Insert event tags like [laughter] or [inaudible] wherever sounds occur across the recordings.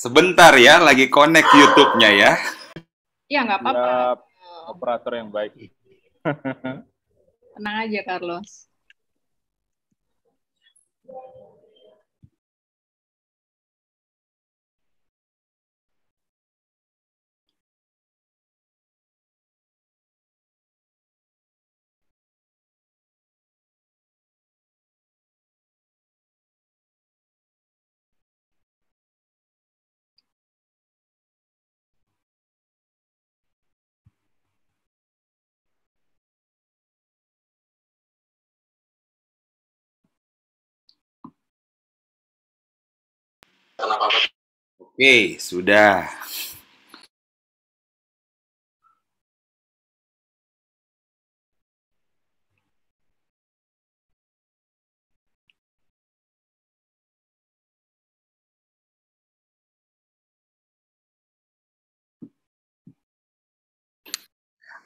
Sebentar ya, lagi connect YouTube-nya ya. Iya, nggak apa-apa. Operator yang baik. Tenang aja, Carlos. karena apa oke sudah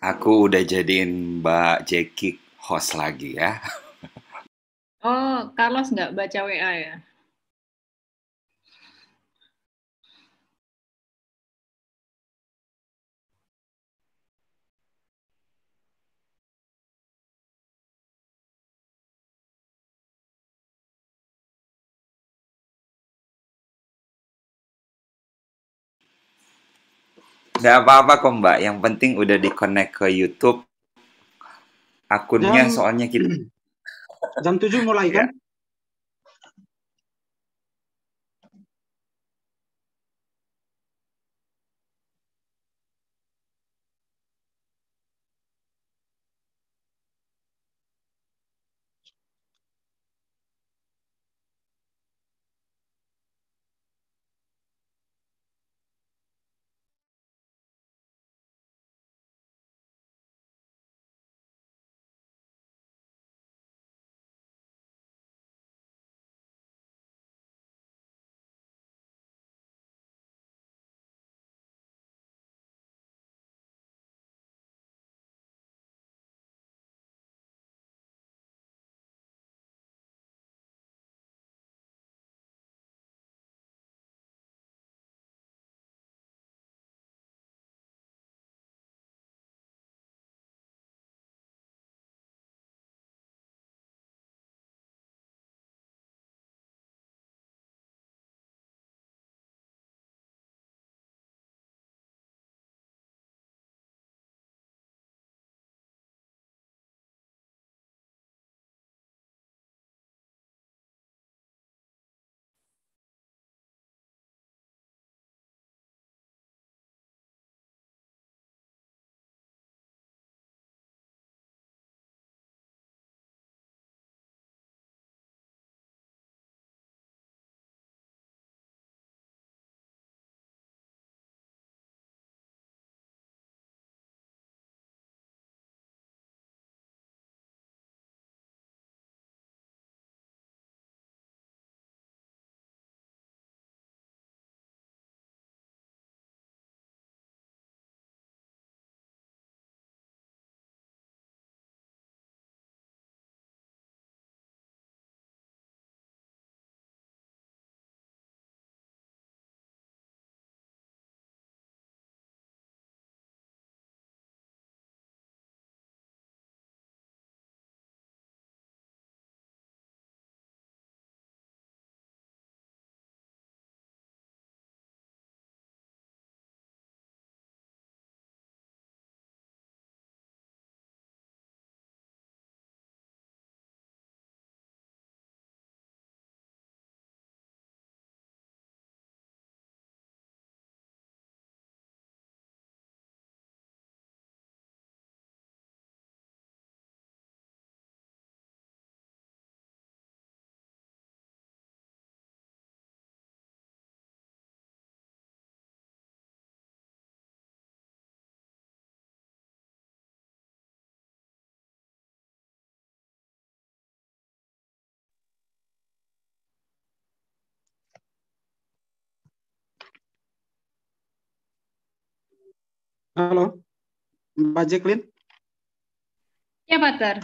Aku udah jadiin Mbak Jeki host lagi ya. Oh, Carlos nggak baca WA ya? nggak apa-apa kok Mbak, yang penting udah di connect ke YouTube. Akunnya jam, soalnya kita [clears throat] jam tujuh mulai kan? Iya. Halo, Mbak Jacqueline. Ya, Pak Ter.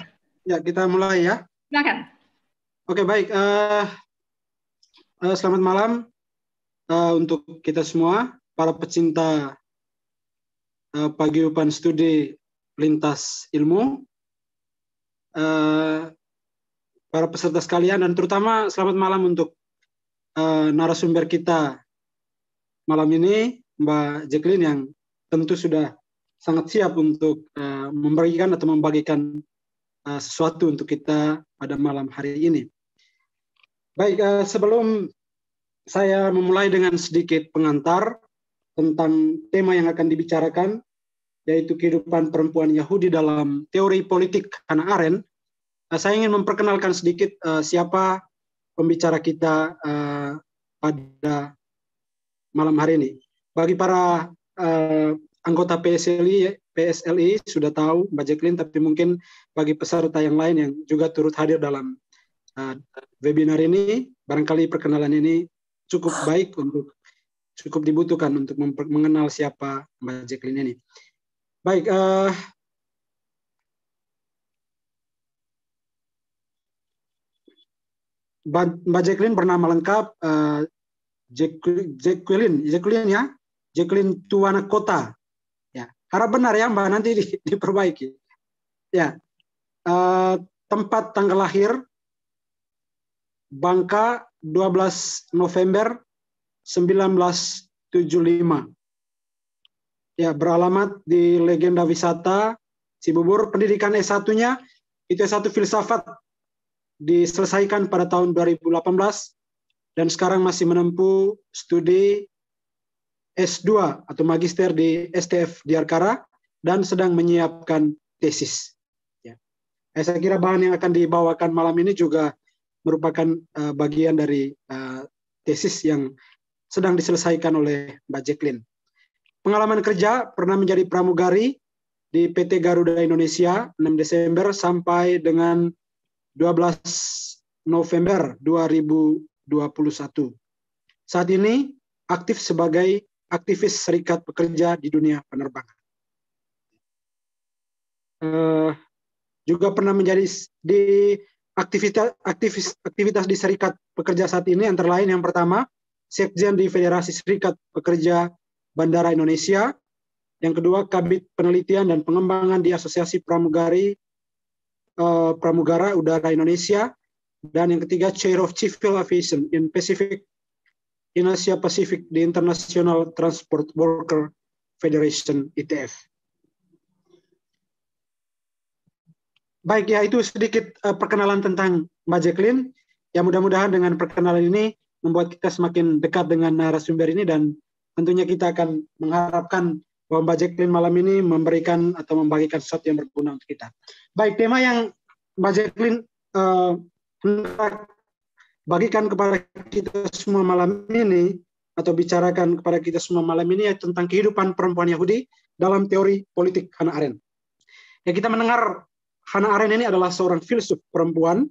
Ya, kita mulai ya. Silakan. Oke, baik. Uh, uh, selamat malam uh, untuk kita semua, para pecinta uh, upan studi lintas ilmu, uh, para peserta sekalian, dan terutama selamat malam untuk uh, narasumber kita malam ini, Mbak Jacqueline yang tentu sudah sangat siap untuk uh, eh, memberikan atau membagikan uh, sesuatu untuk kita pada malam hari ini. Baik, uh, sebelum saya memulai dengan sedikit pengantar tentang tema yang akan dibicarakan, yaitu kehidupan perempuan Yahudi dalam teori politik Hannah Arendt, saya ingin memperkenalkan sedikit uh, siapa pembicara kita uh, pada malam hari ini. Bagi para uh, anggota PSLI PSLI sudah tahu Mbak Jacqueline, tapi mungkin bagi peserta yang lain yang juga turut hadir dalam uh, webinar ini, barangkali perkenalan ini cukup baik untuk cukup dibutuhkan untuk mengenal siapa Mbak Jacqueline ini. Baik, uh, Mbak Jacqueline bernama lengkap uh, Jacqueline, Jacqueline ya, Jeklin Tuwana Kota. Ya, harap benar ya Mbak nanti di, diperbaiki. Ya, uh, tempat tanggal lahir Bangka 12 November 1975. Ya, beralamat di Legenda Wisata Cibubur. Pendidikan S1-nya itu satu filsafat diselesaikan pada tahun 2018 dan sekarang masih menempuh studi S2 atau magister di STF Diarkara dan sedang menyiapkan tesis. Ya. Eh, saya kira bahan yang akan dibawakan malam ini juga merupakan uh, bagian dari uh, tesis yang sedang diselesaikan oleh Mbak Jacqueline. Pengalaman kerja pernah menjadi pramugari di PT Garuda Indonesia 6 Desember sampai dengan 12 November 2021. Saat ini aktif sebagai aktivis serikat pekerja di dunia penerbangan. Uh, juga pernah menjadi di aktivitas aktivis aktivitas di serikat pekerja saat ini antara lain yang pertama sekjen di Federasi Serikat Pekerja Bandara Indonesia, yang kedua kabit penelitian dan pengembangan di Asosiasi Pramugari uh, Pramugara Udara Indonesia, dan yang ketiga Chair of Civil Aviation in Pacific in Asia Pacific di International Transport Worker Federation ITF. Baik ya itu sedikit uh, perkenalan tentang Mbak Jacqueline. Ya mudah-mudahan dengan perkenalan ini membuat kita semakin dekat dengan narasumber ini dan tentunya kita akan mengharapkan bahwa Mbak Jacqueline malam ini memberikan atau membagikan sesuatu yang berguna untuk kita. Baik, tema yang Mbak Jacqueline uh, bagikan kepada kita semua malam ini atau bicarakan kepada kita semua malam ini ya, tentang kehidupan perempuan Yahudi dalam teori politik Hannah Arendt. Ya kita mendengar Hannah Arendt ini adalah seorang filsuf perempuan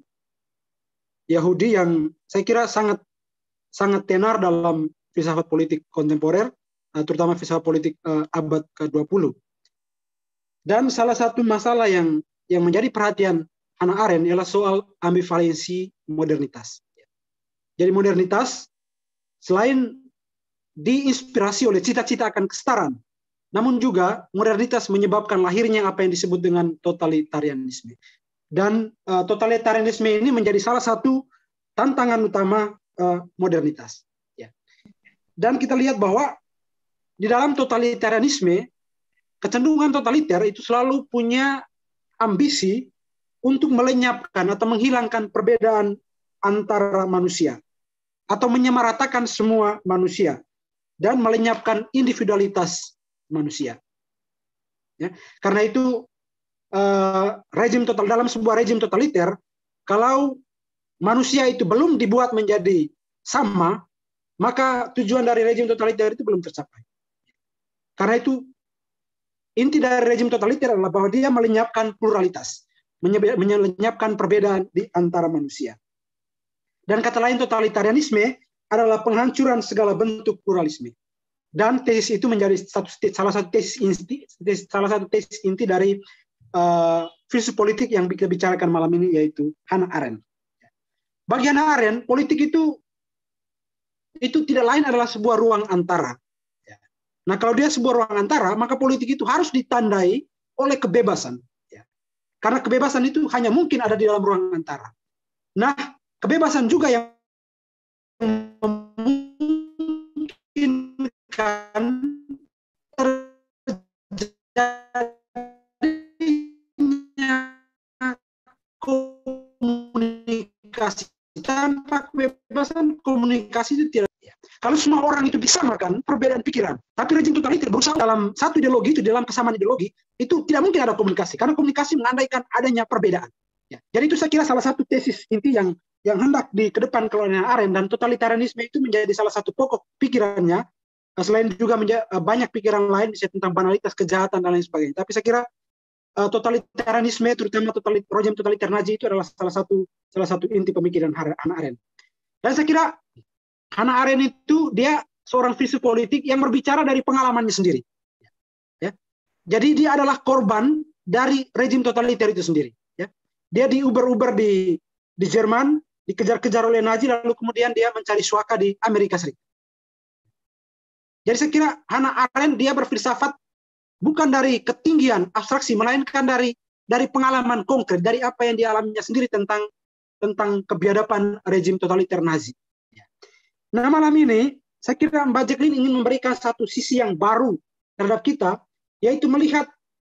Yahudi yang saya kira sangat sangat tenar dalam filsafat politik kontemporer, eh, terutama filsafat politik eh, abad ke-20. Dan salah satu masalah yang yang menjadi perhatian Hannah Arendt ialah soal ambivalensi modernitas. Jadi modernitas selain diinspirasi oleh cita-cita akan kesetaraan, namun juga modernitas menyebabkan lahirnya apa yang disebut dengan totalitarianisme. Dan uh, totalitarianisme ini menjadi salah satu tantangan utama uh, modernitas. Ya. Dan kita lihat bahwa di dalam totalitarianisme, kecenderungan totaliter itu selalu punya ambisi untuk melenyapkan atau menghilangkan perbedaan antara manusia atau menyamaratakan semua manusia dan melenyapkan individualitas manusia. Ya, karena itu eh, rezim total dalam sebuah rezim totaliter, kalau manusia itu belum dibuat menjadi sama, maka tujuan dari rezim totaliter itu belum tercapai. Karena itu inti dari rezim totaliter adalah bahwa dia melenyapkan pluralitas, melenyapkan perbedaan di antara manusia. Dan kata lain totalitarianisme adalah penghancuran segala bentuk pluralisme. Dan tesis itu menjadi satu, salah satu tesis inti, salah satu tesis inti dari uh, filsuf politik yang kita bicarakan malam ini yaitu Hannah Arendt. Bagi Hannah Arendt, politik itu itu tidak lain adalah sebuah ruang antara. Ya. Nah, kalau dia sebuah ruang antara, maka politik itu harus ditandai oleh kebebasan. Ya. Karena kebebasan itu hanya mungkin ada di dalam ruang antara. Nah, kebebasan juga yang memungkinkan terjadinya komunikasi tanpa kebebasan komunikasi itu tidak kalau semua orang itu disamarkan perbedaan pikiran, tapi rejim itu berusaha dalam satu ideologi itu dalam kesamaan ideologi itu tidak mungkin ada komunikasi karena komunikasi mengandaikan adanya perbedaan. Ya, jadi itu saya kira salah satu tesis inti yang yang hendak di ke depan kelolaan Aren dan totalitarianisme itu menjadi salah satu pokok pikirannya. Eh, selain juga eh, banyak pikiran lain bisa tentang banalitas kejahatan dan lain sebagainya. Tapi saya kira eh, totalitarianisme terutama totalit, rojem totaliter Nazi itu adalah salah satu salah satu inti pemikiran Hannah Aren. Dan saya kira Hannah Aren itu dia seorang filsuf politik yang berbicara dari pengalamannya sendiri. Ya. Jadi dia adalah korban dari rejim totaliter itu sendiri. Dia diuber-uber di di Jerman, dikejar-kejar oleh Nazi, lalu kemudian dia mencari suaka di Amerika Serikat. Jadi saya kira Hannah Arendt dia berfilsafat bukan dari ketinggian abstraksi, melainkan dari dari pengalaman konkret, dari apa yang dialaminya sendiri tentang tentang kebiadaban rezim totaliter Nazi. Ya. Nah malam ini saya kira Mbak Jacqueline ingin memberikan satu sisi yang baru terhadap kita, yaitu melihat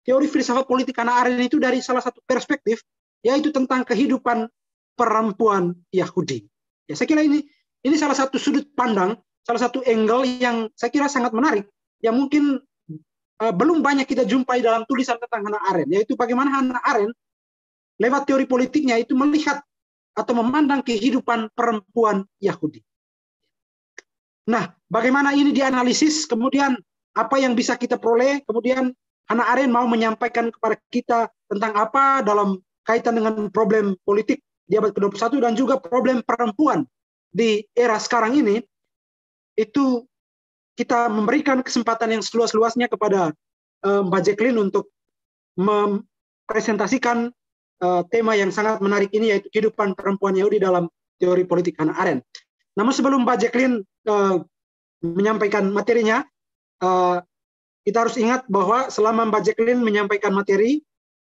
teori filsafat politik Hannah Arendt itu dari salah satu perspektif yaitu tentang kehidupan perempuan Yahudi. Ya, saya kira ini ini salah satu sudut pandang, salah satu angle yang saya kira sangat menarik yang mungkin uh, belum banyak kita jumpai dalam tulisan tentang Hannah Arendt, yaitu bagaimana Hannah Arendt lewat teori politiknya itu melihat atau memandang kehidupan perempuan Yahudi. Nah, bagaimana ini dianalisis, kemudian apa yang bisa kita peroleh, kemudian Hannah Arendt mau menyampaikan kepada kita tentang apa dalam kaitan dengan problem politik di abad ke-21 dan juga problem perempuan di era sekarang ini itu kita memberikan kesempatan yang seluas-luasnya kepada uh, Mbak Jacqueline untuk mempresentasikan eh, tema yang sangat menarik ini yaitu kehidupan perempuan Yahudi dalam teori politik Hannah Arendt. Namun sebelum Mbak Jacqueline uh, menyampaikan materinya, uh, kita harus ingat bahwa selama Mbak Jacqueline menyampaikan materi,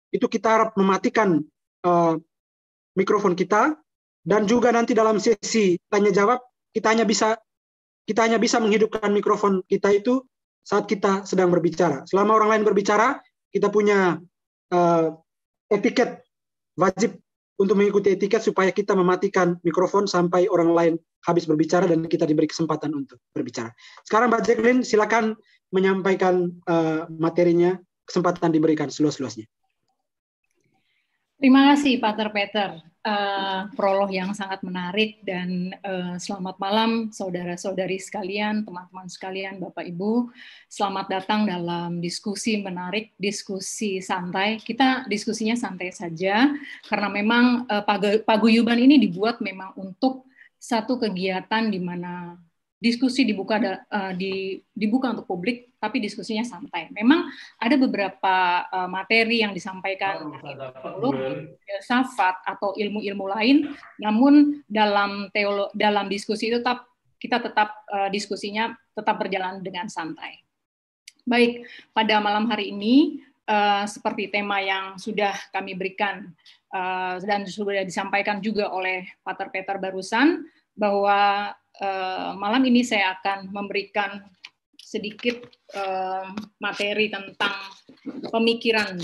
itu kita harap mematikan uh, mikrofon kita dan juga nanti dalam sesi tanya jawab kita hanya bisa kita hanya bisa menghidupkan mikrofon kita itu saat kita sedang berbicara. Selama orang lain berbicara, kita punya uh, etiket wajib untuk mengikuti etiket supaya kita mematikan mikrofon sampai orang lain habis berbicara dan kita diberi kesempatan untuk berbicara. Sekarang Mbak Jacqueline silakan menyampaikan uh, materinya, kesempatan diberikan seluas-luasnya. Terima kasih Pater Peter. Uh, prolog yang sangat menarik dan uh, selamat malam saudara-saudari sekalian, teman-teman sekalian, Bapak Ibu. Selamat datang dalam diskusi menarik, diskusi santai. Kita diskusinya santai saja karena memang uh, paguyuban ini dibuat memang untuk satu kegiatan di mana diskusi dibuka uh, di, dibuka untuk publik, tapi diskusinya santai. Memang ada beberapa uh, materi yang disampaikan teologi, filsafat atau ilmu-ilmu lain, namun dalam teolo dalam diskusi itu tetap kita tetap uh, diskusinya tetap berjalan dengan santai. Baik, pada malam hari ini uh, seperti tema yang sudah kami berikan uh, dan sudah disampaikan juga oleh Pater Peter barusan bahwa uh, malam ini saya akan memberikan sedikit uh, materi tentang pemikiran.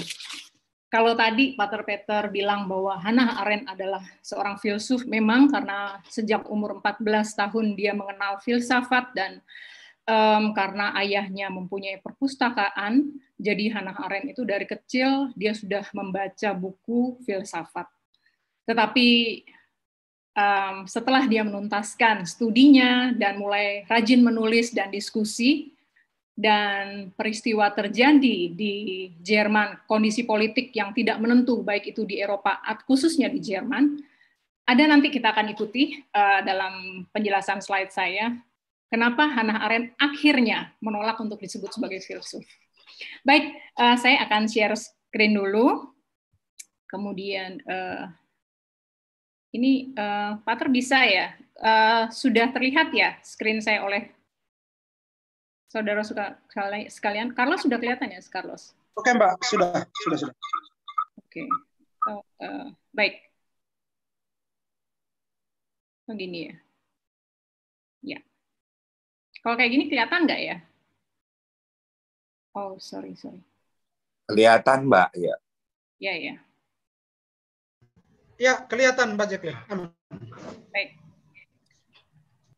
Kalau tadi Pater Peter bilang bahwa Hannah Arendt adalah seorang filsuf, memang karena sejak umur 14 tahun dia mengenal filsafat dan um, karena ayahnya mempunyai perpustakaan, jadi Hannah Arendt itu dari kecil dia sudah membaca buku filsafat. Tetapi um, setelah dia menuntaskan studinya dan mulai rajin menulis dan diskusi, dan peristiwa terjadi di Jerman, kondisi politik yang tidak menentu, baik itu di Eropa, khususnya di Jerman, ada nanti kita akan ikuti uh, dalam penjelasan slide saya, kenapa Hannah Arendt akhirnya menolak untuk disebut sebagai filsuf. Baik, uh, saya akan share screen dulu, kemudian uh, ini uh, Pater bisa ya? Uh, sudah terlihat ya screen saya oleh saudara suka sekalian. Carlos sudah kelihatan ya, Carlos? Oke okay, Mbak, sudah, sudah, sudah. Oke, okay. oh, eh, uh, baik. Oh gini ya. Ya. Kalau kayak gini kelihatan nggak ya? Oh sorry sorry. Kelihatan Mbak ya. Ya ya. Ya, kelihatan Pak Jeffrey. Baik.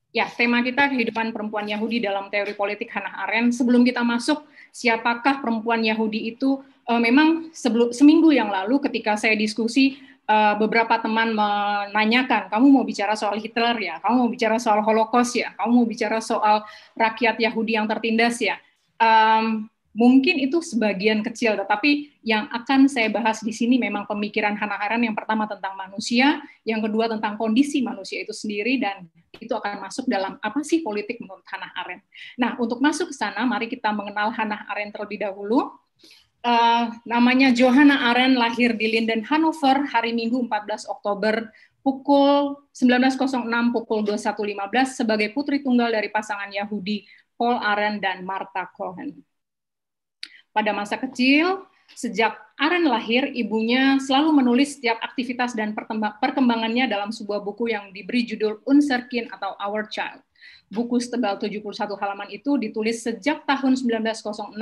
Ya, tema kita kehidupan perempuan Yahudi dalam teori politik Hannah Arendt. Sebelum kita masuk, siapakah perempuan Yahudi itu? Eh, memang sebelum seminggu yang lalu ketika saya diskusi eh, beberapa teman menanyakan, kamu mau bicara soal Hitler ya, kamu mau bicara soal Holocaust ya, kamu mau bicara soal rakyat Yahudi yang tertindas ya. Um, Mungkin itu sebagian kecil, tetapi yang akan saya bahas di sini memang pemikiran Hannah Arendt yang pertama tentang manusia, yang kedua tentang kondisi manusia itu sendiri, dan itu akan masuk dalam apa sih politik menurut Hannah Arendt. Nah, untuk masuk ke sana, mari kita mengenal Hannah Arendt terlebih dahulu. Uh, namanya Johanna Arendt lahir di Linden, Hanover, hari Minggu 14 Oktober pukul 19.06 pukul 21.15 sebagai putri tunggal dari pasangan Yahudi Paul Arendt dan Martha Cohen. Pada masa kecil, sejak Aren lahir, ibunya selalu menulis setiap aktivitas dan perkembangannya dalam sebuah buku yang diberi judul Unserkin atau Our Child. Buku setebal 71 halaman itu ditulis sejak tahun 1906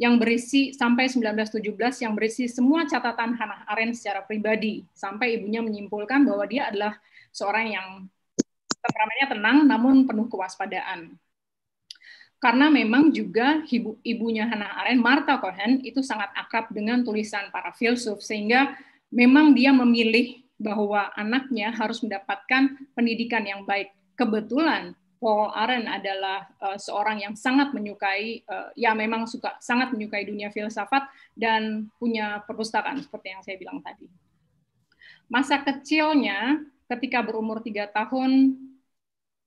yang berisi sampai 1917 yang berisi semua catatan Hannah Arendt secara pribadi sampai ibunya menyimpulkan bahwa dia adalah seorang yang temperamennya tenang namun penuh kewaspadaan karena memang juga ibu, ibunya Hannah Arendt, Martha Cohen, itu sangat akrab dengan tulisan para filsuf, sehingga memang dia memilih bahwa anaknya harus mendapatkan pendidikan yang baik. Kebetulan Paul Arendt adalah uh, seorang yang sangat menyukai, uh, ya memang suka sangat menyukai dunia filsafat dan punya perpustakaan seperti yang saya bilang tadi. Masa kecilnya ketika berumur tiga tahun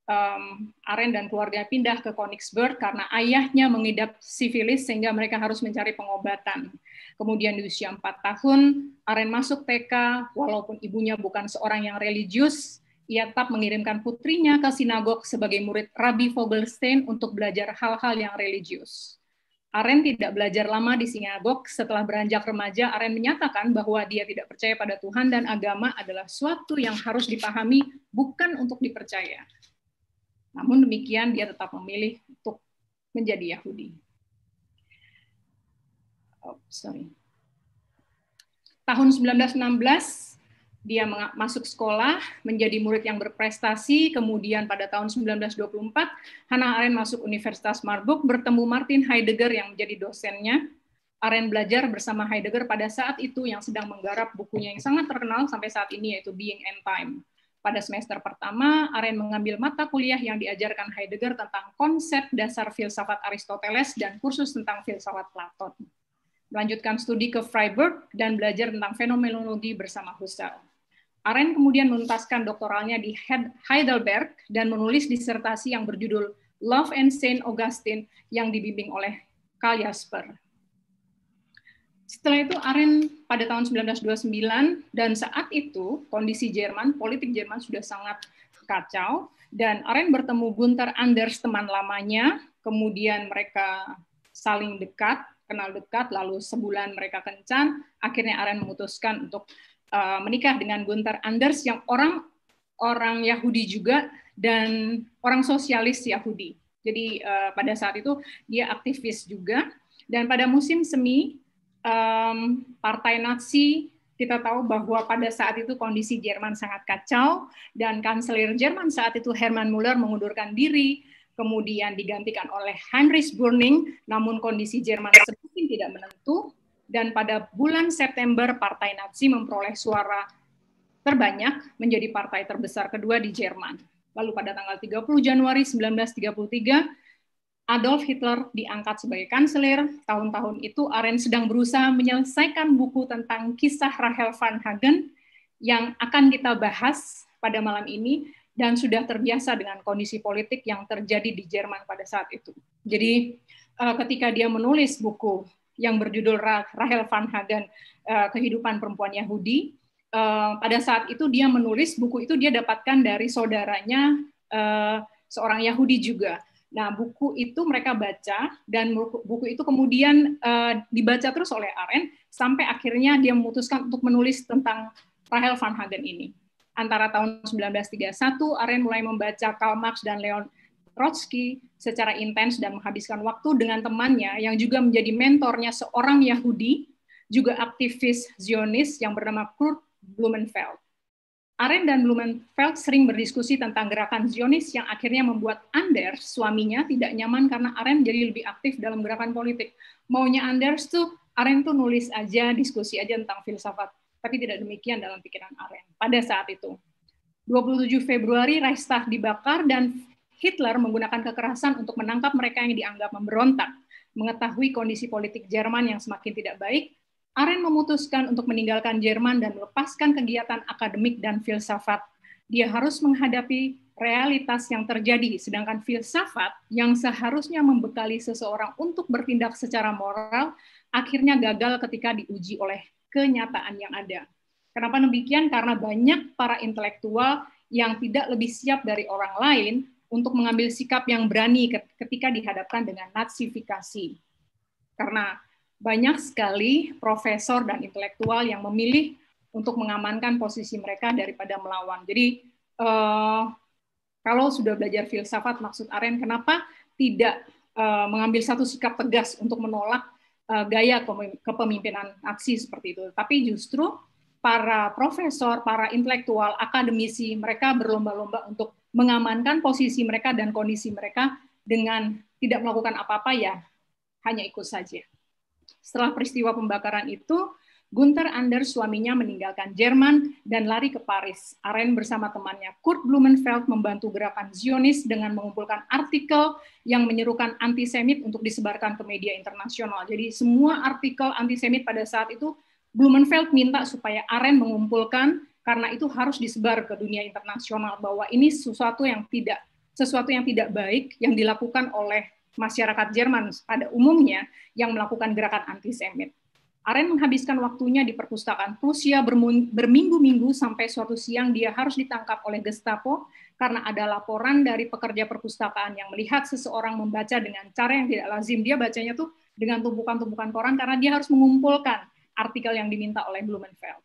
um, Aren dan keluarga pindah ke Konigsberg karena ayahnya mengidap sifilis sehingga mereka harus mencari pengobatan. Kemudian di usia 4 tahun, Aren masuk TK walaupun ibunya bukan seorang yang religius, ia tetap mengirimkan putrinya ke sinagog sebagai murid Rabbi Vogelstein untuk belajar hal-hal yang religius. Aren tidak belajar lama di sinagog. Setelah beranjak remaja, Aren menyatakan bahwa dia tidak percaya pada Tuhan dan agama adalah suatu yang harus dipahami, bukan untuk dipercaya. Namun demikian dia tetap memilih untuk menjadi Yahudi. Oh, sorry. Tahun 1916 dia masuk sekolah, menjadi murid yang berprestasi, kemudian pada tahun 1924 Hannah Arendt masuk Universitas Marburg, bertemu Martin Heidegger yang menjadi dosennya. Arendt belajar bersama Heidegger pada saat itu yang sedang menggarap bukunya yang sangat terkenal sampai saat ini yaitu Being and Time. Pada semester pertama, Aren mengambil mata kuliah yang diajarkan Heidegger tentang konsep dasar filsafat Aristoteles dan kursus tentang filsafat Plato. Melanjutkan studi ke Freiburg dan belajar tentang fenomenologi bersama Husserl. Aren kemudian menuntaskan doktoralnya di Heidelberg dan menulis disertasi yang berjudul Love and Saint Augustine yang dibimbing oleh Karl Jasper. Setelah itu Aren pada tahun 1929 dan saat itu kondisi Jerman, politik Jerman sudah sangat kacau dan Aren bertemu Gunther Anders teman lamanya, kemudian mereka saling dekat, kenal dekat, lalu sebulan mereka kencan, akhirnya Aren memutuskan untuk uh, menikah dengan Gunther Anders yang orang orang Yahudi juga dan orang sosialis Yahudi. Jadi uh, pada saat itu dia aktivis juga dan pada musim semi um, partai Nazi kita tahu bahwa pada saat itu kondisi Jerman sangat kacau dan kanselir Jerman saat itu Hermann Müller mengundurkan diri, kemudian digantikan oleh Heinrich Brüning, namun kondisi Jerman semakin tidak menentu dan pada bulan September partai Nazi memperoleh suara terbanyak menjadi partai terbesar kedua di Jerman. Lalu pada tanggal 30 Januari 1933 Adolf Hitler diangkat sebagai kanselir. Tahun-tahun itu Arendt sedang berusaha menyelesaikan buku tentang kisah Rahel van Hagen yang akan kita bahas pada malam ini dan sudah terbiasa dengan kondisi politik yang terjadi di Jerman pada saat itu. Jadi eh, ketika dia menulis buku yang berjudul Rahel van Hagen eh, Kehidupan Perempuan Yahudi, eh, pada saat itu dia menulis buku itu dia dapatkan dari saudaranya seorang Yahudi juga. Nah, buku itu mereka baca dan buku itu kemudian uh, dibaca terus oleh Aren sampai akhirnya dia memutuskan untuk menulis tentang Rahel van Hagen ini. Antara tahun 1931, Aren mulai membaca Karl Marx dan Leon Trotsky secara intens dan menghabiskan waktu dengan temannya yang juga menjadi mentornya seorang Yahudi, juga aktivis Zionis yang bernama Kurt Blumenfeld. Aren dan Blumenfeld sering berdiskusi tentang gerakan Zionis yang akhirnya membuat Anders, suaminya, tidak nyaman karena Aren jadi lebih aktif dalam gerakan politik. Maunya Anders tuh, Aren tuh nulis aja, diskusi aja tentang filsafat. Tapi tidak demikian dalam pikiran Aren. pada saat itu. 27 Februari Reichstag dibakar dan Hitler menggunakan kekerasan untuk menangkap mereka yang dianggap memberontak. Mengetahui kondisi politik Jerman yang semakin tidak baik, Aren memutuskan untuk meninggalkan Jerman dan melepaskan kegiatan akademik dan filsafat. Dia harus menghadapi realitas yang terjadi, sedangkan filsafat yang seharusnya membekali seseorang untuk bertindak secara moral akhirnya gagal ketika diuji oleh kenyataan yang ada. Kenapa demikian? Karena banyak para intelektual yang tidak lebih siap dari orang lain untuk mengambil sikap yang berani ketika dihadapkan dengan nazifikasi. Karena banyak sekali profesor dan intelektual yang memilih untuk mengamankan posisi mereka daripada melawan. Jadi eh, kalau sudah belajar filsafat maksud Aren, kenapa tidak eh, mengambil satu sikap tegas untuk menolak eh, gaya kepemimpinan aksi seperti itu, tapi justru para profesor, para intelektual, akademisi, mereka berlomba-lomba untuk mengamankan posisi mereka dan kondisi mereka dengan tidak melakukan apa-apa ya, hanya ikut saja. Setelah peristiwa pembakaran itu, Gunther Anders suaminya meninggalkan Jerman dan lari ke Paris. Aren bersama temannya Kurt Blumenfeld membantu gerakan Zionis dengan mengumpulkan artikel yang menyerukan antisemit untuk disebarkan ke media internasional. Jadi semua artikel antisemit pada saat itu Blumenfeld minta supaya Aren mengumpulkan karena itu harus disebar ke dunia internasional bahwa ini sesuatu yang tidak sesuatu yang tidak baik yang dilakukan oleh masyarakat Jerman pada umumnya yang melakukan gerakan antisemit. Aren menghabiskan waktunya di perpustakaan Prusia berminggu-minggu sampai suatu siang dia harus ditangkap oleh Gestapo karena ada laporan dari pekerja perpustakaan yang melihat seseorang membaca dengan cara yang tidak lazim. Dia bacanya tuh dengan tumpukan-tumpukan koran karena dia harus mengumpulkan artikel yang diminta oleh Blumenfeld.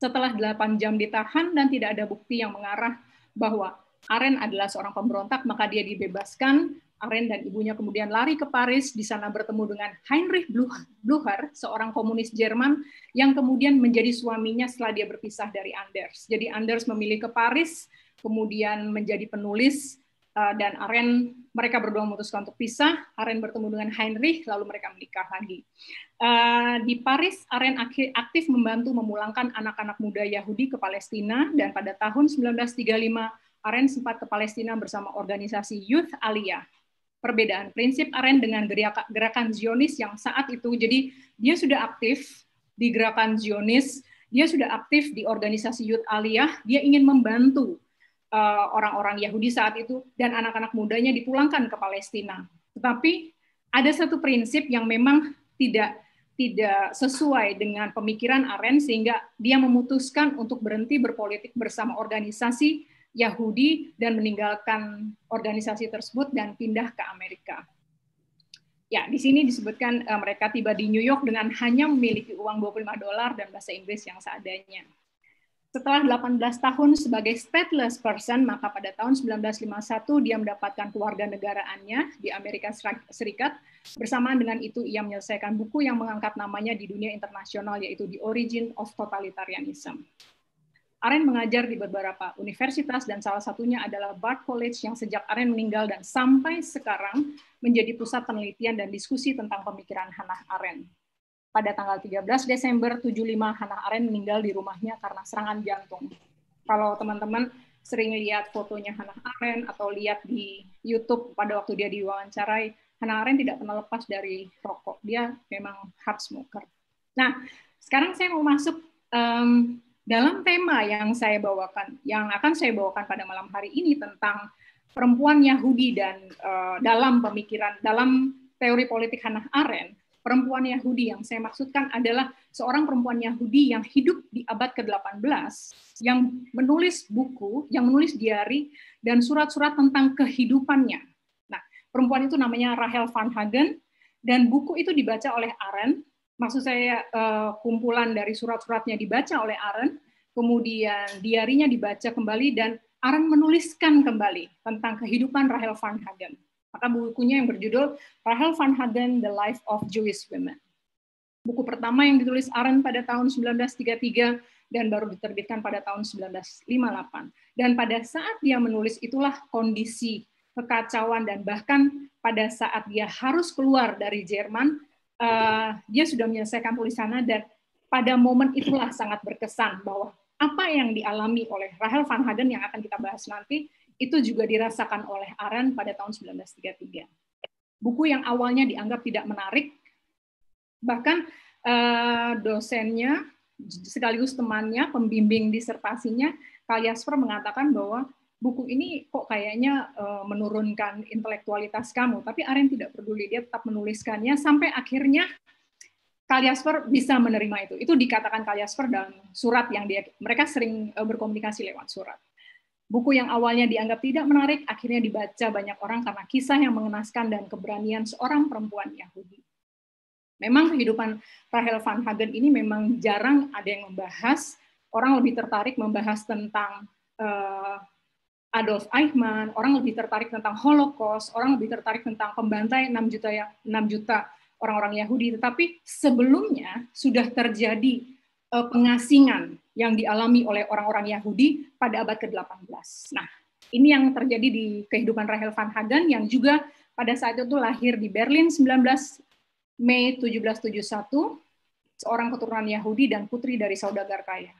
Setelah 8 jam ditahan dan tidak ada bukti yang mengarah bahwa Aren adalah seorang pemberontak, maka dia dibebaskan Aren dan ibunya kemudian lari ke Paris, di sana bertemu dengan Heinrich Blücher, seorang komunis Jerman yang kemudian menjadi suaminya setelah dia berpisah dari Anders. Jadi Anders memilih ke Paris, kemudian menjadi penulis, eh, dan Aren mereka berdua memutuskan untuk pisah. Aren bertemu dengan Heinrich, lalu mereka menikah lagi. Eh, di Paris, Aren aktif membantu memulangkan anak-anak muda Yahudi ke Palestina, dan pada tahun 1935 Aren sempat ke Palestina bersama organisasi Youth Aliyah perbedaan prinsip Aren dengan gerakan, Zionis yang saat itu jadi dia sudah aktif di gerakan Zionis, dia sudah aktif di organisasi Yud Aliyah, dia ingin membantu eh, orang-orang Yahudi saat itu dan anak-anak mudanya dipulangkan ke Palestina. Tetapi ada satu prinsip yang memang tidak tidak sesuai dengan pemikiran Aren sehingga dia memutuskan untuk berhenti berpolitik bersama organisasi Yahudi dan meninggalkan organisasi tersebut dan pindah ke Amerika. Ya, di sini disebutkan eh, mereka tiba di New York dengan hanya memiliki uang 25 dolar dan bahasa Inggris yang seadanya. Setelah 18 tahun sebagai stateless person, maka pada tahun 1951 dia mendapatkan keluarga negaraannya di Amerika Serikat. Bersamaan dengan itu ia menyelesaikan buku yang mengangkat namanya di dunia internasional yaitu The Origin of Totalitarianism. Aren mengajar di beberapa universitas dan salah satunya adalah Bard College yang sejak Aren meninggal dan sampai sekarang menjadi pusat penelitian dan diskusi tentang pemikiran Hannah Aren. Pada tanggal 13 Desember 75 Hannah Arendt meninggal di rumahnya karena serangan jantung. Kalau teman-teman sering lihat fotonya Hannah Aren atau lihat di YouTube pada waktu dia diwawancarai, Hannah Aren tidak pernah lepas dari rokok. Dia memang hard smoker. Nah, sekarang saya mau masuk um, dalam tema yang saya bawakan, yang akan saya bawakan pada malam hari ini tentang perempuan Yahudi dan uh, dalam pemikiran, dalam teori politik Hannah Arendt, perempuan Yahudi yang saya maksudkan adalah seorang perempuan Yahudi yang hidup di abad ke-18, yang menulis buku, yang menulis diari, dan surat-surat tentang kehidupannya. Nah, perempuan itu namanya Rahel Van Hagen, dan buku itu dibaca oleh Arendt maksud saya eh, kumpulan dari surat-suratnya dibaca oleh Aaron, kemudian diarinya dibaca kembali dan Aaron menuliskan kembali tentang kehidupan Rahel Van Hagen. Maka bukunya yang berjudul Rahel Van Hagen: The Life of Jewish Women. Buku pertama yang ditulis Aaron pada tahun 1933 dan baru diterbitkan pada tahun 1958. Dan pada saat dia menulis itulah kondisi kekacauan dan bahkan pada saat dia harus keluar dari Jerman uh, dia sudah menyelesaikan tulisannya dan pada momen itulah sangat berkesan bahwa apa yang dialami oleh Rahel Van Hagen yang akan kita bahas nanti itu juga dirasakan oleh Aren pada tahun 1933. Buku yang awalnya dianggap tidak menarik, bahkan uh, dosennya sekaligus temannya, pembimbing disertasinya, Kaliasper mengatakan bahwa buku ini kok kayaknya eh, menurunkan intelektualitas kamu, tapi Aren tidak peduli, dia tetap menuliskannya sampai akhirnya Kaliasper bisa menerima itu. Itu dikatakan Kaliasper dalam surat yang dia mereka sering eh, berkomunikasi lewat surat. Buku yang awalnya dianggap tidak menarik akhirnya dibaca banyak orang karena kisah yang mengenaskan dan keberanian seorang perempuan Yahudi. Memang kehidupan Rahel van Hagen ini memang jarang ada yang membahas, orang lebih tertarik membahas tentang uh, Adolf Eichmann, orang lebih tertarik tentang Holocaust, orang lebih tertarik tentang pembantai 6 juta ya 6 juta orang-orang Yahudi, tetapi sebelumnya sudah terjadi eh, pengasingan yang dialami oleh orang-orang Yahudi pada abad ke-18. Nah, ini yang terjadi di kehidupan Rahel van Hagen yang juga pada saat itu lahir di Berlin 19 Mei 1771, seorang keturunan Yahudi dan putri dari saudagar kaya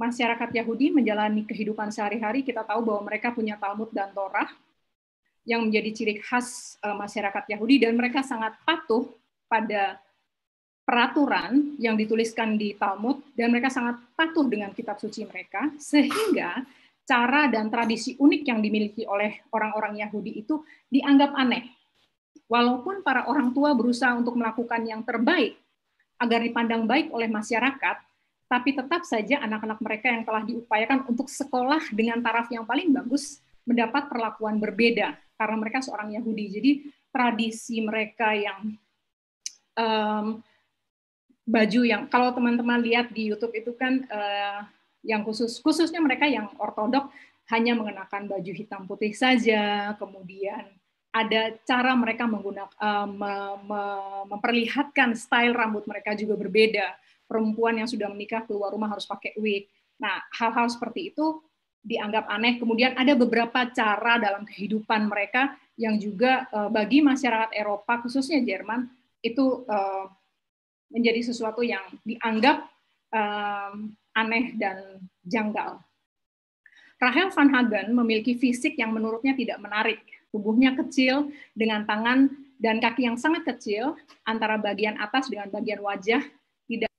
masyarakat Yahudi menjalani kehidupan sehari-hari, kita tahu bahwa mereka punya Talmud dan Torah yang menjadi ciri khas e, masyarakat Yahudi dan mereka sangat patuh pada peraturan yang dituliskan di Talmud dan mereka sangat patuh dengan kitab suci mereka sehingga cara dan tradisi unik yang dimiliki oleh orang-orang Yahudi itu dianggap aneh. Walaupun para orang tua berusaha untuk melakukan yang terbaik agar dipandang baik oleh masyarakat, tapi tetap saja anak-anak mereka yang telah diupayakan untuk sekolah dengan taraf yang paling bagus mendapat perlakuan berbeda karena mereka seorang Yahudi. Jadi tradisi mereka yang um, baju yang kalau teman-teman lihat di YouTube itu kan uh, yang khusus khususnya mereka yang ortodok hanya mengenakan baju hitam putih saja, kemudian ada cara mereka menggunakan uh, me, memperlihatkan style rambut mereka juga berbeda perempuan yang sudah menikah keluar rumah harus pakai wig. Nah, hal-hal seperti itu dianggap aneh. Kemudian ada beberapa cara dalam kehidupan mereka yang juga eh, bagi masyarakat Eropa, khususnya Jerman, itu eh, menjadi sesuatu yang dianggap eh, aneh dan janggal. Rahel Van Hagen memiliki fisik yang menurutnya tidak menarik. Tubuhnya kecil dengan tangan dan kaki yang sangat kecil antara bagian atas dengan bagian wajah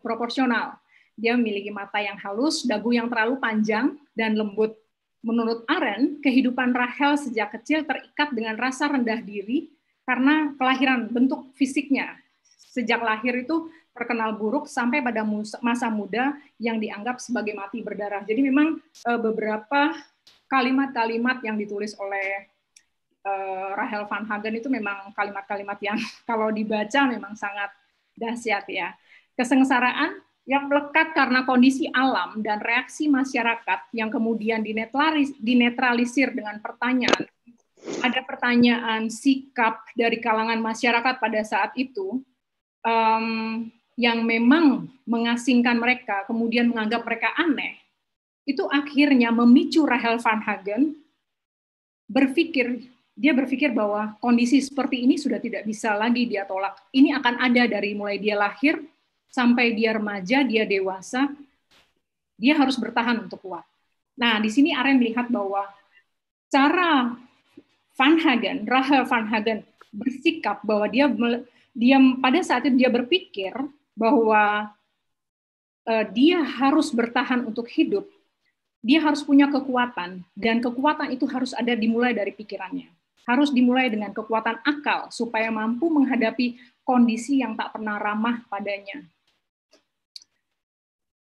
proporsional. Dia memiliki mata yang halus, dagu yang terlalu panjang, dan lembut. Menurut Aren, kehidupan Rahel sejak kecil terikat dengan rasa rendah diri karena kelahiran bentuk fisiknya. Sejak lahir itu terkenal buruk sampai pada masa muda yang dianggap sebagai mati berdarah. Jadi memang eh, beberapa kalimat-kalimat yang ditulis oleh eh, Rahel Van Hagen itu memang kalimat-kalimat yang [laughs] kalau dibaca memang sangat dahsyat ya. Kesengsaraan yang melekat karena kondisi alam dan reaksi masyarakat yang kemudian dinetralisir dengan pertanyaan. Ada pertanyaan sikap dari kalangan masyarakat pada saat itu um, yang memang mengasingkan mereka, kemudian menganggap mereka aneh, itu akhirnya memicu Rahel Van Hagen berpikir, dia berpikir bahwa kondisi seperti ini sudah tidak bisa lagi dia tolak. Ini akan ada dari mulai dia lahir sampai dia remaja, dia dewasa, dia harus bertahan untuk kuat. Nah, di sini Aren melihat bahwa cara Van Hagen, Rahel Van Hagen bersikap bahwa dia dia pada saat itu dia berpikir bahwa uh, dia harus bertahan untuk hidup, dia harus punya kekuatan dan kekuatan itu harus ada dimulai dari pikirannya. Harus dimulai dengan kekuatan akal supaya mampu menghadapi kondisi yang tak pernah ramah padanya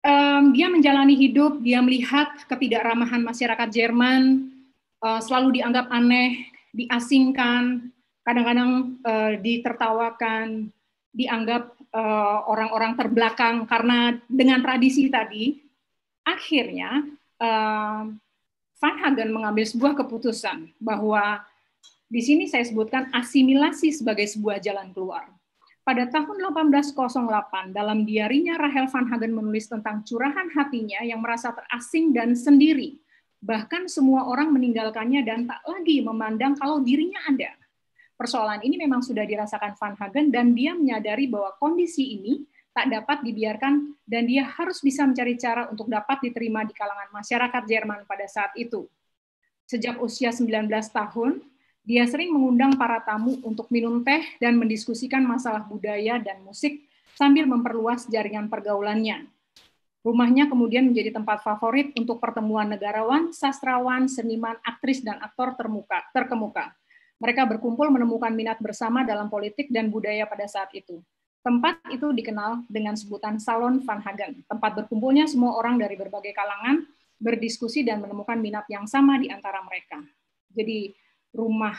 um, dia menjalani hidup, dia melihat ketidakramahan masyarakat Jerman, uh, selalu dianggap aneh, diasingkan, kadang-kadang uh, ditertawakan, dianggap eh, orang-orang uh, terbelakang karena dengan tradisi tadi, akhirnya uh, Van Hagen mengambil sebuah keputusan bahwa di sini saya sebutkan asimilasi sebagai sebuah jalan keluar. Pada tahun 1808, dalam diarinya Rahel Van Hagen menulis tentang curahan hatinya yang merasa terasing dan sendiri. Bahkan semua orang meninggalkannya dan tak lagi memandang kalau dirinya ada. Persoalan ini memang sudah dirasakan Van Hagen dan dia menyadari bahwa kondisi ini tak dapat dibiarkan dan dia harus bisa mencari cara untuk dapat diterima di kalangan masyarakat Jerman pada saat itu. Sejak usia 19 tahun, dia sering mengundang para tamu untuk minum teh dan mendiskusikan masalah budaya dan musik sambil memperluas jaringan pergaulannya. Rumahnya kemudian menjadi tempat favorit untuk pertemuan negarawan, sastrawan, seniman, aktris, dan aktor termuka, terkemuka. Mereka berkumpul menemukan minat bersama dalam politik dan budaya pada saat itu. Tempat itu dikenal dengan sebutan Salon Van Hagen, tempat berkumpulnya semua orang dari berbagai kalangan, berdiskusi dan menemukan minat yang sama di antara mereka. Jadi rumah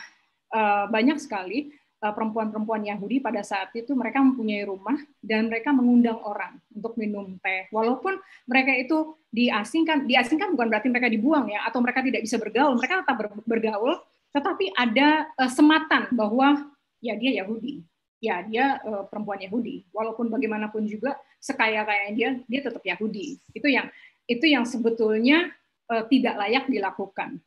eh, banyak sekali eh, perempuan-perempuan Yahudi pada saat itu mereka mempunyai rumah dan mereka mengundang orang untuk minum teh. Walaupun mereka itu diasingkan, diasingkan bukan berarti mereka dibuang ya, atau mereka tidak bisa bergaul, mereka tetap bergaul, tetapi ada eh, sematan bahwa ya dia Yahudi, ya dia perempuan Yahudi. Walaupun bagaimanapun juga sekaya-kaya dia, dia tetap Yahudi. Itu yang itu yang sebetulnya tidak layak dilakukan.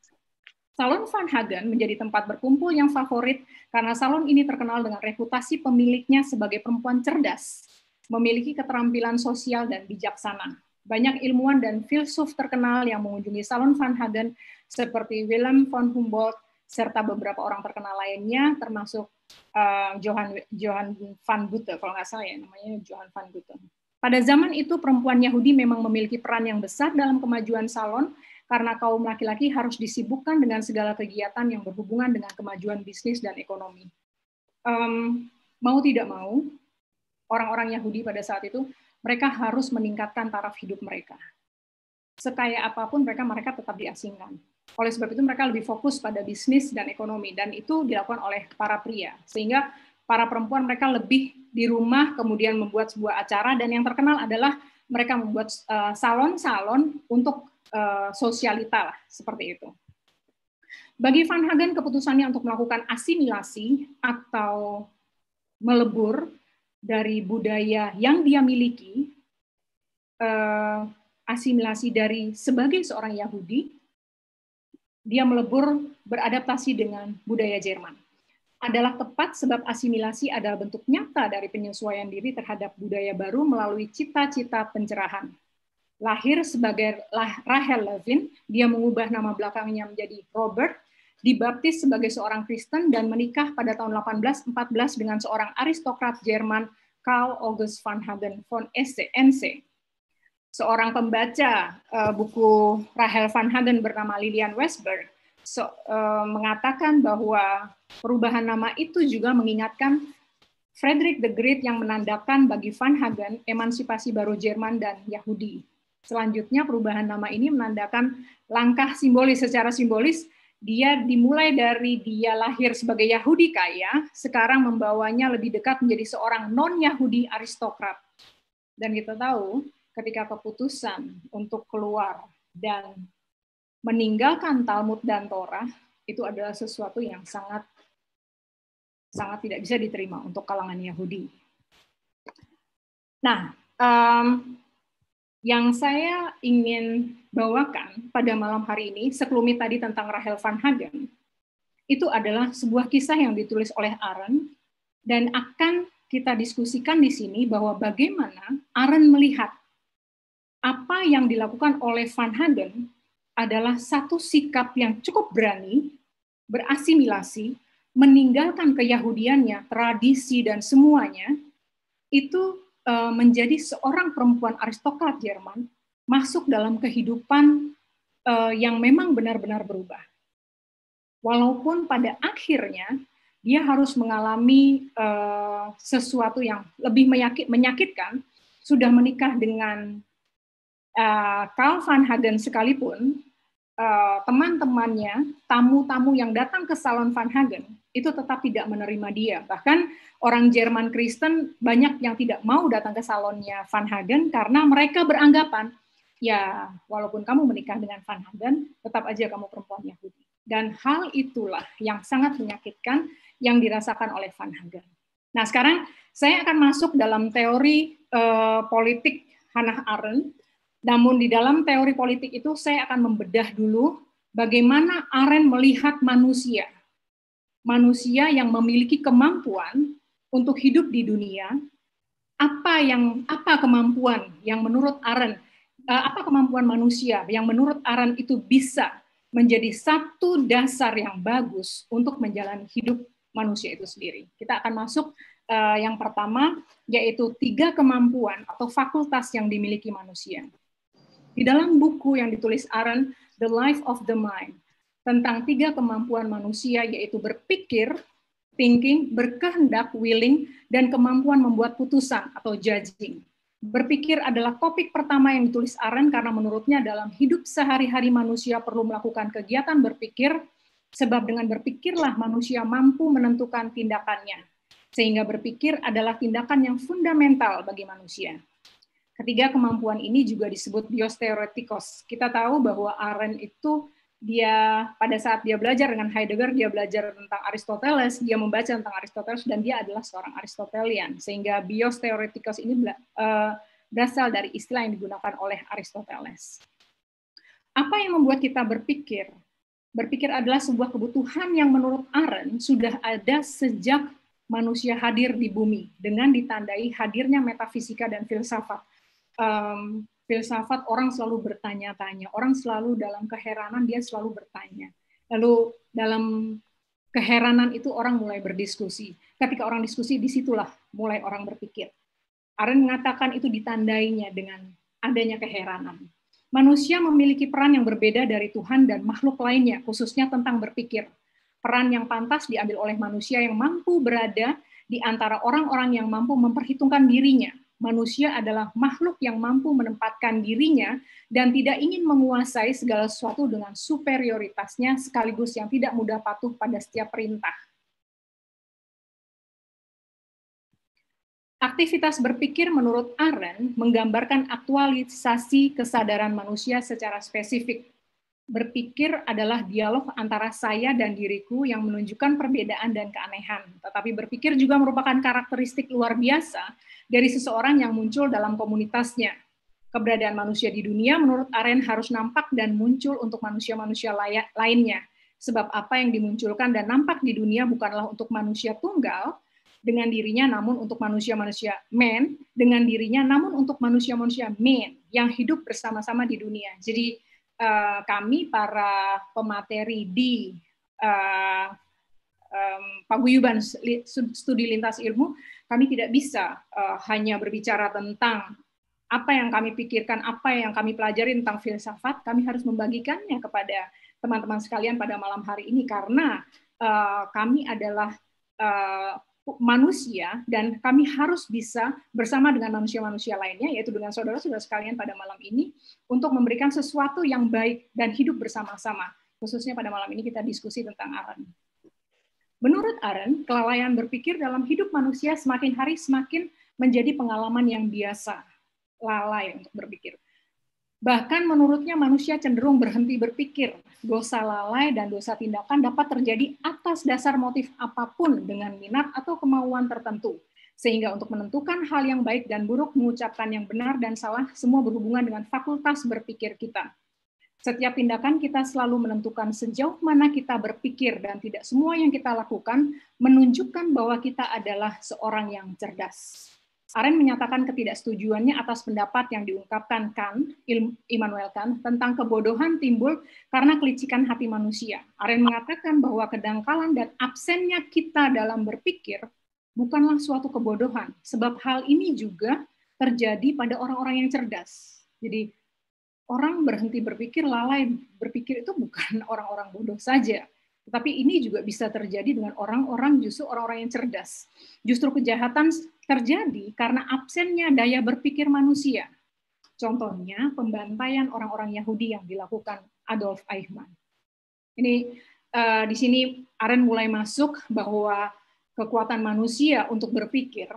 Salon Van Hagen menjadi tempat berkumpul yang favorit karena salon ini terkenal dengan reputasi pemiliknya sebagai perempuan cerdas, memiliki keterampilan sosial dan bijaksana. Banyak ilmuwan dan filsuf terkenal yang mengunjungi Salon Van Hagen seperti Willem von Humboldt serta beberapa orang terkenal lainnya termasuk uh, Johan Johan van Goethe kalau nggak salah ya namanya Johan van Goethe. Pada zaman itu perempuan Yahudi memang memiliki peran yang besar dalam kemajuan salon karena kaum laki-laki harus disibukkan dengan segala kegiatan yang berhubungan dengan kemajuan bisnis dan ekonomi. Um, mau tidak mau, orang-orang Yahudi pada saat itu mereka harus meningkatkan taraf hidup mereka. Sekaya apapun mereka mereka tetap diasingkan. Oleh sebab itu mereka lebih fokus pada bisnis dan ekonomi dan itu dilakukan oleh para pria sehingga para perempuan mereka lebih di rumah kemudian membuat sebuah acara dan yang terkenal adalah mereka membuat eh, salon-salon untuk Eh, sosialita lah seperti itu. Bagi Van Hagen, keputusannya untuk melakukan asimilasi atau melebur dari budaya yang dia miliki, eh, asimilasi dari sebagai seorang Yahudi, dia melebur beradaptasi dengan budaya Jerman. Adalah tepat sebab asimilasi adalah bentuk nyata dari penyesuaian diri terhadap budaya baru melalui cita-cita pencerahan lahir sebagai Rahel Levin, dia mengubah nama belakangnya menjadi Robert, dibaptis sebagai seorang Kristen dan menikah pada tahun 1814 dengan seorang aristokrat Jerman Karl August van Hagen von S.C.N.C. Seorang pembaca eh, buku Rahel van Hagen bernama Lilian Westberg so, uh, eh, mengatakan bahwa perubahan nama itu juga mengingatkan Frederick the Great yang menandakan bagi Van Hagen emansipasi baru Jerman dan Yahudi. Selanjutnya perubahan nama ini menandakan langkah simbolis secara simbolis dia dimulai dari dia lahir sebagai Yahudi kaya, sekarang membawanya lebih dekat menjadi seorang non-Yahudi aristokrat. Dan kita tahu ketika keputusan untuk keluar dan meninggalkan Talmud dan Torah itu adalah sesuatu yang sangat sangat tidak bisa diterima untuk kalangan Yahudi. Nah, um, yang saya ingin bawakan pada malam hari ini, sekelumit tadi tentang Rahel Van Hagen, itu adalah sebuah kisah yang ditulis oleh Aaron dan akan kita diskusikan di sini bahwa bagaimana Aaron melihat apa yang dilakukan oleh Van Hagen adalah satu sikap yang cukup berani, berasimilasi, meninggalkan keyahudiannya, tradisi, dan semuanya, itu E, menjadi seorang perempuan aristokrat Jerman masuk dalam kehidupan e, yang memang benar-benar berubah. Walaupun pada akhirnya dia harus mengalami e, sesuatu yang lebih menyakitkan, sudah menikah dengan Karl van Hagen sekalipun, teman-temannya, tamu-tamu yang datang ke salon Van Hagen itu tetap tidak menerima dia. Bahkan orang Jerman Kristen banyak yang tidak mau datang ke salonnya Van Hagen karena mereka beranggapan, ya walaupun kamu menikah dengan Van Hagen, tetap aja kamu perempuan Yahudi. Dan hal itulah yang sangat menyakitkan yang dirasakan oleh Van Hagen. Nah sekarang saya akan masuk dalam teori eh, politik Hannah Arendt. Namun di dalam teori politik itu saya akan membedah dulu bagaimana Arendt melihat manusia manusia yang memiliki kemampuan untuk hidup di dunia, apa yang apa kemampuan yang menurut Aren eh, apa kemampuan manusia yang menurut Aren itu bisa menjadi satu dasar yang bagus untuk menjalani hidup manusia itu sendiri. Kita akan masuk eh, yang pertama yaitu tiga kemampuan atau fakultas yang dimiliki manusia. Di dalam buku yang ditulis Aren The Life of the Mind, tentang tiga kemampuan manusia yaitu berpikir, thinking, berkehendak, willing, dan kemampuan membuat putusan atau judging. Berpikir adalah topik pertama yang ditulis Aren karena menurutnya dalam hidup sehari-hari manusia perlu melakukan kegiatan berpikir, sebab dengan berpikirlah manusia mampu menentukan tindakannya. Sehingga berpikir adalah tindakan yang fundamental bagi manusia. Ketiga kemampuan ini juga disebut biosteoretikos. Kita tahu bahwa Aren itu dia pada saat dia belajar dengan Heidegger dia belajar tentang Aristoteles dia membaca tentang Aristoteles dan dia adalah seorang Aristotelian sehingga bios teoretikos ini eh, berasal dari istilah yang digunakan oleh Aristoteles apa yang membuat kita berpikir berpikir adalah sebuah kebutuhan yang menurut Aren sudah ada sejak manusia hadir di bumi dengan ditandai hadirnya metafisika dan filsafat filsafat orang selalu bertanya-tanya, orang selalu dalam keheranan dia selalu bertanya. Lalu dalam keheranan itu orang mulai berdiskusi. Ketika orang diskusi disitulah mulai orang berpikir. Aren mengatakan itu ditandainya dengan adanya keheranan. Manusia memiliki peran yang berbeda dari Tuhan dan makhluk lainnya, khususnya tentang berpikir. Peran yang pantas diambil oleh manusia yang mampu berada di antara orang-orang yang mampu memperhitungkan dirinya, manusia adalah makhluk yang mampu menempatkan dirinya dan tidak ingin menguasai segala sesuatu dengan superioritasnya sekaligus yang tidak mudah patuh pada setiap perintah. Aktivitas berpikir menurut Arendt menggambarkan aktualisasi kesadaran manusia secara spesifik. Berpikir adalah dialog antara saya dan diriku yang menunjukkan perbedaan dan keanehan. Tetapi berpikir juga merupakan karakteristik luar biasa dari seseorang yang muncul dalam komunitasnya. Keberadaan manusia di dunia menurut Aren harus nampak dan muncul untuk manusia-manusia lainnya. Sebab apa yang dimunculkan dan nampak di dunia bukanlah untuk manusia tunggal dengan dirinya namun untuk manusia-manusia men, dengan dirinya namun untuk manusia-manusia men yang hidup bersama-sama di dunia. Jadi eh, kami para pemateri di eh, paguyuban studi lintas ilmu kami tidak bisa uh, hanya berbicara tentang apa yang kami pikirkan, apa yang kami pelajari tentang filsafat, kami harus membagikannya kepada teman-teman sekalian pada malam hari ini karena uh, kami adalah uh, manusia dan kami harus bisa bersama dengan manusia-manusia lainnya yaitu dengan saudara-saudara sekalian pada malam ini untuk memberikan sesuatu yang baik dan hidup bersama-sama khususnya pada malam ini kita diskusi tentang Aran. Menurut Aren, kelalaian berpikir dalam hidup manusia semakin hari semakin menjadi pengalaman yang biasa, lalai untuk berpikir. Bahkan menurutnya manusia cenderung berhenti berpikir. Dosa lalai dan dosa tindakan dapat terjadi atas dasar motif apapun dengan minat atau kemauan tertentu. Sehingga untuk menentukan hal yang baik dan buruk, mengucapkan yang benar dan salah, semua berhubungan dengan fakultas berpikir kita. Setiap tindakan kita selalu menentukan sejauh mana kita berpikir dan tidak semua yang kita lakukan menunjukkan bahwa kita adalah seorang yang cerdas. Aren menyatakan ketidaksetujuannya atas pendapat yang diungkapkan Kant, Immanuel Kant, tentang kebodohan timbul karena kelicikan hati manusia. Aren mengatakan bahwa kedangkalan dan absennya kita dalam berpikir bukanlah suatu kebodohan, sebab hal ini juga terjadi pada orang-orang yang cerdas. Jadi orang berhenti berpikir lalai berpikir itu bukan [laughs] orang-orang bodoh saja tetapi ini juga bisa terjadi dengan orang-orang justru orang-orang yang cerdas justru kejahatan terjadi karena absennya daya berpikir manusia contohnya pembantaian orang-orang Yahudi yang dilakukan Adolf Eichmann ini uh, di sini Aren mulai masuk bahwa kekuatan manusia untuk berpikir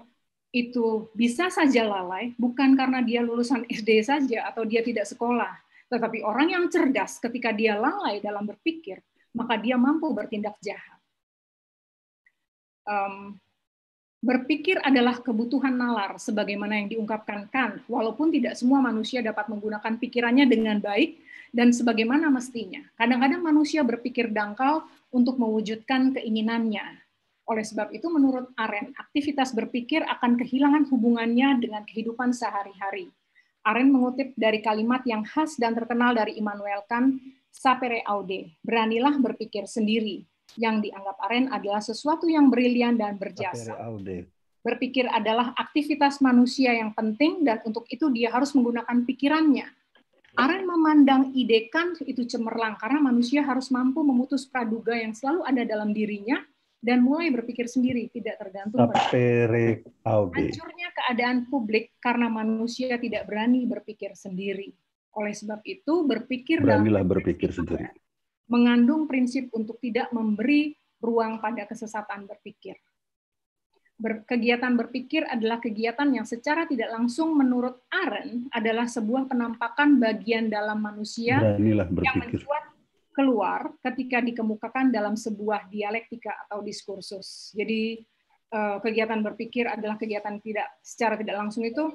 itu bisa saja lalai bukan karena dia lulusan SD [laughs] saja atau dia tidak sekolah, tetapi orang yang cerdas ketika dia lalai dalam berpikir, maka dia mampu bertindak jahat. Um, berpikir adalah kebutuhan nalar, sebagaimana yang diungkapkan Kant, walaupun tidak semua manusia dapat menggunakan pikirannya dengan baik dan sebagaimana mestinya. Kadang-kadang manusia berpikir dangkal untuk mewujudkan keinginannya, oleh sebab itu, menurut Aren, aktivitas berpikir akan kehilangan hubungannya dengan kehidupan sehari-hari. Aren mengutip dari kalimat yang khas dan terkenal dari Immanuel Kant, sapere aude, beranilah berpikir sendiri. Yang dianggap Aren adalah sesuatu yang brilian dan berjasa. Berpikir adalah aktivitas manusia yang penting dan untuk itu dia harus menggunakan pikirannya. Aren memandang ide Kant itu cemerlang karena manusia harus mampu memutus praduga yang selalu ada dalam dirinya dan mulai berpikir sendiri tidak tergantung pada hancurnya keadaan publik karena manusia tidak berani berpikir sendiri. Oleh sebab itu berpikir beranilah berpikir sendiri. Mengandung prinsip untuk tidak memberi ruang pada kesesatan berpikir. Ber, kegiatan berpikir adalah kegiatan yang secara tidak langsung menurut Aren adalah sebuah penampakan bagian dalam manusia yang mencuat keluar ketika dikemukakan dalam sebuah dialektika atau diskursus. Jadi eh, kegiatan berpikir adalah kegiatan tidak secara tidak langsung itu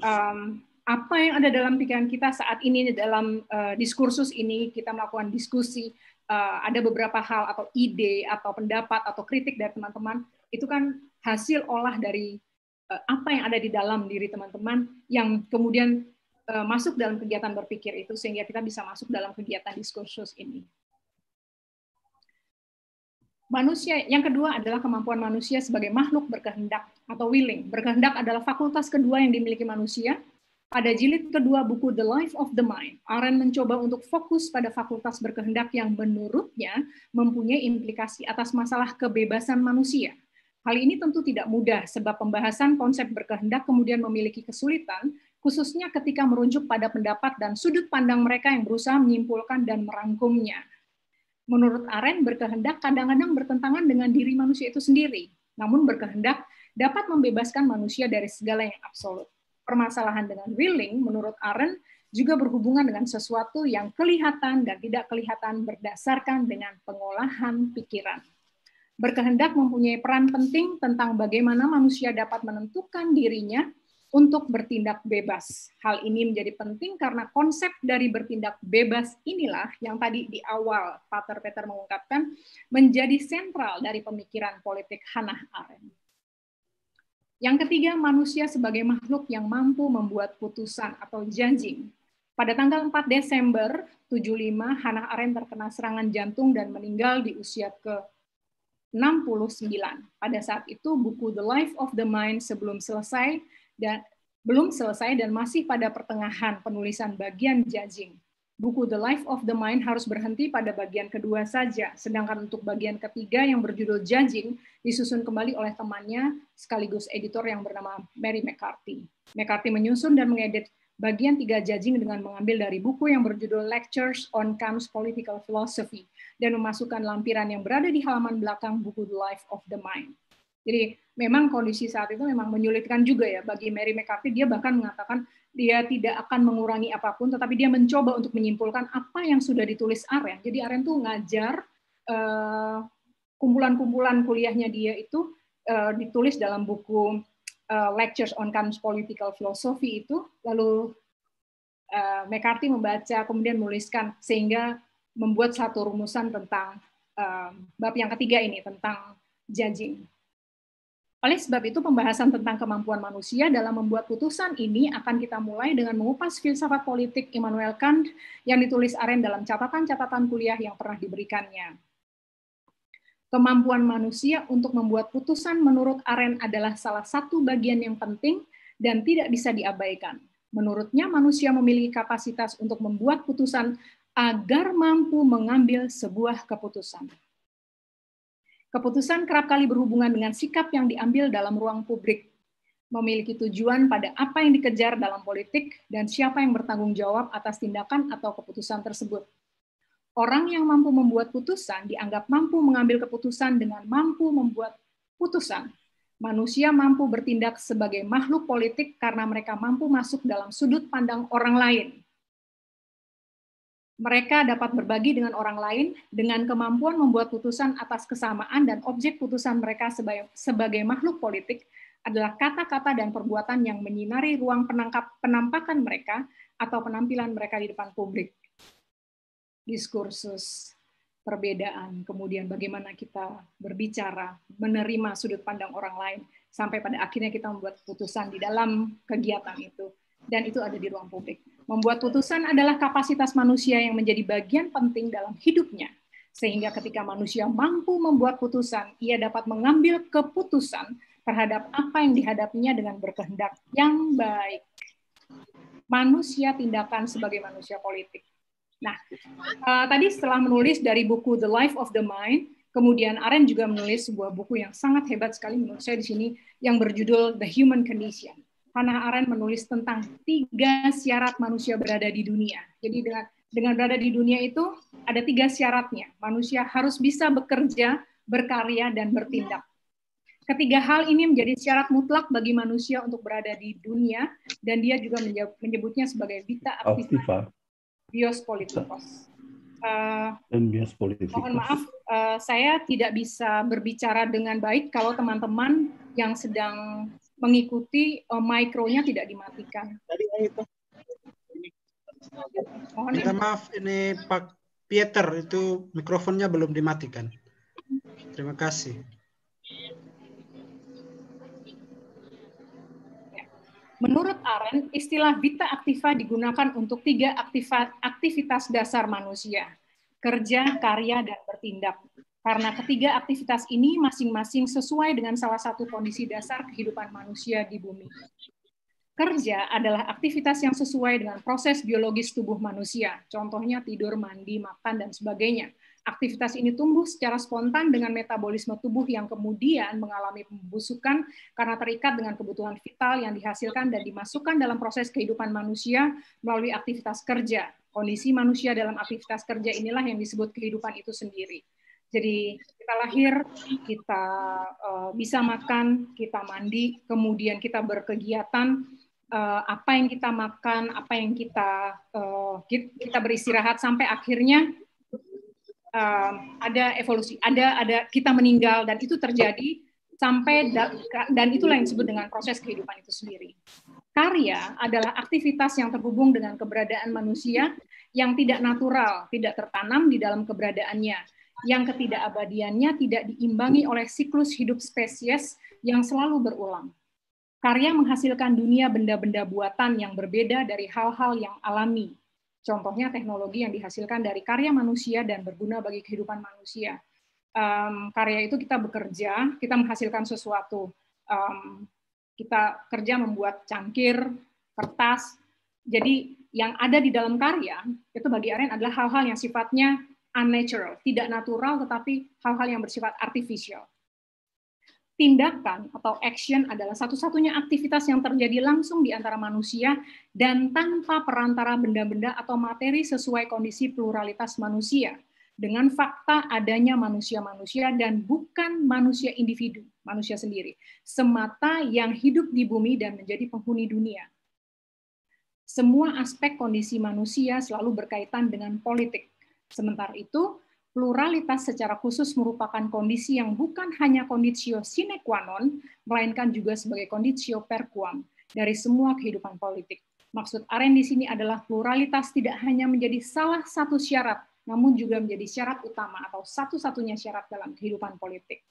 um, apa yang ada dalam pikiran kita saat ini dalam uh, diskursus ini kita melakukan diskusi uh, ada beberapa hal atau ide atau pendapat atau kritik dari teman-teman itu kan hasil olah dari uh, apa yang ada di dalam diri teman-teman yang kemudian Eh, masuk dalam kegiatan berpikir itu sehingga kita bisa masuk dalam kegiatan diskursus ini. Manusia yang kedua adalah kemampuan manusia sebagai makhluk berkehendak atau willing. Berkehendak adalah fakultas kedua yang dimiliki manusia. Pada jilid kedua buku The Life of the Mind, Aren mencoba untuk fokus pada fakultas berkehendak yang menurutnya mempunyai implikasi atas masalah kebebasan manusia. Hal ini tentu tidak mudah sebab pembahasan konsep berkehendak kemudian memiliki kesulitan khususnya ketika merujuk pada pendapat dan sudut pandang mereka yang berusaha menyimpulkan dan merangkumnya. Menurut Aren, berkehendak kadang-kadang bertentangan dengan diri manusia itu sendiri, namun berkehendak dapat membebaskan manusia dari segala yang absolut. Permasalahan dengan willing, menurut Aren, juga berhubungan dengan sesuatu yang kelihatan dan tidak kelihatan berdasarkan dengan pengolahan pikiran berkehendak mempunyai peran penting tentang bagaimana manusia dapat menentukan dirinya untuk bertindak bebas. Hal ini menjadi penting karena konsep dari bertindak bebas inilah yang tadi di awal Pater Peter mengungkapkan menjadi sentral dari pemikiran politik Hannah Arendt. Yang ketiga, manusia sebagai makhluk yang mampu membuat putusan atau janji. Pada tanggal 4 Desember 75, Hannah Arendt terkena serangan jantung dan meninggal di usia ke 69. Pada saat itu, buku The Life of the Mind sebelum selesai dan belum selesai dan masih pada pertengahan penulisan bagian judging. Buku The Life of the Mind harus berhenti pada bagian kedua saja, sedangkan untuk bagian ketiga yang berjudul Judging disusun kembali oleh temannya sekaligus editor yang bernama Mary McCarthy. McCarthy menyusun dan mengedit bagian tiga judging dengan mengambil dari buku yang berjudul Lectures on Kant's Political Philosophy dan memasukkan lampiran yang berada di halaman belakang buku The Life of the Mind. Jadi memang kondisi saat itu memang menyulitkan juga ya bagi Mary McCarthy. Dia bahkan mengatakan dia tidak akan mengurangi apapun, tetapi dia mencoba untuk menyimpulkan apa yang sudah ditulis Aren. Jadi Aren tuh ngajar eh, kumpulan-kumpulan uh, kuliahnya dia itu uh, ditulis dalam buku uh, Lectures on Kant's Political Philosophy itu, lalu uh, McCarthy membaca, kemudian menuliskan, sehingga membuat satu rumusan tentang uh, bab yang ketiga ini, tentang judging. Oleh sebab itu, pembahasan tentang kemampuan manusia dalam membuat putusan ini akan kita mulai dengan mengupas filsafat politik Immanuel Kant yang ditulis Aren dalam catatan-catatan kuliah yang pernah diberikannya. Kemampuan manusia untuk membuat putusan menurut Aren adalah salah satu bagian yang penting dan tidak bisa diabaikan. Menurutnya, manusia memiliki kapasitas untuk membuat putusan agar mampu mengambil sebuah keputusan. Keputusan kerap kali berhubungan dengan sikap yang diambil dalam ruang publik, memiliki tujuan pada apa yang dikejar dalam politik dan siapa yang bertanggung jawab atas tindakan atau keputusan tersebut. Orang yang mampu membuat putusan dianggap mampu mengambil keputusan dengan mampu membuat putusan. Manusia mampu bertindak sebagai makhluk politik karena mereka mampu masuk dalam sudut pandang orang lain, mereka dapat berbagi dengan orang lain dengan kemampuan membuat putusan atas kesamaan dan objek putusan mereka sebagai, sebagai makhluk politik adalah kata-kata dan perbuatan yang menyinari ruang penangkap, penampakan mereka atau penampilan mereka di depan publik. Diskursus, perbedaan, kemudian bagaimana kita berbicara, menerima sudut pandang orang lain, sampai pada akhirnya kita membuat keputusan di dalam kegiatan itu. Dan itu ada di ruang publik Membuat putusan adalah kapasitas manusia yang menjadi bagian penting dalam hidupnya, sehingga ketika manusia mampu membuat putusan, ia dapat mengambil keputusan terhadap apa yang dihadapinya dengan berkehendak yang baik. Manusia tindakan sebagai manusia politik. Nah, uh, tadi setelah menulis dari buku The Life of the Mind, kemudian Aren juga menulis sebuah buku yang sangat hebat sekali menurut saya di sini yang berjudul The Human Condition. Hannah Arendt menulis tentang tiga syarat manusia berada di dunia. Jadi dengan dengan berada di dunia itu ada tiga syaratnya. Manusia harus bisa bekerja, berkarya, dan bertindak. Ketiga hal ini menjadi syarat mutlak bagi manusia untuk berada di dunia, dan dia juga menyebutnya sebagai vita activa bios politikos. Uh, eh, dan bias politik. Mohon maaf, uh, saya tidak bisa berbicara dengan baik kalau teman-teman yang sedang mengikuti uh, mikronya tidak dimatikan. Tadi gitu. ya. maaf ini Pak Peter itu mikrofonnya belum dimatikan. Terima kasih. Ya. Menurut Aren, istilah vita aktiva digunakan untuk tiga aktivitas dasar manusia, kerja, karya, dan bertindak. Karena ketiga aktivitas ini masing-masing sesuai dengan salah satu kondisi dasar kehidupan manusia di bumi. Kerja adalah aktivitas yang sesuai dengan proses biologis tubuh manusia, contohnya tidur, mandi, makan, dan sebagainya. Aktivitas ini tumbuh secara spontan dengan metabolisme tubuh yang kemudian mengalami pembusukan karena terikat dengan kebutuhan vital yang dihasilkan dan dimasukkan dalam proses kehidupan manusia melalui aktivitas kerja. Kondisi manusia dalam aktivitas kerja inilah yang disebut kehidupan itu sendiri. Jadi kita lahir, kita uh, bisa makan, kita mandi, kemudian kita berkegiatan. Uh, apa yang kita makan, apa yang kita uh, kita beristirahat sampai akhirnya uh, ada evolusi, ada ada kita meninggal dan itu terjadi sampai da, dan itulah yang disebut dengan proses kehidupan itu sendiri. Karya adalah aktivitas yang terhubung dengan keberadaan manusia yang tidak natural, tidak tertanam di dalam keberadaannya yang ketidakabadiannya tidak diimbangi oleh siklus hidup spesies yang selalu berulang. Karya menghasilkan dunia benda-benda buatan yang berbeda dari hal-hal yang alami. Contohnya teknologi yang dihasilkan dari karya manusia dan berguna bagi kehidupan manusia. Um, karya itu kita bekerja, kita menghasilkan sesuatu. Um, kita kerja membuat cangkir, kertas. Jadi yang ada di dalam karya itu bagi Aren adalah hal-hal yang sifatnya unnatural, tidak natural tetapi hal-hal yang bersifat artificial. Tindakan atau action adalah satu-satunya aktivitas yang terjadi langsung di antara manusia dan tanpa perantara benda-benda atau materi sesuai kondisi pluralitas manusia dengan fakta adanya manusia-manusia dan bukan manusia individu, manusia sendiri, semata yang hidup di bumi dan menjadi penghuni dunia. Semua aspek kondisi manusia selalu berkaitan dengan politik, Sementara itu, pluralitas secara khusus merupakan kondisi yang bukan hanya kondisio sine qua non, melainkan juga sebagai kondisio per quam dari semua kehidupan politik. Maksud Aren di sini adalah pluralitas tidak hanya menjadi salah satu syarat, namun juga menjadi syarat utama atau satu-satunya syarat dalam kehidupan politik.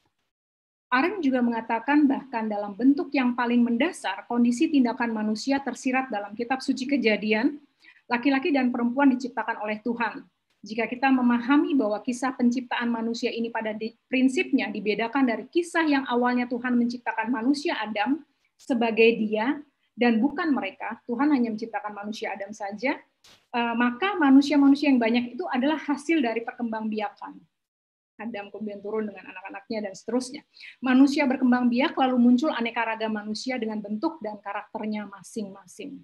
Aren juga mengatakan bahkan dalam bentuk yang paling mendasar, kondisi tindakan manusia tersirat dalam kitab suci kejadian, laki-laki dan perempuan diciptakan oleh Tuhan, jika kita memahami bahwa kisah penciptaan manusia ini pada prinsipnya dibedakan dari kisah yang awalnya Tuhan menciptakan manusia Adam sebagai dia dan bukan mereka, Tuhan hanya menciptakan manusia Adam saja, eh, maka manusia-manusia yang banyak itu adalah hasil dari perkembangbiakan. Adam kemudian turun dengan anak-anaknya dan seterusnya. Manusia berkembang biak lalu muncul aneka ragam manusia dengan bentuk dan karakternya masing-masing.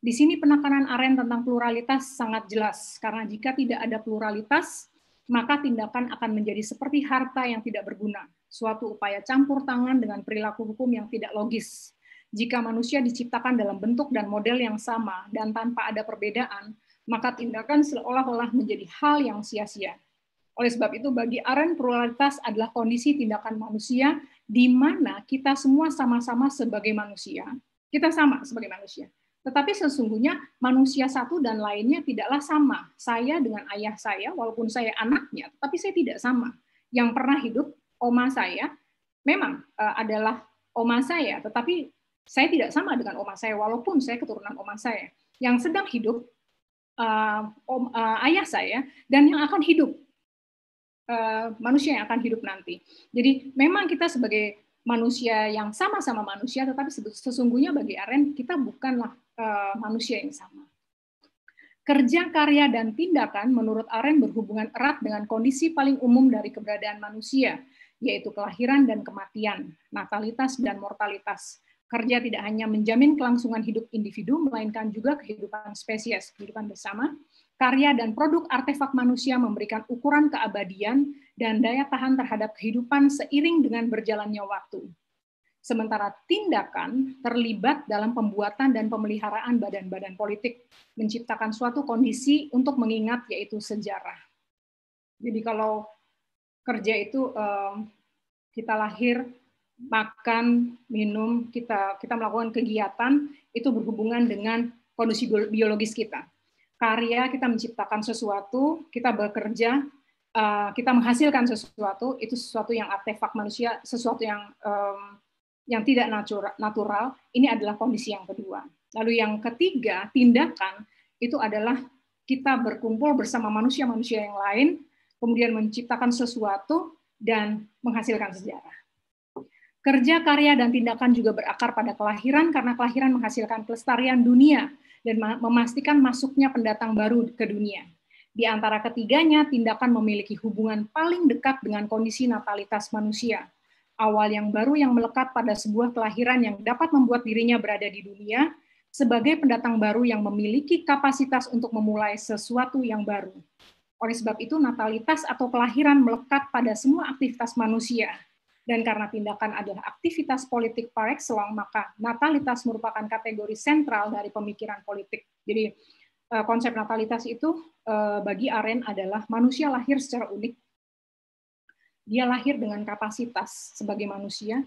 Di sini penekanan Aren tentang pluralitas sangat jelas, karena jika tidak ada pluralitas, maka tindakan akan menjadi seperti harta yang tidak berguna, suatu upaya campur tangan dengan perilaku hukum yang tidak logis. Jika manusia diciptakan dalam bentuk dan model yang sama dan tanpa ada perbedaan, maka tindakan seolah-olah menjadi hal yang sia-sia. Oleh sebab itu, bagi Aren, pluralitas adalah kondisi tindakan manusia di mana kita semua sama-sama sebagai manusia. Kita sama sebagai manusia tetapi sesungguhnya manusia satu dan lainnya tidaklah sama. Saya dengan ayah saya, walaupun saya anaknya, tapi saya tidak sama. Yang pernah hidup oma saya memang e, adalah oma saya, tetapi saya tidak sama dengan oma saya, walaupun saya keturunan oma saya. Yang sedang hidup e, e, ayah saya dan yang akan hidup manusia yang akan hidup nanti. Jadi memang kita sebagai manusia yang sama-sama manusia, tetapi sesungguhnya bagi Aren kita bukanlah eh, manusia yang sama. Kerja, karya, dan tindakan menurut Aren berhubungan erat dengan kondisi paling umum dari keberadaan manusia, yaitu kelahiran dan kematian, natalitas dan mortalitas. Kerja tidak hanya menjamin kelangsungan hidup individu, melainkan juga kehidupan spesies, kehidupan bersama, karya dan produk artefak manusia memberikan ukuran keabadian dan daya tahan terhadap kehidupan seiring dengan berjalannya waktu. Sementara tindakan terlibat dalam pembuatan dan pemeliharaan badan-badan politik, menciptakan suatu kondisi untuk mengingat, yaitu sejarah. Jadi, kalau kerja itu eh, kita lahir, makan, minum, kita kita melakukan kegiatan itu berhubungan dengan kondisi biologis kita karya, kita menciptakan sesuatu, kita bekerja, uh, kita menghasilkan sesuatu, itu sesuatu yang artefak manusia, sesuatu yang um, yang tidak natural, natural, ini adalah kondisi yang kedua. Lalu yang ketiga, tindakan itu adalah kita berkumpul bersama manusia-manusia yang lain, kemudian menciptakan sesuatu dan menghasilkan sejarah. Kerja, karya, dan tindakan juga berakar pada kelahiran, karena kelahiran menghasilkan kelestarian dunia dan memastikan masuknya pendatang baru ke dunia. Di antara ketiganya, tindakan memiliki hubungan paling dekat dengan kondisi natalitas manusia, awal yang baru yang melekat pada sebuah kelahiran yang dapat membuat dirinya berada di dunia sebagai pendatang baru yang memiliki kapasitas untuk memulai sesuatu yang baru. Oleh sebab itu, natalitas atau kelahiran melekat pada semua aktivitas manusia, dan karena tindakan adalah aktivitas politik par excellence, maka natalitas merupakan kategori sentral dari pemikiran politik. Jadi eh, konsep natalitas itu eh, bagi Aren adalah manusia lahir secara unik. Dia lahir dengan kapasitas sebagai manusia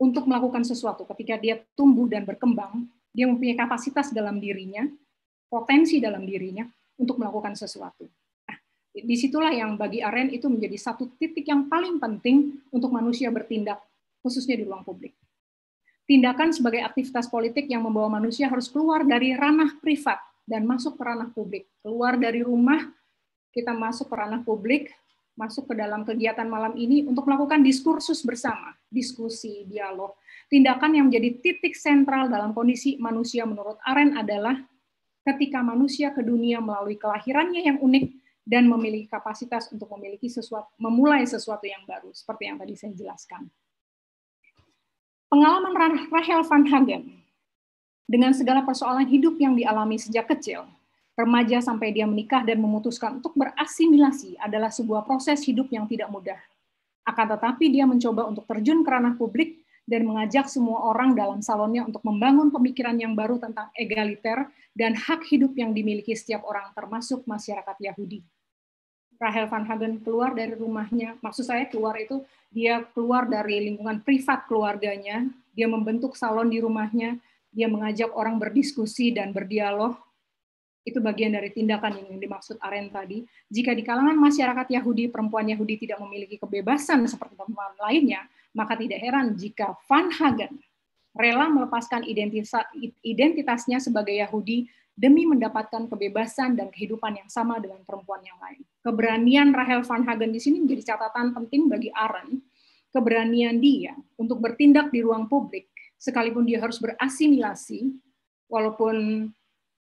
untuk melakukan sesuatu. Ketika dia tumbuh dan berkembang, dia mempunyai kapasitas dalam dirinya, potensi dalam dirinya untuk melakukan sesuatu. Disitulah yang bagi Aren itu menjadi satu titik yang paling penting untuk manusia bertindak, khususnya di ruang publik. Tindakan sebagai aktivitas politik yang membawa manusia harus keluar dari ranah privat dan masuk ke ranah publik. Keluar dari rumah, kita masuk ke ranah publik, masuk ke dalam kegiatan malam ini untuk melakukan diskursus bersama, diskusi, dialog. Tindakan yang menjadi titik sentral dalam kondisi manusia menurut Aren adalah ketika manusia ke dunia melalui kelahirannya yang unik dan memiliki kapasitas untuk memiliki sesuatu, memulai sesuatu yang baru, seperti yang tadi saya jelaskan. Pengalaman Rahel Van Hagen dengan segala persoalan hidup yang dialami sejak kecil, remaja sampai dia menikah dan memutuskan untuk berasimilasi adalah sebuah proses hidup yang tidak mudah. Akan tetapi dia mencoba untuk terjun ke ranah publik dan mengajak semua orang dalam salonnya untuk membangun pemikiran yang baru tentang egaliter dan hak hidup yang dimiliki setiap orang, termasuk masyarakat Yahudi. Rahel Van Hagen keluar dari rumahnya. Maksud saya keluar itu dia keluar dari lingkungan privat keluarganya, dia membentuk salon di rumahnya, dia mengajak orang berdiskusi dan berdialog. Itu bagian dari tindakan yang dimaksud Aren tadi. Jika di kalangan masyarakat Yahudi, perempuan Yahudi tidak memiliki kebebasan seperti perempuan lainnya, maka tidak heran jika Van Hagen rela melepaskan identitasnya sebagai Yahudi demi mendapatkan kebebasan dan kehidupan yang sama dengan perempuan yang lain. Keberanian Rahel Van Hagen di sini menjadi catatan penting bagi Aren. keberanian dia untuk bertindak di ruang publik, sekalipun dia harus berasimilasi, walaupun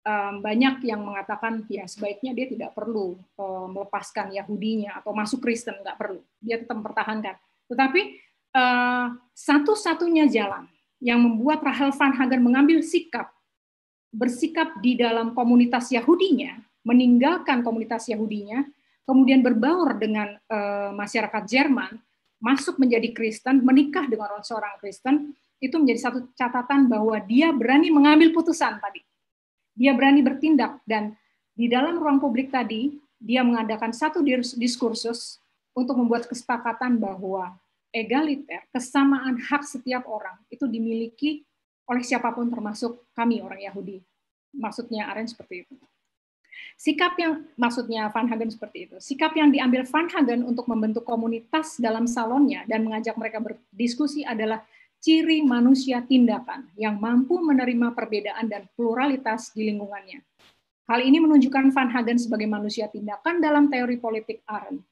um, banyak yang mengatakan ya sebaiknya dia tidak perlu um, melepaskan Yahudinya atau masuk Kristen nggak perlu, dia tetap mempertahankan. Tetapi uh, satu-satunya jalan yang membuat Rahel Van Hagen mengambil sikap bersikap di dalam komunitas Yahudinya, meninggalkan komunitas Yahudinya, kemudian berbaur dengan e, masyarakat Jerman, masuk menjadi Kristen, menikah dengan orang seorang Kristen, itu menjadi satu catatan bahwa dia berani mengambil putusan tadi. Dia berani bertindak dan di dalam ruang publik tadi dia mengadakan satu diskursus untuk membuat kesepakatan bahwa egaliter, kesamaan hak setiap orang itu dimiliki oleh siapapun termasuk kami orang Yahudi. Maksudnya Aren seperti itu. Sikap yang maksudnya Van Hagen seperti itu. Sikap yang diambil Van Hagen untuk membentuk komunitas dalam salonnya dan mengajak mereka berdiskusi adalah ciri manusia tindakan yang mampu menerima perbedaan dan pluralitas di lingkungannya. Hal ini menunjukkan Van Hagen sebagai manusia tindakan dalam teori politik Arendt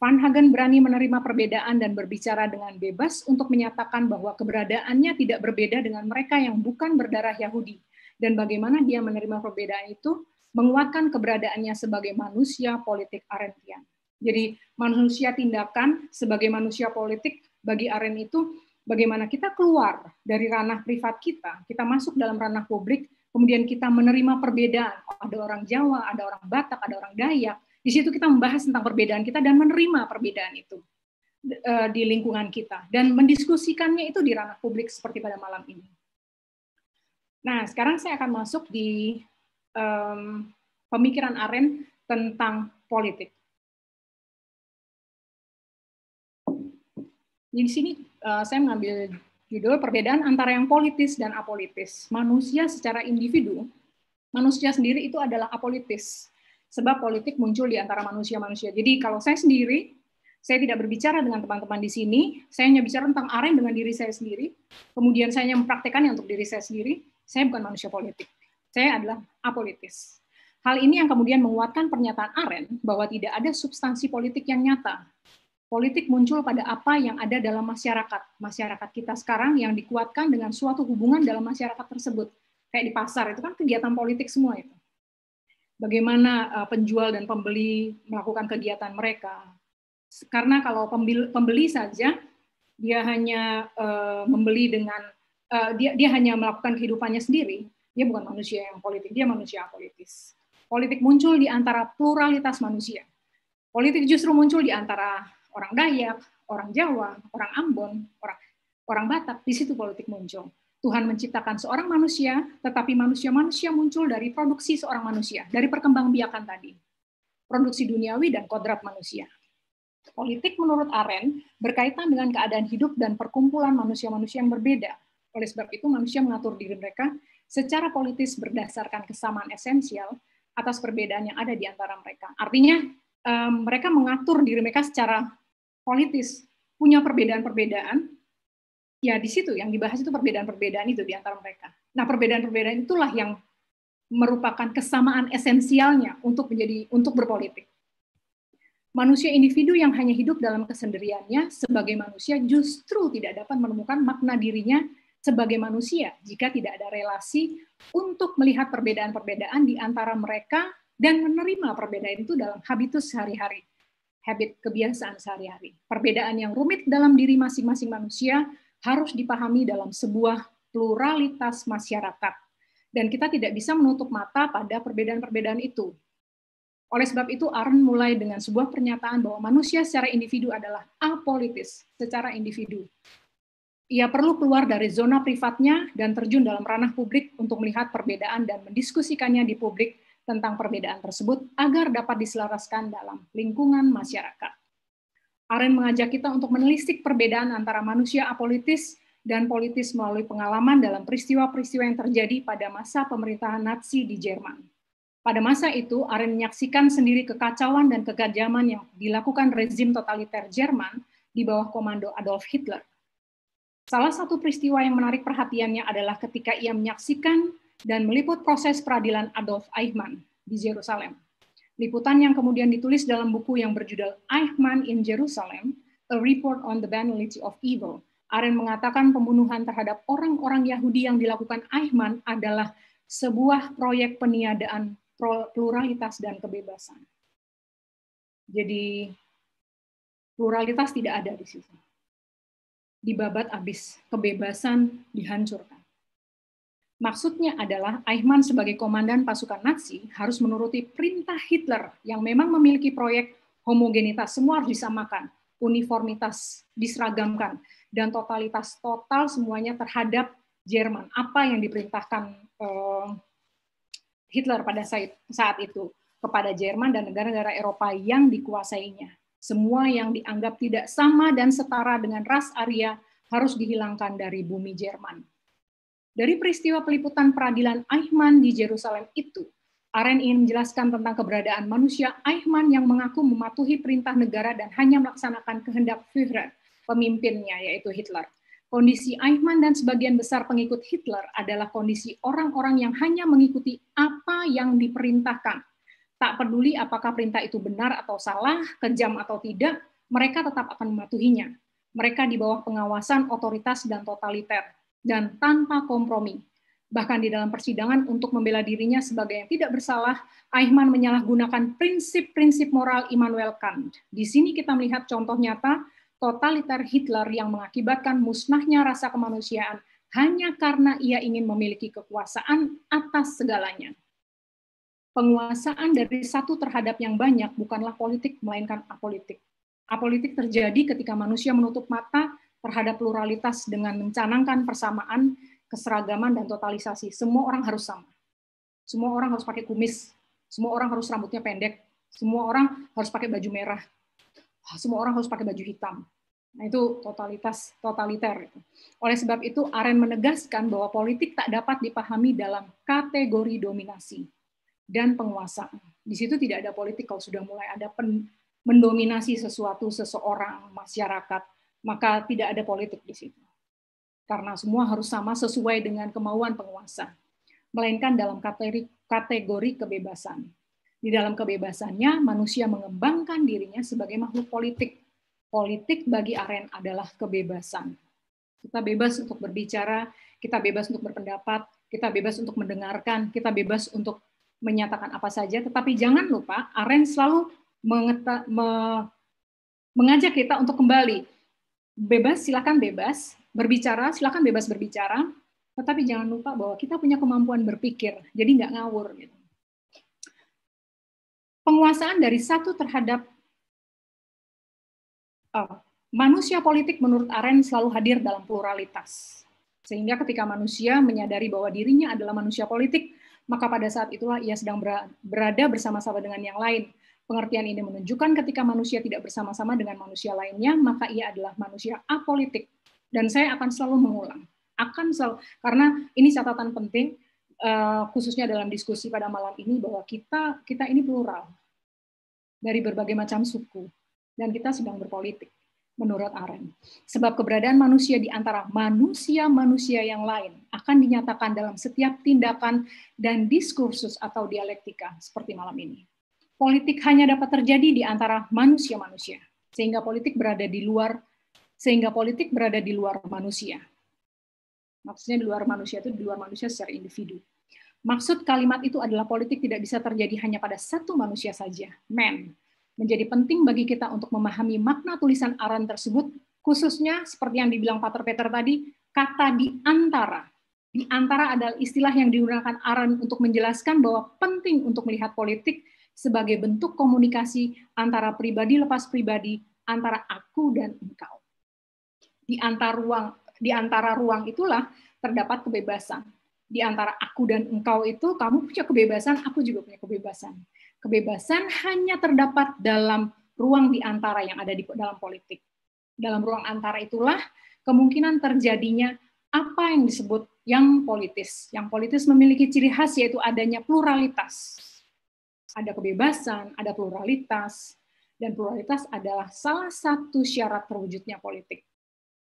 Van Hagen berani menerima perbedaan dan berbicara dengan bebas untuk menyatakan bahwa keberadaannya tidak berbeda dengan mereka yang bukan berdarah Yahudi, dan bagaimana dia menerima perbedaan itu menguatkan keberadaannya sebagai manusia politik Arendtian. Jadi manusia tindakan sebagai manusia politik bagi Aren itu bagaimana kita keluar dari ranah privat kita, kita masuk dalam ranah publik, kemudian kita menerima perbedaan. Ada orang Jawa, ada orang Batak, ada orang Dayak, di situ kita membahas tentang perbedaan kita dan menerima perbedaan itu e, di lingkungan kita dan mendiskusikannya itu di ranah publik seperti pada malam ini. Nah, sekarang saya akan masuk di um, pemikiran Aren tentang politik. Di sini uh, saya mengambil judul perbedaan antara yang politis dan apolitis. Manusia secara individu, manusia sendiri itu adalah apolitis sebab politik muncul di antara manusia-manusia. Jadi kalau saya sendiri, saya tidak berbicara dengan teman-teman di sini, saya hanya bicara tentang aren dengan diri saya sendiri, kemudian saya hanya mempraktekannya untuk diri saya sendiri, saya bukan manusia politik. Saya adalah apolitis. Hal ini yang kemudian menguatkan pernyataan Aren bahwa tidak ada substansi politik yang nyata. Politik muncul pada apa yang ada dalam masyarakat. Masyarakat kita sekarang yang dikuatkan dengan suatu hubungan dalam masyarakat tersebut. Kayak di pasar, itu kan kegiatan politik semua itu bagaimana eh, penjual dan pembeli melakukan kegiatan mereka. Karena kalau pembeli, pembeli saja dia hanya uh, membeli dengan uh, dia dia hanya melakukan kehidupannya sendiri, dia bukan manusia yang politik, dia manusia politis. Politik muncul di antara pluralitas manusia. Politik justru muncul di antara orang Dayak, orang Jawa, orang Ambon, orang orang Batak, di situ politik muncul. Tuhan menciptakan seorang manusia, tetapi manusia-manusia muncul dari produksi seorang manusia, dari perkembangbiakan tadi. Produksi duniawi dan kodrat manusia. Politik menurut Aren berkaitan dengan keadaan hidup dan perkumpulan manusia-manusia yang berbeda. Oleh sebab itu, manusia mengatur diri mereka secara politis berdasarkan kesamaan esensial atas perbedaan yang ada di antara mereka. Artinya, eh, mereka mengatur diri mereka secara politis, punya perbedaan-perbedaan, ya di situ yang dibahas itu perbedaan-perbedaan itu di antara mereka. Nah, perbedaan-perbedaan itulah yang merupakan kesamaan esensialnya untuk menjadi untuk berpolitik. Manusia individu yang hanya hidup dalam kesendiriannya sebagai manusia justru tidak dapat menemukan makna dirinya sebagai manusia jika tidak ada relasi untuk melihat perbedaan-perbedaan di antara mereka dan menerima perbedaan itu dalam habitus sehari-hari, habit kebiasaan sehari-hari. Perbedaan yang rumit dalam diri masing-masing manusia harus dipahami dalam sebuah pluralitas masyarakat. Dan kita tidak bisa menutup mata pada perbedaan-perbedaan itu. Oleh sebab itu, Aren mulai dengan sebuah pernyataan bahwa manusia secara individu adalah apolitis secara individu. Ia perlu keluar dari zona privatnya dan terjun dalam ranah publik untuk melihat perbedaan dan mendiskusikannya di publik tentang perbedaan tersebut agar dapat diselaraskan dalam lingkungan masyarakat. Aren mengajak kita untuk menelisik perbedaan antara manusia apolitis dan politis melalui pengalaman dalam peristiwa-peristiwa yang terjadi pada masa pemerintahan Nazi di Jerman. Pada masa itu, Aren menyaksikan sendiri kekacauan dan kegajaman yang dilakukan rezim totaliter Jerman di bawah komando Adolf Hitler. Salah satu peristiwa yang menarik perhatiannya adalah ketika ia menyaksikan dan meliput proses peradilan Adolf Eichmann di Yerusalem. Liputan yang kemudian ditulis dalam buku yang berjudul Eichmann in Jerusalem, A Report on the Banality of Evil. Aren mengatakan pembunuhan terhadap orang-orang Yahudi yang dilakukan Eichmann adalah sebuah proyek peniadaan pluralitas dan kebebasan. Jadi pluralitas tidak ada di situ. Dibabat habis, kebebasan dihancurkan. Maksudnya adalah Eichmann sebagai komandan pasukan Nazi harus menuruti perintah Hitler yang memang memiliki proyek homogenitas, semua harus disamakan, uniformitas diseragamkan, dan totalitas total semuanya terhadap Jerman. Apa yang diperintahkan eh, Hitler pada saat itu kepada Jerman dan negara-negara Eropa yang dikuasainya. Semua yang dianggap tidak sama dan setara dengan ras Arya harus dihilangkan dari bumi Jerman dari peristiwa peliputan peradilan Aihman di Jerusalem itu, Aren ingin menjelaskan tentang keberadaan manusia Aihman yang mengaku mematuhi perintah negara dan hanya melaksanakan kehendak Führer, pemimpinnya yaitu Hitler. Kondisi Aihman dan sebagian besar pengikut Hitler adalah kondisi orang-orang yang hanya mengikuti apa yang diperintahkan. Tak peduli apakah perintah itu benar atau salah, kejam atau tidak, mereka tetap akan mematuhinya. Mereka di bawah pengawasan otoritas dan totaliter dan tanpa kompromi. Bahkan di dalam persidangan untuk membela dirinya sebagai yang tidak bersalah, Aihman menyalahgunakan prinsip-prinsip moral Immanuel Kant. Di sini kita melihat contoh nyata totaliter Hitler yang mengakibatkan musnahnya rasa kemanusiaan hanya karena ia ingin memiliki kekuasaan atas segalanya. Penguasaan dari satu terhadap yang banyak bukanlah politik, melainkan apolitik. Apolitik terjadi ketika manusia menutup mata terhadap pluralitas dengan mencanangkan persamaan, keseragaman, dan totalisasi. Semua orang harus sama. Semua orang harus pakai kumis. Semua orang harus rambutnya pendek. Semua orang harus pakai baju merah. Ah, semua orang harus pakai baju hitam. Nah, itu totalitas totaliter. Oleh sebab itu, Aren menegaskan bahwa politik tak dapat dipahami dalam kategori dominasi dan penguasaan. Di situ tidak ada politik kalau sudah mulai ada pen, mendominasi sesuatu, seseorang, masyarakat, maka tidak ada politik di situ. Karena semua harus sama sesuai dengan kemauan penguasa, melainkan dalam kategori, kategori kebebasan. Di dalam kebebasannya, manusia mengembangkan dirinya sebagai makhluk politik. Politik bagi Aren adalah kebebasan. Kita bebas untuk berbicara, kita bebas untuk berpendapat, kita bebas untuk mendengarkan, kita bebas untuk menyatakan apa saja. Tetapi jangan lupa, Aren selalu mengeta, me, mengajak kita untuk kembali bebas silakan bebas berbicara silakan bebas berbicara tetapi jangan lupa bahwa kita punya kemampuan berpikir jadi nggak ngawur gitu. penguasaan dari satu terhadap oh, manusia politik menurut Aren selalu hadir dalam pluralitas sehingga ketika manusia menyadari bahwa dirinya adalah manusia politik maka pada saat itulah ia sedang berada bersama-sama dengan yang lain Pengertian ini menunjukkan ketika manusia tidak bersama-sama dengan manusia lainnya, maka ia adalah manusia apolitik. Dan saya akan selalu mengulang, akan selalu karena ini catatan penting eh, khususnya dalam diskusi pada malam ini bahwa kita kita ini plural dari berbagai macam suku dan kita sedang berpolitik menurut Aren. Sebab keberadaan manusia di antara manusia-manusia yang lain akan dinyatakan dalam setiap tindakan dan diskursus atau dialektika seperti malam ini politik hanya dapat terjadi di antara manusia-manusia, sehingga politik berada di luar sehingga politik berada di luar manusia. Maksudnya di luar manusia itu di luar manusia secara individu. Maksud kalimat itu adalah politik tidak bisa terjadi hanya pada satu manusia saja, man. Menjadi penting bagi kita untuk memahami makna tulisan Aran tersebut, khususnya seperti yang dibilang Pater Peter tadi, kata di antara di antara adalah istilah yang digunakan Aran untuk menjelaskan bahwa penting untuk melihat politik sebagai bentuk komunikasi antara pribadi lepas pribadi, antara aku dan engkau. Di antara ruang di antara ruang itulah terdapat kebebasan. Di antara aku dan engkau itu kamu punya kebebasan, aku juga punya kebebasan. Kebebasan hanya terdapat dalam ruang di antara yang ada di dalam politik. Dalam ruang antara itulah kemungkinan terjadinya apa yang disebut yang politis. Yang politis memiliki ciri khas yaitu adanya pluralitas ada kebebasan, ada pluralitas, dan pluralitas adalah salah satu syarat terwujudnya politik.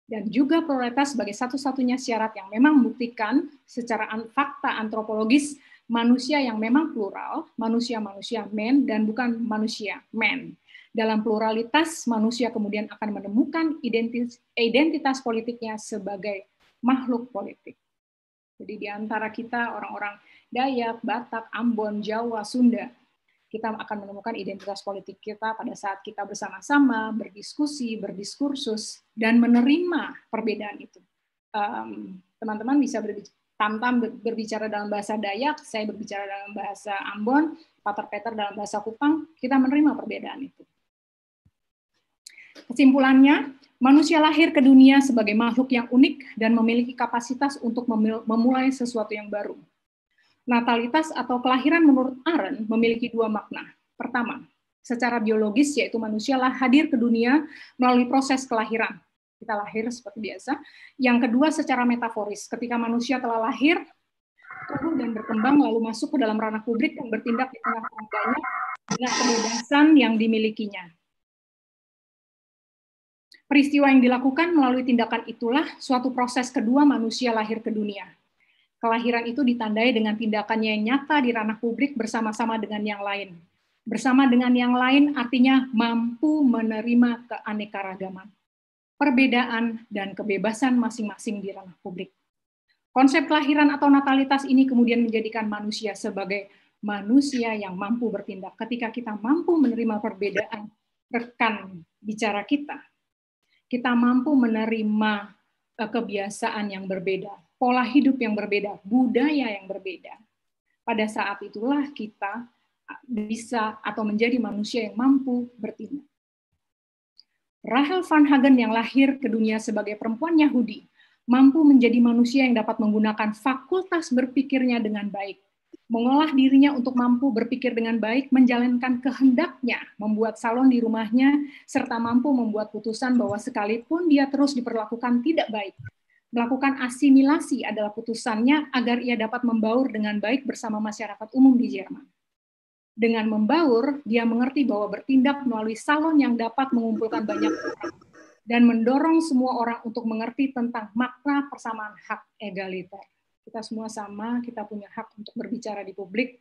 Dan juga pluralitas sebagai satu-satunya syarat yang memang membuktikan secara fakta antropologis manusia yang memang plural, manusia-manusia men dan bukan manusia men. Dalam pluralitas, manusia kemudian akan menemukan identitas, politiknya sebagai makhluk politik. Jadi di antara kita orang-orang Dayak, Batak, Ambon, Jawa, Sunda, kita akan menemukan identitas politik kita pada saat kita bersama-sama berdiskusi, berdiskursus, dan menerima perbedaan itu. teman teman-teman bisa berbicara, tam berbicara dalam bahasa Dayak, saya berbicara dalam bahasa Ambon, Pater Peter dalam bahasa Kupang, kita menerima perbedaan itu. Kesimpulannya, manusia lahir ke dunia sebagai makhluk yang unik dan memiliki kapasitas untuk memulai sesuatu yang baru Natalitas atau kelahiran menurut Aaron memiliki dua makna. Pertama, secara biologis yaitu manusia lah hadir ke dunia melalui proses kelahiran. Kita lahir seperti biasa. Yang kedua secara metaforis, ketika manusia telah lahir, tumbuh dan berkembang lalu masuk ke dalam ranah publik yang bertindak di tengah keluarganya dengan kebebasan yang dimilikinya. Peristiwa yang dilakukan melalui tindakan itulah suatu proses kedua manusia lahir ke dunia, Kelahiran itu ditandai dengan tindakannya yang nyata di ranah publik bersama-sama dengan yang lain. Bersama dengan yang lain artinya mampu menerima keanekaragaman, perbedaan, dan kebebasan masing-masing di ranah publik. Konsep kelahiran atau natalitas ini kemudian menjadikan manusia sebagai manusia yang mampu bertindak ketika kita mampu menerima perbedaan rekan bicara kita. Kita mampu menerima eh, kebiasaan yang berbeda pola hidup yang berbeda, budaya yang berbeda. Pada saat itulah kita bisa atau menjadi manusia yang mampu bertindak. Rahel Van Hagen yang lahir ke dunia sebagai perempuan Yahudi, mampu menjadi manusia yang dapat menggunakan fakultas berpikirnya dengan baik, mengolah dirinya untuk mampu berpikir dengan baik, menjalankan kehendaknya, membuat salon di rumahnya, serta mampu membuat putusan bahwa sekalipun dia terus diperlakukan tidak baik, melakukan asimilasi adalah putusannya agar ia dapat membaur dengan baik bersama masyarakat umum di Jerman. Dengan membaur, dia mengerti bahwa bertindak melalui salon yang dapat mengumpulkan banyak orang dan mendorong semua orang untuk mengerti tentang makna persamaan hak egaliter. Kita semua sama, kita punya hak untuk berbicara di publik,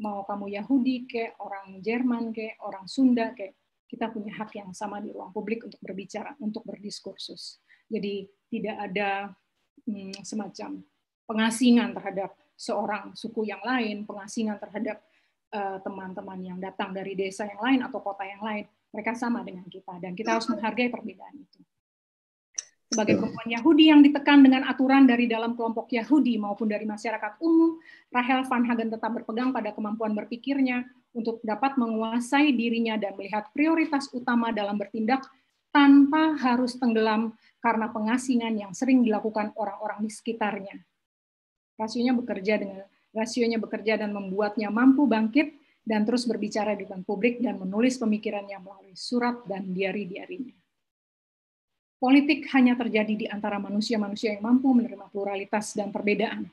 mau kamu Yahudi ke, orang Jerman ke, orang Sunda ke, kita punya hak yang sama di ruang publik untuk berbicara, untuk berdiskursus jadi tidak ada hmm, semacam pengasingan terhadap seorang suku yang lain, pengasingan terhadap eh, teman-teman uh, yang datang dari desa yang lain atau kota yang lain. Mereka sama dengan kita dan kita harus hmm. menghargai perbedaan itu. Sebagai iya. perempuan Yahudi yang ditekan dengan aturan dari dalam kelompok Yahudi maupun dari masyarakat umum, Rahel Van Hagen tetap berpegang pada kemampuan berpikirnya untuk dapat menguasai dirinya dan melihat prioritas utama dalam bertindak tanpa harus tenggelam karena pengasingan yang sering dilakukan orang-orang di sekitarnya. Rasionya bekerja dengan rasionya bekerja dan membuatnya mampu bangkit dan terus berbicara di depan publik dan menulis pemikirannya melalui surat dan diari-diarinya. Politik hanya terjadi di antara manusia-manusia yang mampu menerima pluralitas dan perbedaan.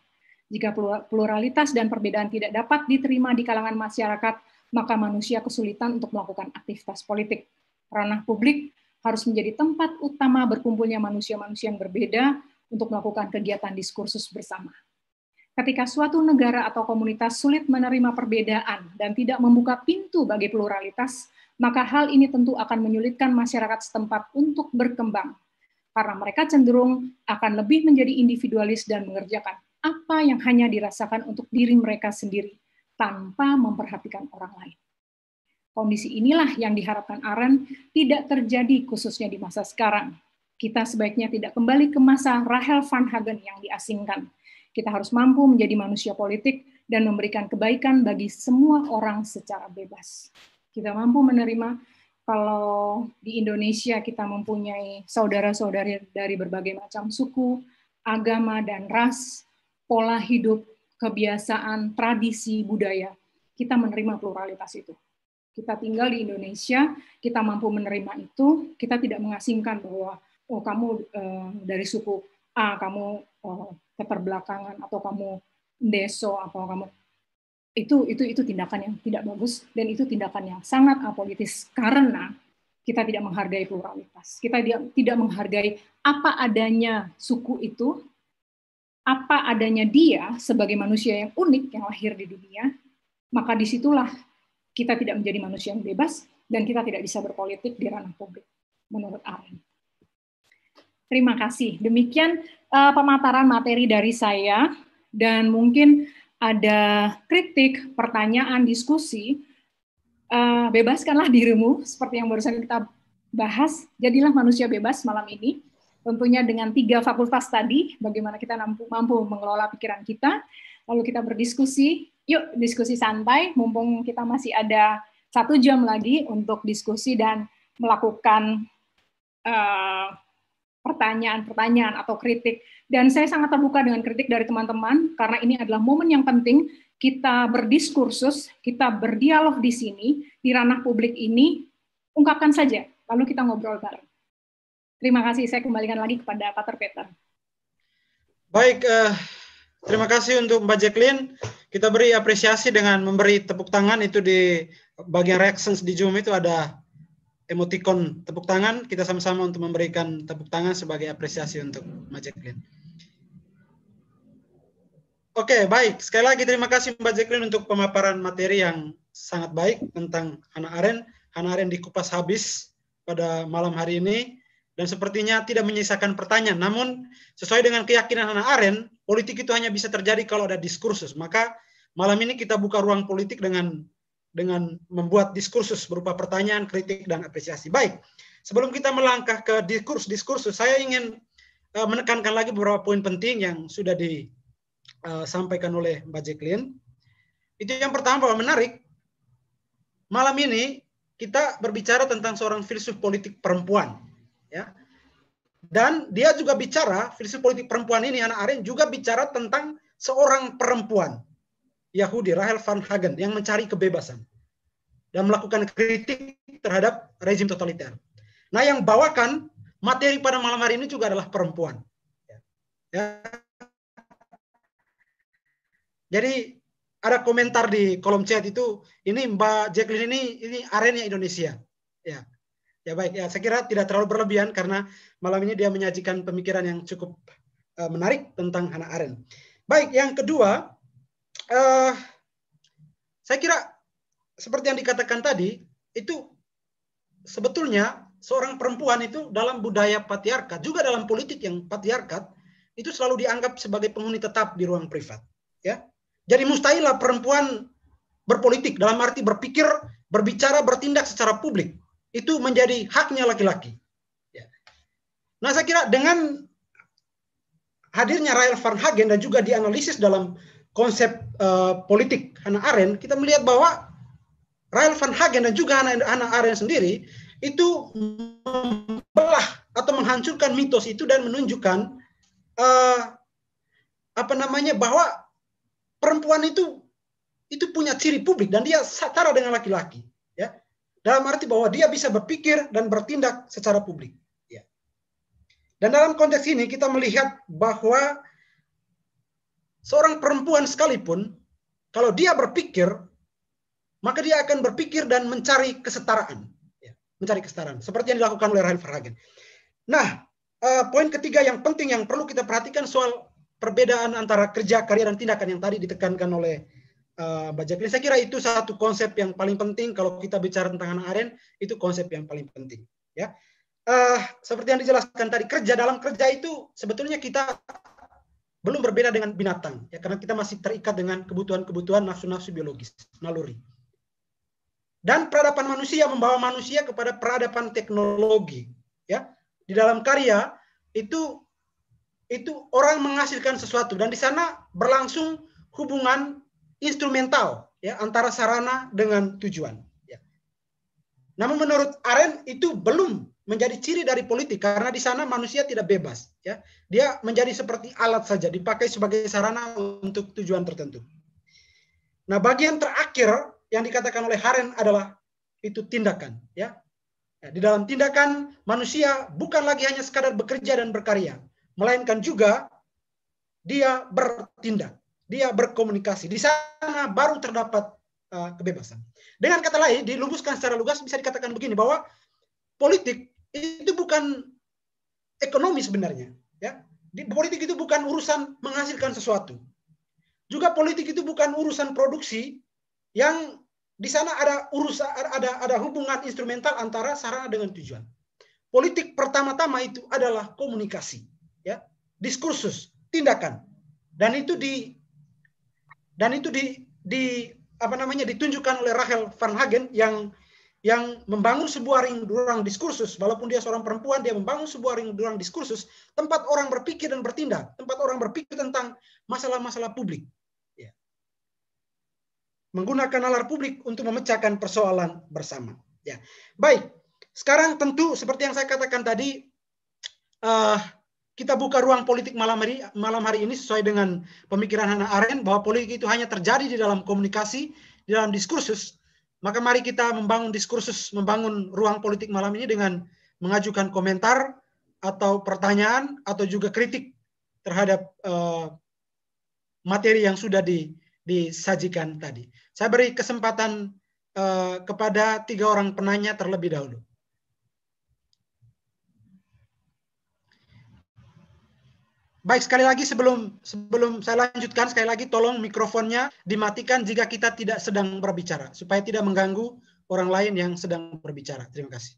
Jika pluralitas dan perbedaan tidak dapat diterima di kalangan masyarakat, maka manusia kesulitan untuk melakukan aktivitas politik. Ranah publik harus menjadi tempat utama berkumpulnya manusia-manusia yang berbeda untuk melakukan kegiatan diskursus bersama. Ketika suatu negara atau komunitas sulit menerima perbedaan dan tidak membuka pintu bagi pluralitas, maka hal ini tentu akan menyulitkan masyarakat setempat untuk berkembang, karena mereka cenderung akan lebih menjadi individualis dan mengerjakan apa yang hanya dirasakan untuk diri mereka sendiri, tanpa memperhatikan orang lain. Kondisi inilah yang diharapkan Aren tidak terjadi khususnya di masa sekarang. Kita sebaiknya tidak kembali ke masa Rahel Van Hagen yang diasingkan. Kita harus mampu menjadi manusia politik dan memberikan kebaikan bagi semua orang secara bebas. Kita mampu menerima kalau di Indonesia kita mempunyai saudara-saudari dari berbagai macam suku, agama, dan ras, pola hidup, kebiasaan, tradisi, budaya. Kita menerima pluralitas itu kita tinggal di Indonesia, kita mampu menerima itu, kita tidak mengasingkan bahwa oh kamu uh, dari suku A, kamu uh, keterbelakangan atau kamu deso atau kamu itu itu itu tindakan yang tidak bagus dan itu tindakan yang sangat apolitis karena kita tidak menghargai pluralitas. Kita tidak menghargai apa adanya suku itu, apa adanya dia sebagai manusia yang unik yang lahir di dunia, maka disitulah kita tidak menjadi manusia yang bebas, dan kita tidak bisa berpolitik di ranah publik, menurut Arin. Terima kasih. Demikian uh, pemaparan materi dari saya, dan mungkin ada kritik, pertanyaan, diskusi, uh, bebaskanlah dirimu, seperti yang barusan kita bahas, jadilah manusia bebas malam ini, tentunya dengan tiga fakultas tadi, bagaimana kita mampu mengelola pikiran kita, lalu kita berdiskusi, yuk diskusi santai, mumpung kita masih ada satu jam lagi untuk diskusi dan melakukan eh, pertanyaan-pertanyaan uh, atau kritik. Dan saya sangat terbuka dengan kritik dari teman-teman, karena ini adalah momen yang penting kita berdiskursus, kita berdialog di sini, di ranah publik ini, ungkapkan saja, lalu kita ngobrol bareng. Terima kasih, saya kembalikan lagi kepada Pak Terpeter. Baik, uh, Terima kasih untuk Mbak Jacqueline. Kita beri apresiasi dengan memberi tepuk tangan itu di bagian reactions di Zoom itu ada emoticon tepuk tangan. Kita sama-sama untuk memberikan tepuk tangan sebagai apresiasi untuk Mbak Jacqueline. Oke, baik. Sekali lagi terima kasih Mbak Jacqueline untuk pemaparan materi yang sangat baik tentang Hana aren. Hana aren dikupas habis pada malam hari ini dan sepertinya tidak menyisakan pertanyaan. Namun, sesuai dengan keyakinan Hannah Arendt, politik itu hanya bisa terjadi kalau ada diskursus. Maka malam ini kita buka ruang politik dengan dengan membuat diskursus berupa pertanyaan, kritik, dan apresiasi. Baik, sebelum kita melangkah ke diskursus diskursus, saya ingin eh, menekankan lagi beberapa poin penting yang sudah disampaikan eh, oleh Mbak Jacqueline. Itu yang pertama bahwa menarik, malam ini kita berbicara tentang seorang filsuf politik perempuan ya. Dan dia juga bicara filsuf politik perempuan ini anak Arendt juga bicara tentang seorang perempuan Yahudi Rahel van Hagen yang mencari kebebasan dan melakukan kritik terhadap rezim totaliter. Nah, yang bawakan materi pada malam hari ini juga adalah perempuan. Ya. Jadi ada komentar di kolom chat itu ini Mbak Jacqueline ini ini arennya Indonesia. Ya. Ya baik, ya saya kira tidak terlalu berlebihan karena malam ini dia menyajikan pemikiran yang cukup uh, menarik tentang Hannah Arendt. Baik, yang kedua, uh, saya kira seperti yang dikatakan tadi, itu sebetulnya seorang perempuan itu dalam budaya patriarkat, juga dalam politik yang patriarkat, itu selalu dianggap sebagai penghuni tetap di ruang privat. Ya, Jadi mustahilah perempuan berpolitik, dalam arti berpikir, berbicara, bertindak secara publik itu menjadi haknya laki-laki. Ya. Nah saya kira dengan hadirnya Rael Van Hagen dan juga dianalisis dalam konsep uh, politik Hannah Arendt, kita melihat bahwa Rael Van Hagen dan juga Hannah, Hannah Arendt sendiri itu membelah atau menghancurkan mitos itu dan menunjukkan uh, apa namanya bahwa perempuan itu itu punya ciri publik dan dia setara dengan laki-laki. Dalam arti bahwa dia bisa berpikir dan bertindak secara publik. Ya. Dan dalam konteks ini kita melihat bahwa seorang perempuan sekalipun, kalau dia berpikir, maka dia akan berpikir dan mencari kesetaraan. Ya, mencari kesetaraan. Seperti yang dilakukan oleh Rahel Verhagen. Nah, eh, poin ketiga yang penting yang perlu kita perhatikan soal perbedaan antara kerja, karya, dan tindakan yang tadi ditekankan oleh uh, Saya kira itu satu konsep yang paling penting kalau kita bicara tentang anak aren itu konsep yang paling penting. Ya, uh, seperti yang dijelaskan tadi kerja dalam kerja itu sebetulnya kita belum berbeda dengan binatang ya karena kita masih terikat dengan kebutuhan-kebutuhan nafsu-nafsu biologis naluri dan peradaban manusia membawa manusia kepada peradaban teknologi ya di dalam karya itu itu orang menghasilkan sesuatu dan di sana berlangsung hubungan instrumental ya antara sarana dengan tujuan. Ya. Namun menurut Aren itu belum menjadi ciri dari politik karena di sana manusia tidak bebas ya dia menjadi seperti alat saja dipakai sebagai sarana untuk tujuan tertentu nah bagian terakhir yang dikatakan oleh Haren adalah itu tindakan ya, ya di dalam tindakan manusia bukan lagi hanya sekadar bekerja dan berkarya melainkan juga dia bertindak dia berkomunikasi. Di sana baru terdapat uh, kebebasan. Dengan kata lain, dilumuskan secara lugas bisa dikatakan begini bahwa politik itu bukan ekonomi sebenarnya, ya. Di, politik itu bukan urusan menghasilkan sesuatu. Juga politik itu bukan urusan produksi yang di sana ada urusan ada ada hubungan instrumental antara sarana dengan tujuan. Politik pertama-tama itu adalah komunikasi, ya. Diskursus, tindakan. Dan itu di dan itu di di apa namanya ditunjukkan oleh Rahel Varnhagen yang yang membangun sebuah ring ruang diskursus walaupun dia seorang perempuan dia membangun sebuah ring ruang diskursus tempat orang berpikir dan bertindak tempat orang berpikir tentang masalah-masalah publik ya. menggunakan alar publik untuk memecahkan persoalan bersama ya baik sekarang tentu seperti yang saya katakan tadi uh, kita buka ruang politik malam hari malam hari ini sesuai dengan pemikiran Hannah Arendt bahwa politik itu hanya terjadi di dalam komunikasi, di dalam diskursus. Maka mari kita membangun diskursus, membangun ruang politik malam ini dengan mengajukan komentar atau pertanyaan atau juga kritik terhadap uh, materi yang sudah di, disajikan tadi. Saya beri kesempatan uh, kepada tiga orang penanya terlebih dahulu. Baik, sekali lagi sebelum sebelum saya lanjutkan sekali lagi tolong mikrofonnya dimatikan jika kita tidak sedang berbicara supaya tidak mengganggu orang lain yang sedang berbicara. Terima kasih.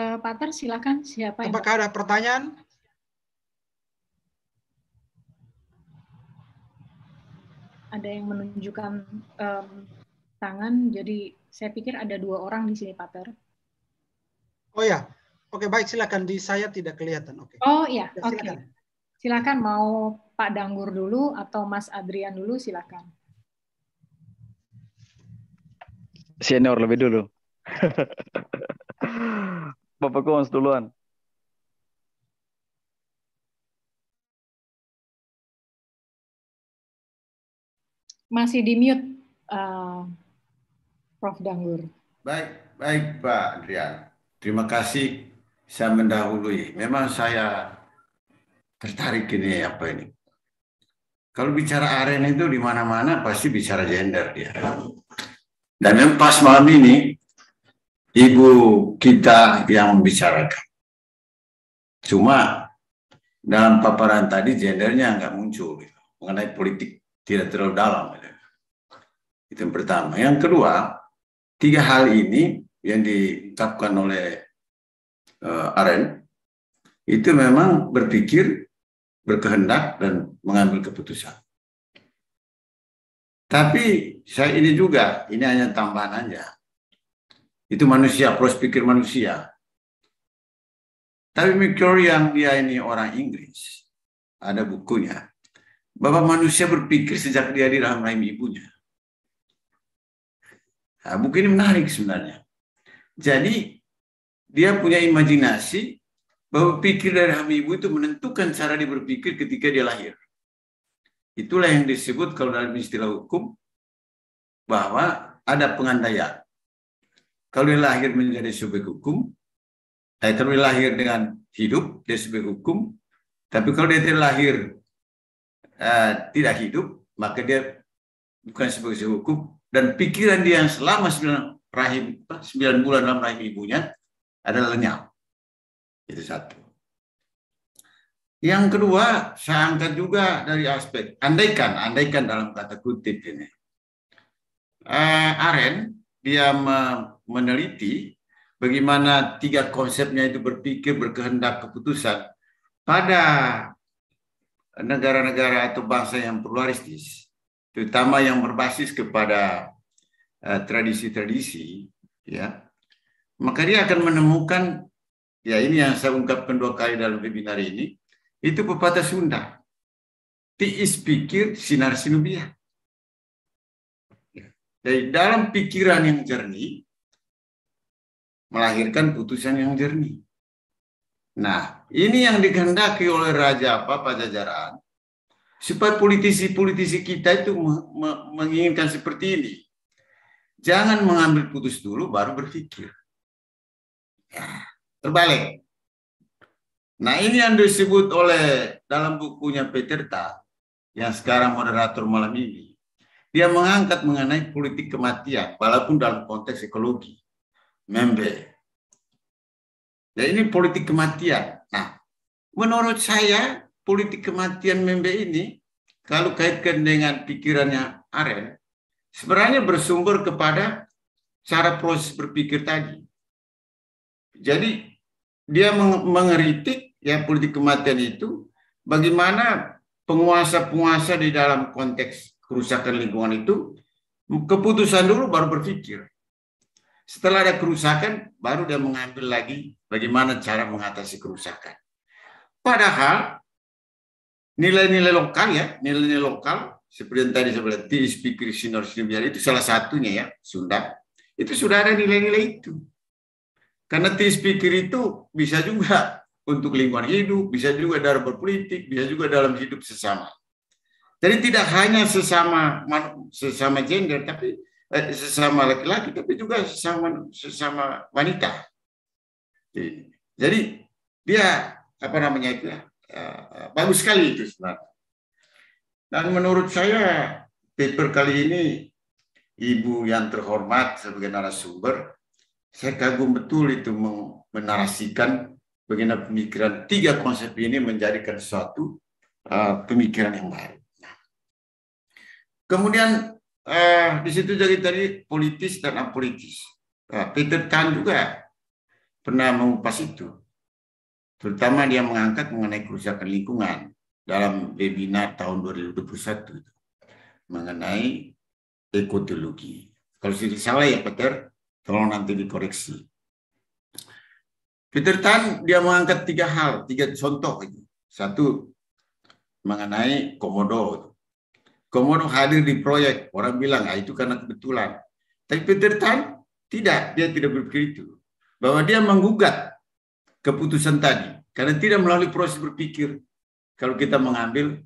Eh, Pater, silakan siapa? Apakah ada pertanyaan? Ada yang menunjukkan um, tangan, jadi saya pikir ada dua orang di sini, Pater. Oh ya, oke baik silakan di saya tidak kelihatan. Oke. Oh iya, ya, oke. Silakan. silakan mau Pak Danggur dulu atau Mas Adrian dulu silakan. Senior lebih dulu. [laughs] Bapak Kons duluan. Masih di mute, uh, Prof. Danggur. Baik, baik Pak Adrian. Terima kasih saya mendahului. Memang saya tertarik ini apa ini. Kalau bicara aren itu di mana-mana pasti bicara gender ya. Dan yang pas malam ini ibu kita yang membicarakan. Cuma dalam paparan tadi gendernya nggak muncul gitu. mengenai politik tidak terlalu dalam. Gitu. Itu yang pertama. Yang kedua, tiga hal ini yang diungkapkan oleh uh, Aren itu memang berpikir, berkehendak dan mengambil keputusan. Tapi saya ini juga, ini hanya tambahan aja itu manusia, proses pikir manusia. Tapi McCurry yang dia ini orang Inggris, ada bukunya. Bahwa manusia berpikir sejak dia di dalam rahim ibunya. Nah, buku ini menarik sebenarnya. Jadi dia punya imajinasi bahwa pikir dari rahim ibu itu menentukan cara dia berpikir ketika dia lahir. Itulah yang disebut kalau dalam istilah hukum bahwa ada pengandaian kalau dia lahir menjadi subjek hukum, eh, kalau dia lahir dengan hidup, dia subjek hukum. Tapi kalau dia terlahir eh, tidak hidup, maka dia bukan sebagai hukum. Dan pikiran dia yang selama sembilan rahim, 9 bulan dalam rahim ibunya adalah lenyap. Itu satu. Yang kedua, saya angkat juga dari aspek, andaikan, andaikan dalam kata kutip ini. Eh, Aren, dia meneliti bagaimana tiga konsepnya itu berpikir berkehendak keputusan pada negara-negara atau bangsa yang pluralistis, terutama yang berbasis kepada eh, tradisi-tradisi, uh, ya, maka dia akan menemukan, ya ini yang saya ungkapkan dua kali dalam webinar ini, itu pepatah Sunda, tiis pikir sinar sinubia, ya. Jadi dalam pikiran yang jernih, melahirkan putusan yang jernih. Nah, ini yang dikehendaki oleh Raja apa Pajajaran supaya politisi-politisi kita itu menginginkan seperti ini. Jangan mengambil putus dulu baru berpikir. Ya, terbalik. Nah, ini yang disebut oleh dalam bukunya Peter Ta, yang sekarang moderator malam ini. Dia mengangkat mengenai politik kematian walaupun dalam konteks ekologi. Membe. Dan ini politik kematian. Nah, menurut saya politik kematian Membe ini kalau kaitkan dengan pikirannya Aren, sebenarnya bersumber kepada cara proses berpikir tadi. Jadi dia mengeritik ya politik kematian itu bagaimana penguasa-penguasa di dalam konteks kerusakan lingkungan itu keputusan dulu baru berpikir. Setelah ada kerusakan, baru dia mengambil lagi bagaimana cara mengatasi kerusakan. Padahal nilai-nilai lokal ya, nilai-nilai lokal seperti yang tadi saya di speaker Pikir Sinar itu salah satunya ya, Sunda. Itu sudah ada nilai-nilai itu. Karena di speaker itu bisa juga untuk lingkungan hidup, bisa juga dalam berpolitik, bisa juga dalam hidup sesama. Jadi tidak hanya sesama sesama gender, tapi eh, sesama laki-laki tapi juga sesama sesama wanita. Jadi dia apa namanya itu ya, eh, bagus sekali itu sebenarnya. Dan menurut saya paper kali ini ibu yang terhormat sebagai narasumber, saya kagum betul itu menarasikan bagaimana pemikiran tiga konsep ini menjadikan suatu uh, pemikiran yang baru. Nah, kemudian uh, di situ jadi tadi politis dan apolitis. Uh, Peter Tan juga pernah mengupas itu. Terutama dia mengangkat mengenai kerusakan lingkungan dalam webinar tahun 2021 itu, mengenai ekotologi. Kalau sini salah ya Peter, tolong nanti dikoreksi. Peter Tan dia mengangkat tiga hal, tiga contoh. Satu mengenai komodo, Komodo hadir di proyek, orang bilang, ah, itu karena kebetulan. Tapi Peter Tan, tidak, dia tidak berpikir itu. Bahwa dia menggugat keputusan tadi, karena tidak melalui proses berpikir. Kalau kita mengambil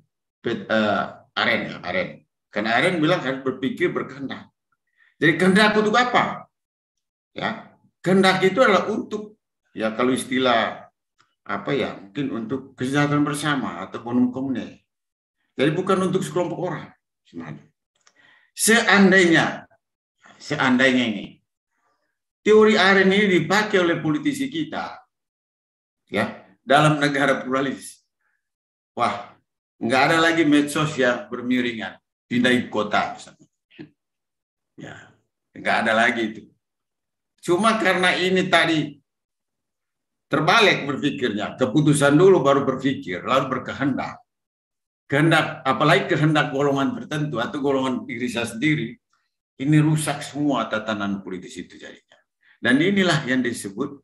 uh, aren, ya, aren. Karena aren bilang harus berpikir berkehendak. Jadi kehendak untuk apa? Ya, kehendak itu adalah untuk ya kalau istilah apa ya mungkin untuk kesejahteraan bersama atau bonum komune. Jadi bukan untuk sekelompok orang. Seandainya, seandainya ini, teori aren ini dipakai oleh politisi kita, ya, dalam negara pluralis. Wah, nggak ada lagi medsos yang bermiringan, pindah kota misalnya. Ya, nggak ada lagi itu. Cuma karena ini tadi terbalik berpikirnya, keputusan dulu baru berpikir, lalu berkehendak kehendak apalagi kehendak golongan tertentu atau golongan diri saya sendiri ini rusak semua tatanan politis itu jadinya dan inilah yang disebut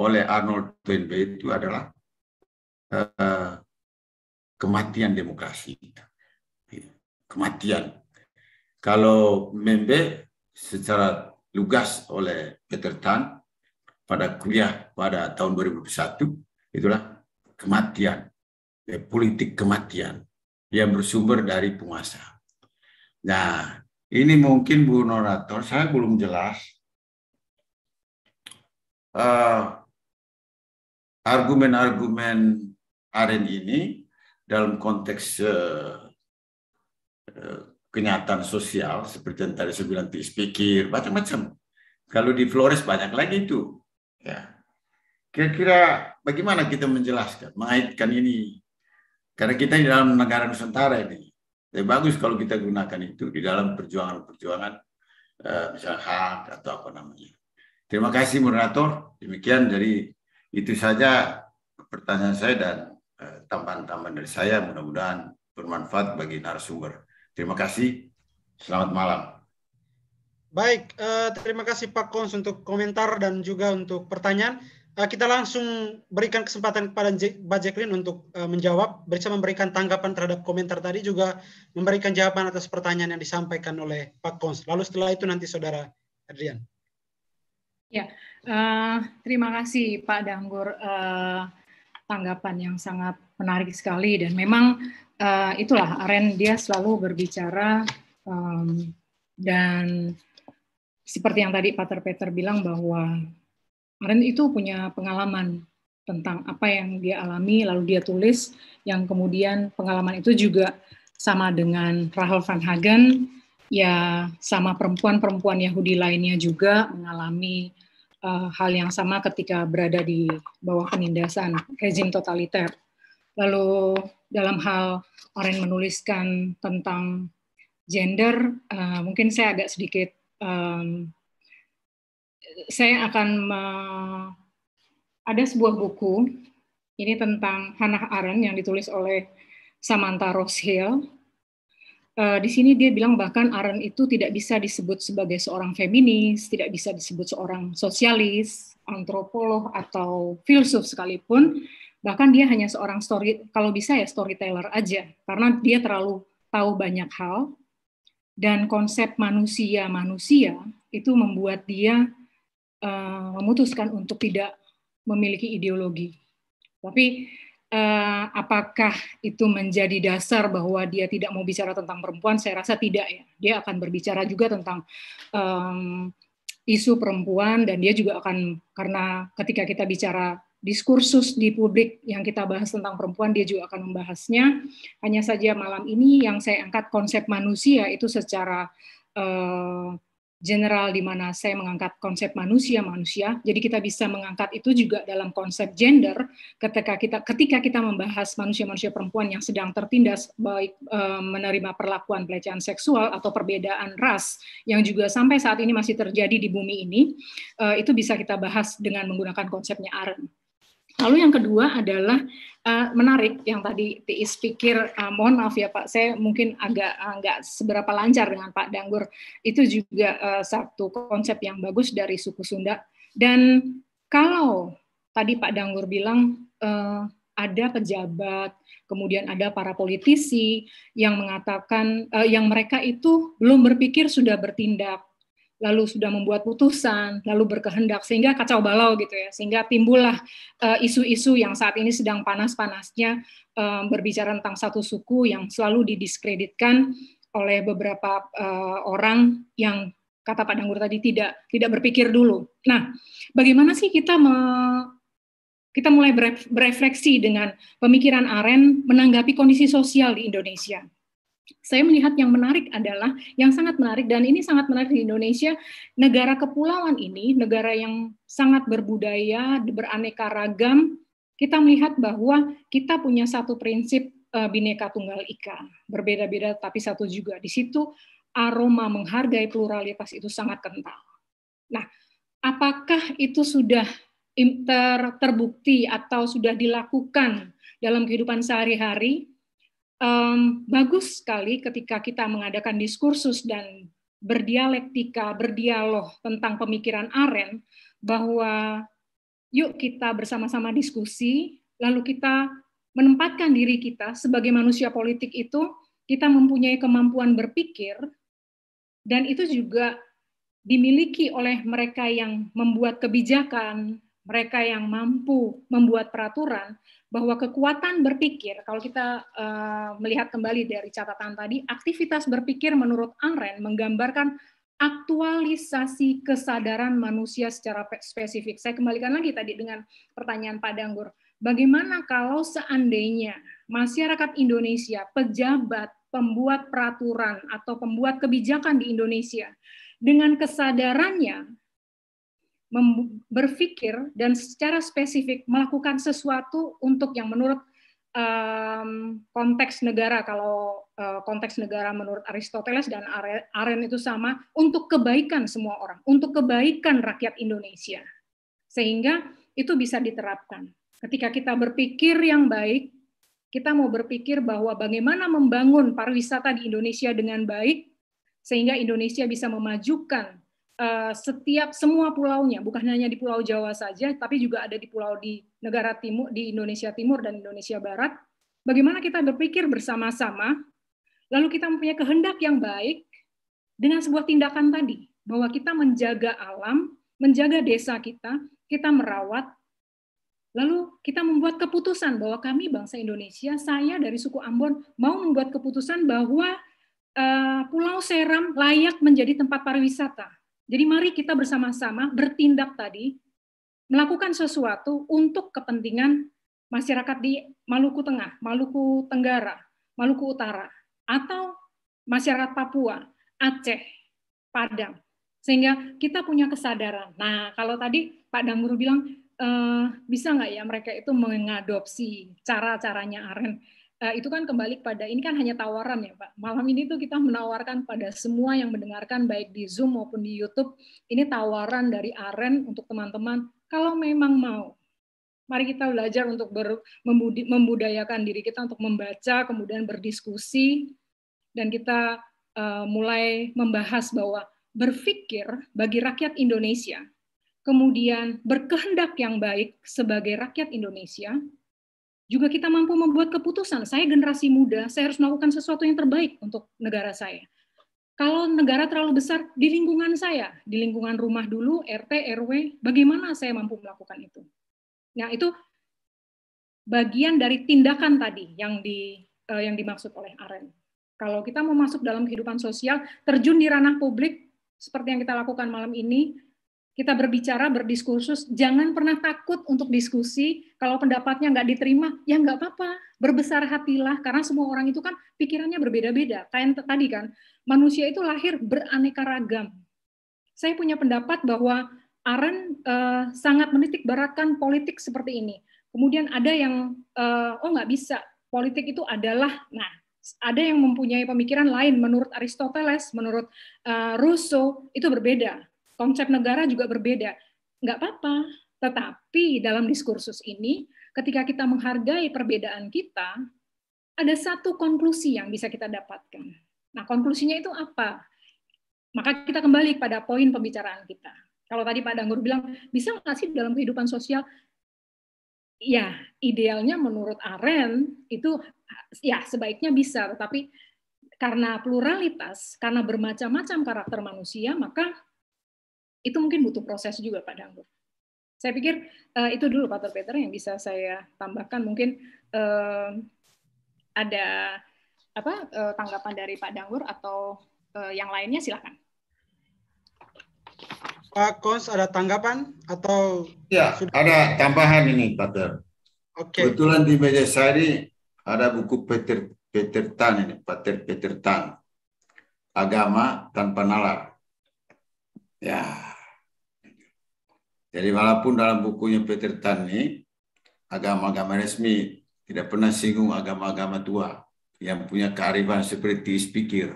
oleh Arnold Toynbee itu adalah uh, kematian demokrasi kita, ya, kematian kalau Membe secara lugas oleh Peter Tan pada kuliah pada tahun 2001 itulah kematian ya, politik kematian yang bersumber dari penguasa. Nah, ini mungkin Bu Norator, saya belum jelas. argumen eh, argumen-argumen Aren ini dalam konteks uh, uh, kenyataan sosial seperti yang tadi saya bilang pikir macam-macam. Kalau di Flores banyak lagi itu. Ya. Kira-kira bagaimana kita menjelaskan, mengaitkan ini karena kita di dalam negara Nusantara ini, lebih bagus kalau kita gunakan itu di dalam perjuangan-perjuangan eh, misalnya hak atau apa namanya. Terima kasih moderator. Demikian dari itu saja pertanyaan saya dan eh, tambahan-tambahan dari saya. Mudah-mudahan bermanfaat bagi narasumber. Terima kasih. Selamat malam. Baik, eh, terima kasih Pak Kons untuk komentar dan juga untuk pertanyaan. Eh, kita langsung berikan kesempatan kepada Mbak Jacqueline untuk eh, menjawab, bisa memberikan tanggapan terhadap komentar tadi juga memberikan jawaban atas pertanyaan yang disampaikan oleh Pak Kons. Lalu setelah itu nanti Saudara Adrian. Ya, uh, terima kasih Pak Danggur uh, tanggapan yang sangat menarik sekali dan memang uh, itulah Aren dia selalu berbicara um, dan seperti yang tadi Pak Peter bilang bahwa Aren itu punya pengalaman tentang apa yang dia alami, lalu dia tulis, yang kemudian pengalaman itu juga sama dengan Rahel Van Hagen, ya sama perempuan-perempuan Yahudi lainnya juga mengalami uh, hal yang sama ketika berada di bawah penindasan rezim totaliter. Lalu dalam hal Oren menuliskan tentang gender, uh, mungkin saya agak sedikit um, saya akan me, ada sebuah buku ini tentang Hannah Arendt yang ditulis oleh Samantha Rose Hill. Eh, di sini dia bilang bahkan Arendt itu tidak bisa disebut sebagai seorang feminis, tidak bisa disebut seorang sosialis, antropolog atau filsuf sekalipun. Bahkan dia hanya seorang story, kalau bisa ya storyteller aja, karena dia terlalu tahu banyak hal dan konsep manusia-manusia itu membuat dia Eh, memutuskan untuk tidak memiliki ideologi. Tapi uh, apakah itu menjadi dasar bahwa dia tidak mau bicara tentang perempuan? Saya rasa tidak ya. Dia akan berbicara juga tentang um, isu perempuan dan dia juga akan karena ketika kita bicara diskursus di publik yang kita bahas tentang perempuan dia juga akan membahasnya. Hanya saja malam ini yang saya angkat konsep manusia itu secara uh, general di mana saya mengangkat konsep manusia-manusia. Jadi kita bisa mengangkat itu juga dalam konsep gender ketika kita ketika kita membahas manusia-manusia perempuan yang sedang tertindas baik e, menerima perlakuan pelecehan seksual atau perbedaan ras yang juga sampai saat ini masih terjadi di bumi ini, e, itu bisa kita bahas dengan menggunakan konsepnya Aren. Lalu yang kedua adalah uh, menarik yang tadi Tiis pikir uh, mohon maaf ya Pak saya mungkin agak eh, nggak uh, seberapa lancar dengan Pak Danggur itu juga uh, satu konsep yang bagus dari suku Sunda dan kalau tadi Pak Danggur bilang uh, ada pejabat kemudian ada para politisi yang mengatakan uh, yang mereka itu belum berpikir sudah bertindak lalu sudah membuat putusan, lalu berkehendak sehingga kacau balau gitu ya, sehingga timbullah eh, isu-isu uh, yang saat ini sedang panas-panasnya uh, berbicara tentang satu suku yang selalu didiskreditkan oleh beberapa uh, orang yang kata Pak Danggur tadi tidak tidak berpikir dulu. Nah, bagaimana sih kita me, kita mulai berefleksi dengan pemikiran Aren menanggapi kondisi sosial di Indonesia? saya melihat yang menarik adalah yang sangat menarik dan ini sangat menarik di Indonesia negara kepulauan ini negara yang sangat berbudaya beraneka ragam kita melihat bahwa kita punya satu prinsip eh, bineka tunggal ika berbeda-beda tapi satu juga di situ aroma menghargai pluralitas itu sangat kental nah apakah itu sudah terbukti atau sudah dilakukan dalam kehidupan sehari-hari um, bagus sekali ketika kita mengadakan diskursus dan berdialektika, berdialog tentang pemikiran Aren bahwa yuk kita bersama-sama diskusi, lalu kita menempatkan diri kita sebagai manusia politik itu kita mempunyai kemampuan berpikir dan itu juga dimiliki oleh mereka yang membuat kebijakan, mereka yang mampu membuat peraturan bahwa kekuatan berpikir, kalau kita uh, melihat kembali dari catatan tadi, aktivitas berpikir menurut Angren menggambarkan aktualisasi kesadaran manusia secara spesifik. Saya kembalikan lagi tadi dengan pertanyaan Pak Danggur. Bagaimana kalau seandainya masyarakat Indonesia, pejabat, pembuat peraturan atau pembuat kebijakan di Indonesia dengan kesadarannya berpikir dan secara spesifik melakukan sesuatu untuk yang menurut um, konteks negara kalau uh, konteks negara menurut Aristoteles dan Aren itu sama untuk kebaikan semua orang, untuk kebaikan rakyat Indonesia. Sehingga itu bisa diterapkan. Ketika kita berpikir yang baik, kita mau berpikir bahwa bagaimana membangun pariwisata di Indonesia dengan baik sehingga Indonesia bisa memajukan Eh, setiap semua pulaunya, bukan hanya di Pulau Jawa saja, tapi juga ada di pulau di negara timur, di Indonesia Timur dan Indonesia Barat. Bagaimana kita berpikir bersama-sama, lalu kita mempunyai kehendak yang baik dengan sebuah tindakan tadi, bahwa kita menjaga alam, menjaga desa kita, kita merawat, lalu kita membuat keputusan bahwa kami bangsa Indonesia, saya dari suku Ambon mau membuat keputusan bahwa eh, Pulau Seram layak menjadi tempat pariwisata jadi mari kita bersama-sama bertindak tadi, melakukan sesuatu untuk kepentingan masyarakat di Maluku Tengah, Maluku Tenggara, Maluku Utara, atau masyarakat Papua, Aceh, Padang. Sehingga kita punya kesadaran. Nah, kalau tadi Pak Damuru bilang, e, bisa nggak ya mereka itu mengadopsi cara-caranya AREN? Eh, itu kan kembali pada ini kan hanya tawaran ya Pak. Malam ini tuh kita menawarkan pada semua yang mendengarkan baik di Zoom maupun di YouTube ini tawaran dari Aren untuk teman-teman kalau memang mau. Mari kita belajar untuk ber, membudi, membudayakan diri kita untuk membaca, kemudian berdiskusi, dan kita uh, mulai membahas bahwa berpikir bagi rakyat Indonesia, kemudian berkehendak yang baik sebagai rakyat Indonesia, juga kita mampu membuat keputusan. Saya generasi muda, saya harus melakukan sesuatu yang terbaik untuk negara saya. Kalau negara terlalu besar di lingkungan saya, di lingkungan rumah dulu, RT, RW, bagaimana saya mampu melakukan itu? Nah, itu bagian dari tindakan tadi yang di uh, yang dimaksud oleh Aren. Kalau kita mau masuk dalam kehidupan sosial, terjun di ranah publik seperti yang kita lakukan malam ini, kita berbicara, berdiskursus, jangan pernah takut untuk diskusi. Kalau pendapatnya nggak diterima, ya nggak apa-apa. Berbesar hatilah, karena semua orang itu kan pikirannya berbeda-beda. Kayak tadi kan, manusia itu lahir beraneka ragam. Saya punya pendapat bahwa Aren eh, sangat menitik beratkan politik seperti ini. Kemudian ada yang, eh, oh nggak bisa, politik itu adalah, nah ada yang mempunyai pemikiran lain menurut Aristoteles, menurut uh, Rousseau itu berbeda konsep negara juga berbeda. Nggak apa-apa, tetapi dalam diskursus ini, ketika kita menghargai perbedaan kita, ada satu konklusi yang bisa kita dapatkan. Nah, konklusinya itu apa? Maka kita kembali pada poin pembicaraan kita. Kalau tadi Pak Danggur bilang, bisa nggak sih dalam kehidupan sosial ya idealnya menurut Aren itu ya sebaiknya bisa tetapi karena pluralitas karena bermacam-macam karakter manusia maka itu mungkin butuh proses juga Pak Danggur. Saya pikir uh, itu dulu Pak Peter yang bisa saya tambahkan mungkin uh, ada apa uh, tanggapan dari Pak Danggur atau uh, yang lainnya silakan. Pak Kos ada tanggapan atau ya sudah... ada tambahan ini Peter. Oke. Okay. Kebetulan di meja saya ini ada buku Peter Peter Tan ini Peter Peter Tan agama tanpa nalar. Ya. Jadi walaupun dalam bukunya Peter Tan ini, agama-agama resmi tidak pernah singgung agama-agama tua yang punya kearifan seperti speaker.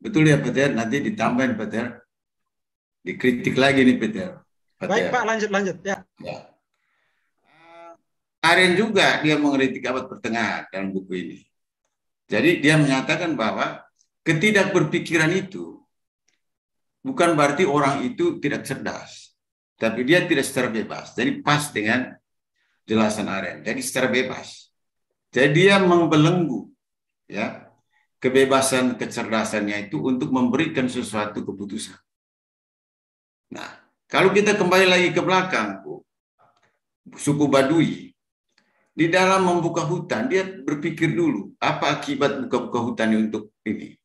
Betul ya Peter, nanti ditambahin Peter. Dikritik lagi nih Peter. Peter. Baik Pak, lanjut lanjut ya. ya. Eh, Karen juga dia mengkritik abad pertengahan dalam buku ini. Jadi dia menyatakan bahwa ketidakberpikiran itu bukan berarti orang itu tidak cerdas. Tapi dia tidak secara bebas. Jadi pas dengan jelasan Aren. Jadi secara bebas. Jadi dia membelenggu ya kebebasan kecerdasannya itu untuk memberikan sesuatu keputusan. Nah, kalau kita kembali lagi ke belakang, suku Baduy di dalam membuka hutan, dia berpikir dulu, apa akibat buka-buka hutan untuk ini.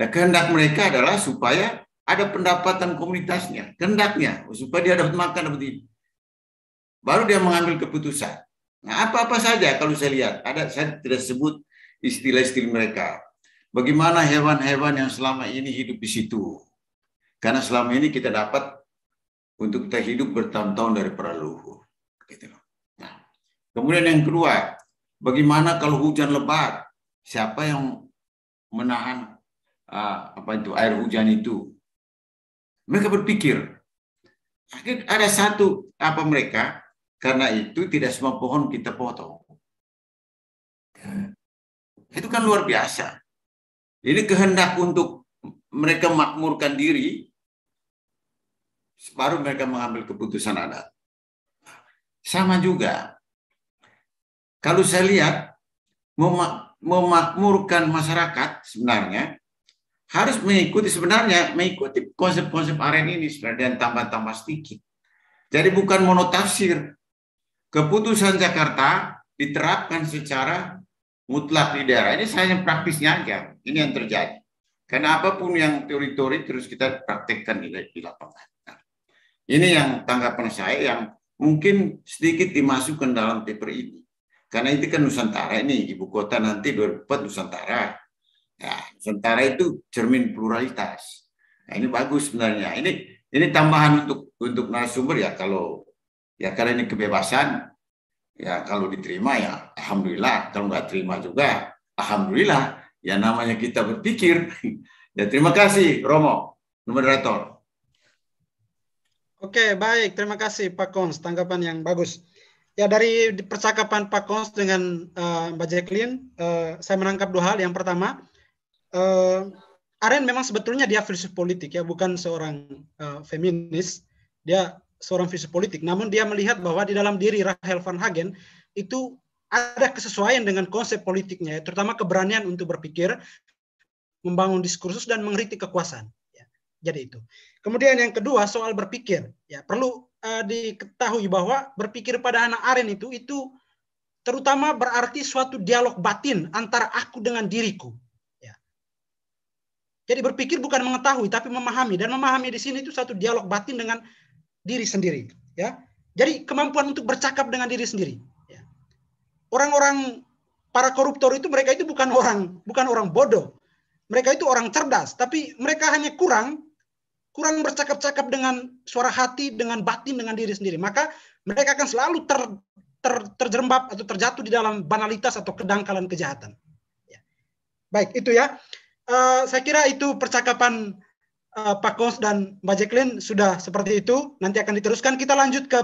Nah, kehendak mereka adalah supaya ada pendapatan komunitasnya, kehendaknya supaya dia dapat makan dapat ini. Baru dia mengambil keputusan. Nah, apa-apa saja kalau saya lihat, ada saya tidak sebut istilah-istilah mereka. Bagaimana hewan-hewan yang selama ini hidup di situ? Karena selama ini kita dapat untuk kita hidup bertahun-tahun dari para leluhur. Gitu. Nah, kemudian yang kedua, bagaimana kalau hujan lebat? Siapa yang menahan uh, apa itu air hujan itu? Mereka berpikir. Ada satu apa mereka, karena itu tidak semua pohon kita potong. Itu kan luar biasa. Ini kehendak untuk mereka makmurkan diri, baru mereka mengambil keputusan ada. Sama juga, kalau saya lihat, memakmurkan masyarakat sebenarnya harus mengikuti sebenarnya mengikuti konsep-konsep aren ini dan tambah-tambah sedikit. Jadi bukan monotafsir. Keputusan Jakarta diterapkan secara mutlak di daerah. Ini hanya praktisnya aja. Ini yang terjadi. Karena apapun yang teori-teori terus kita praktekkan di, di lapangan. Nah, ini yang tanggapan saya yang mungkin sedikit dimasukkan dalam paper ini. Karena itu kan Nusantara ini, ibu kota nanti 2004 Nusantara. Ya, sementara itu cermin pluralitas. Nah, ini bagus sebenarnya. Ini ini tambahan untuk untuk narasumber ya kalau ya karena ini kebebasan ya kalau diterima ya alhamdulillah kalau nggak terima juga alhamdulillah ya namanya kita berpikir [laughs] ya terima kasih Romo moderator Oke baik terima kasih Pak Kons tanggapan yang bagus ya dari percakapan Pak Kons dengan uh, Mbak Jacqueline uh, saya menangkap dua hal yang pertama uh, Aren memang sebetulnya dia filsuf politik ya, bukan seorang uh, feminis. Dia seorang filsuf politik. Namun dia melihat bahwa di dalam diri Rahel Van Hagen itu ada kesesuaian dengan konsep politiknya, ya, terutama keberanian untuk berpikir, membangun diskursus dan mengkritik kekuasaan. Ya, jadi itu. Kemudian yang kedua soal berpikir. Ya perlu uh, diketahui bahwa berpikir pada anak Aren itu itu terutama berarti suatu dialog batin antara aku dengan diriku jadi berpikir bukan mengetahui tapi memahami dan memahami di sini itu satu dialog batin dengan diri sendiri, ya. Jadi kemampuan untuk bercakap dengan diri sendiri. Ya. Orang-orang para koruptor itu mereka itu bukan orang bukan orang bodoh, mereka itu orang cerdas, tapi mereka hanya kurang kurang bercakap-cakap dengan suara hati, dengan batin, dengan diri sendiri. Maka mereka akan selalu ter, ter, terjerembab atau terjatuh di dalam banalitas atau kedangkalan kejahatan. Ya. Baik, itu ya. Eh, saya kira itu percakapan uh, Pak Kos dan Mbak Jacqueline sudah seperti itu. Nanti akan diteruskan. Kita lanjut ke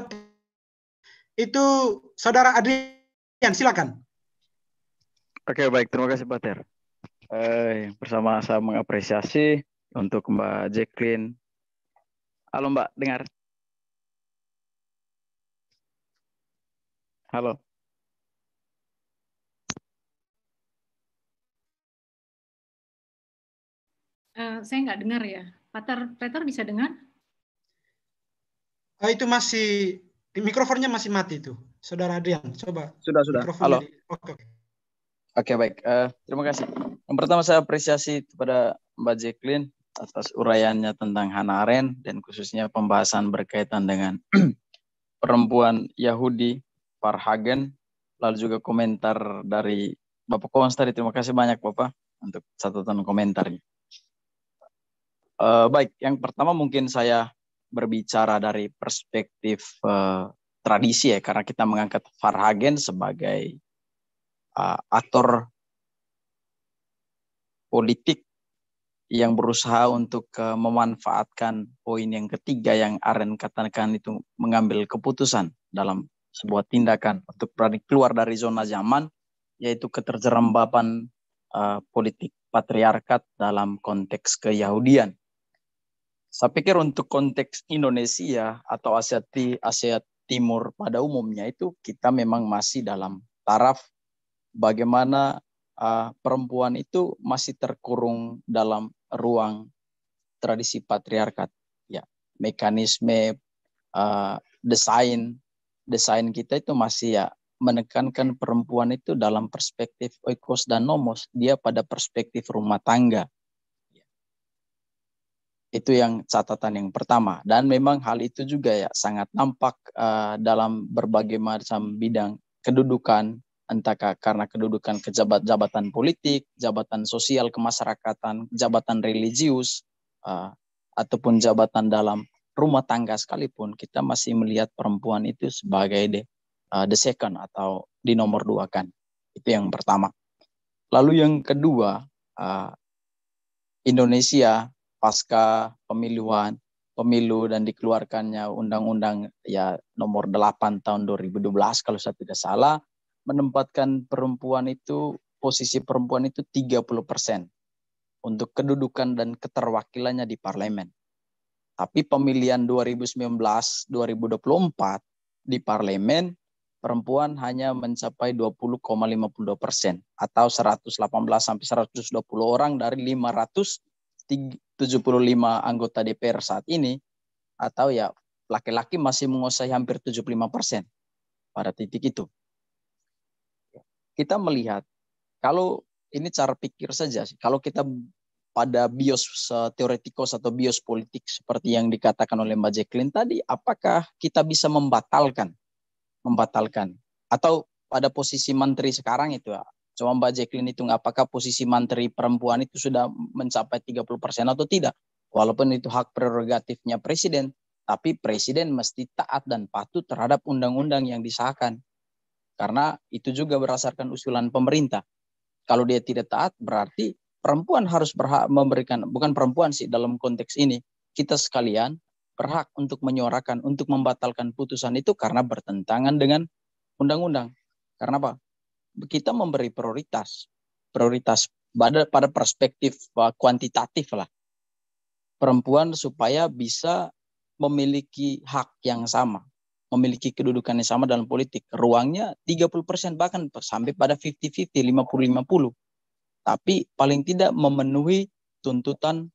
itu Saudara Adrian, silakan. Oke baik, terima kasih Pak Ter. Eh, bersama saya mengapresiasi untuk Mbak Jacqueline. Halo Mbak, dengar? Halo. Eh, saya nggak dengar ya. Pater, Peter bisa dengar? Uh, itu masih mikrofonnya masih mati itu, Saudara Adrian. Coba. Sudah sudah. Halo. Oke. Oke okay. baik. Uh, terima kasih. Yang pertama saya apresiasi kepada Mbak Jacqueline atas uraiannya tentang Hannah Arendt dan khususnya pembahasan berkaitan dengan [clears throat] perempuan Yahudi Parhagen, lalu juga komentar dari Bapak Konstari. Terima kasih banyak Bapak untuk catatan komentarnya uh, baik yang pertama mungkin saya berbicara dari perspektif uh, tradisi ya karena kita mengangkat Farhagen sebagai uh, aktor politik yang berusaha untuk uh, memanfaatkan poin yang ketiga yang Aren katakan itu mengambil keputusan dalam sebuah tindakan untuk berani keluar dari zona zaman yaitu keterjerembapan uh, politik patriarkat dalam konteks keyahudian saya pikir untuk konteks Indonesia atau Asia, Asia Timur pada umumnya itu kita memang masih dalam taraf bagaimana uh, perempuan itu masih terkurung dalam ruang tradisi patriarkat. Ya, mekanisme uh, desain desain kita itu masih ya menekankan perempuan itu dalam perspektif oikos dan nomos, dia pada perspektif rumah tangga. Itu yang catatan yang pertama. Dan memang hal itu juga ya sangat nampak uh, dalam berbagai macam bidang kedudukan, entahkah karena kedudukan kejabat jabatan politik, jabatan sosial kemasyarakatan, jabatan religius, uh, ataupun jabatan dalam rumah tangga sekalipun kita masih melihat perempuan itu sebagai the, uh, the second atau di nomor dua kan itu yang pertama lalu yang kedua uh, Indonesia pasca pemiluan pemilu dan dikeluarkannya undang-undang ya nomor 8 tahun 2012 kalau saya tidak salah menempatkan perempuan itu posisi perempuan itu 30 persen untuk kedudukan dan keterwakilannya di parlemen. Tapi pemilihan 2019-2024 di parlemen perempuan hanya mencapai 20,52 persen atau 118 sampai 120 orang dari 500 75 anggota DPR saat ini atau ya laki-laki masih menguasai hampir 75 persen pada titik itu. Kita melihat kalau ini cara pikir saja sih. Kalau kita pada bios teoretikos atau bios politik seperti yang dikatakan oleh Mbak Jacqueline tadi, apakah kita bisa membatalkan membatalkan atau pada posisi menteri sekarang itu Cuma Mbak Jacqueline hitung apakah posisi menteri perempuan itu sudah mencapai 30 persen atau tidak. Walaupun itu hak prerogatifnya presiden, tapi presiden mesti taat dan patuh terhadap undang-undang yang disahkan. Karena itu juga berdasarkan usulan pemerintah. Kalau dia tidak taat, berarti perempuan harus berhak memberikan, bukan perempuan sih dalam konteks ini, kita sekalian berhak untuk menyuarakan, untuk membatalkan putusan itu karena bertentangan dengan undang-undang. Karena apa? kita memberi prioritas prioritas pada pada perspektif uh, kuantitatif lah perempuan supaya bisa memiliki hak yang sama, memiliki kedudukan yang sama dalam politik. Ruangnya 30% bahkan sampai pada 50-50, 50-50. Tapi paling tidak memenuhi tuntutan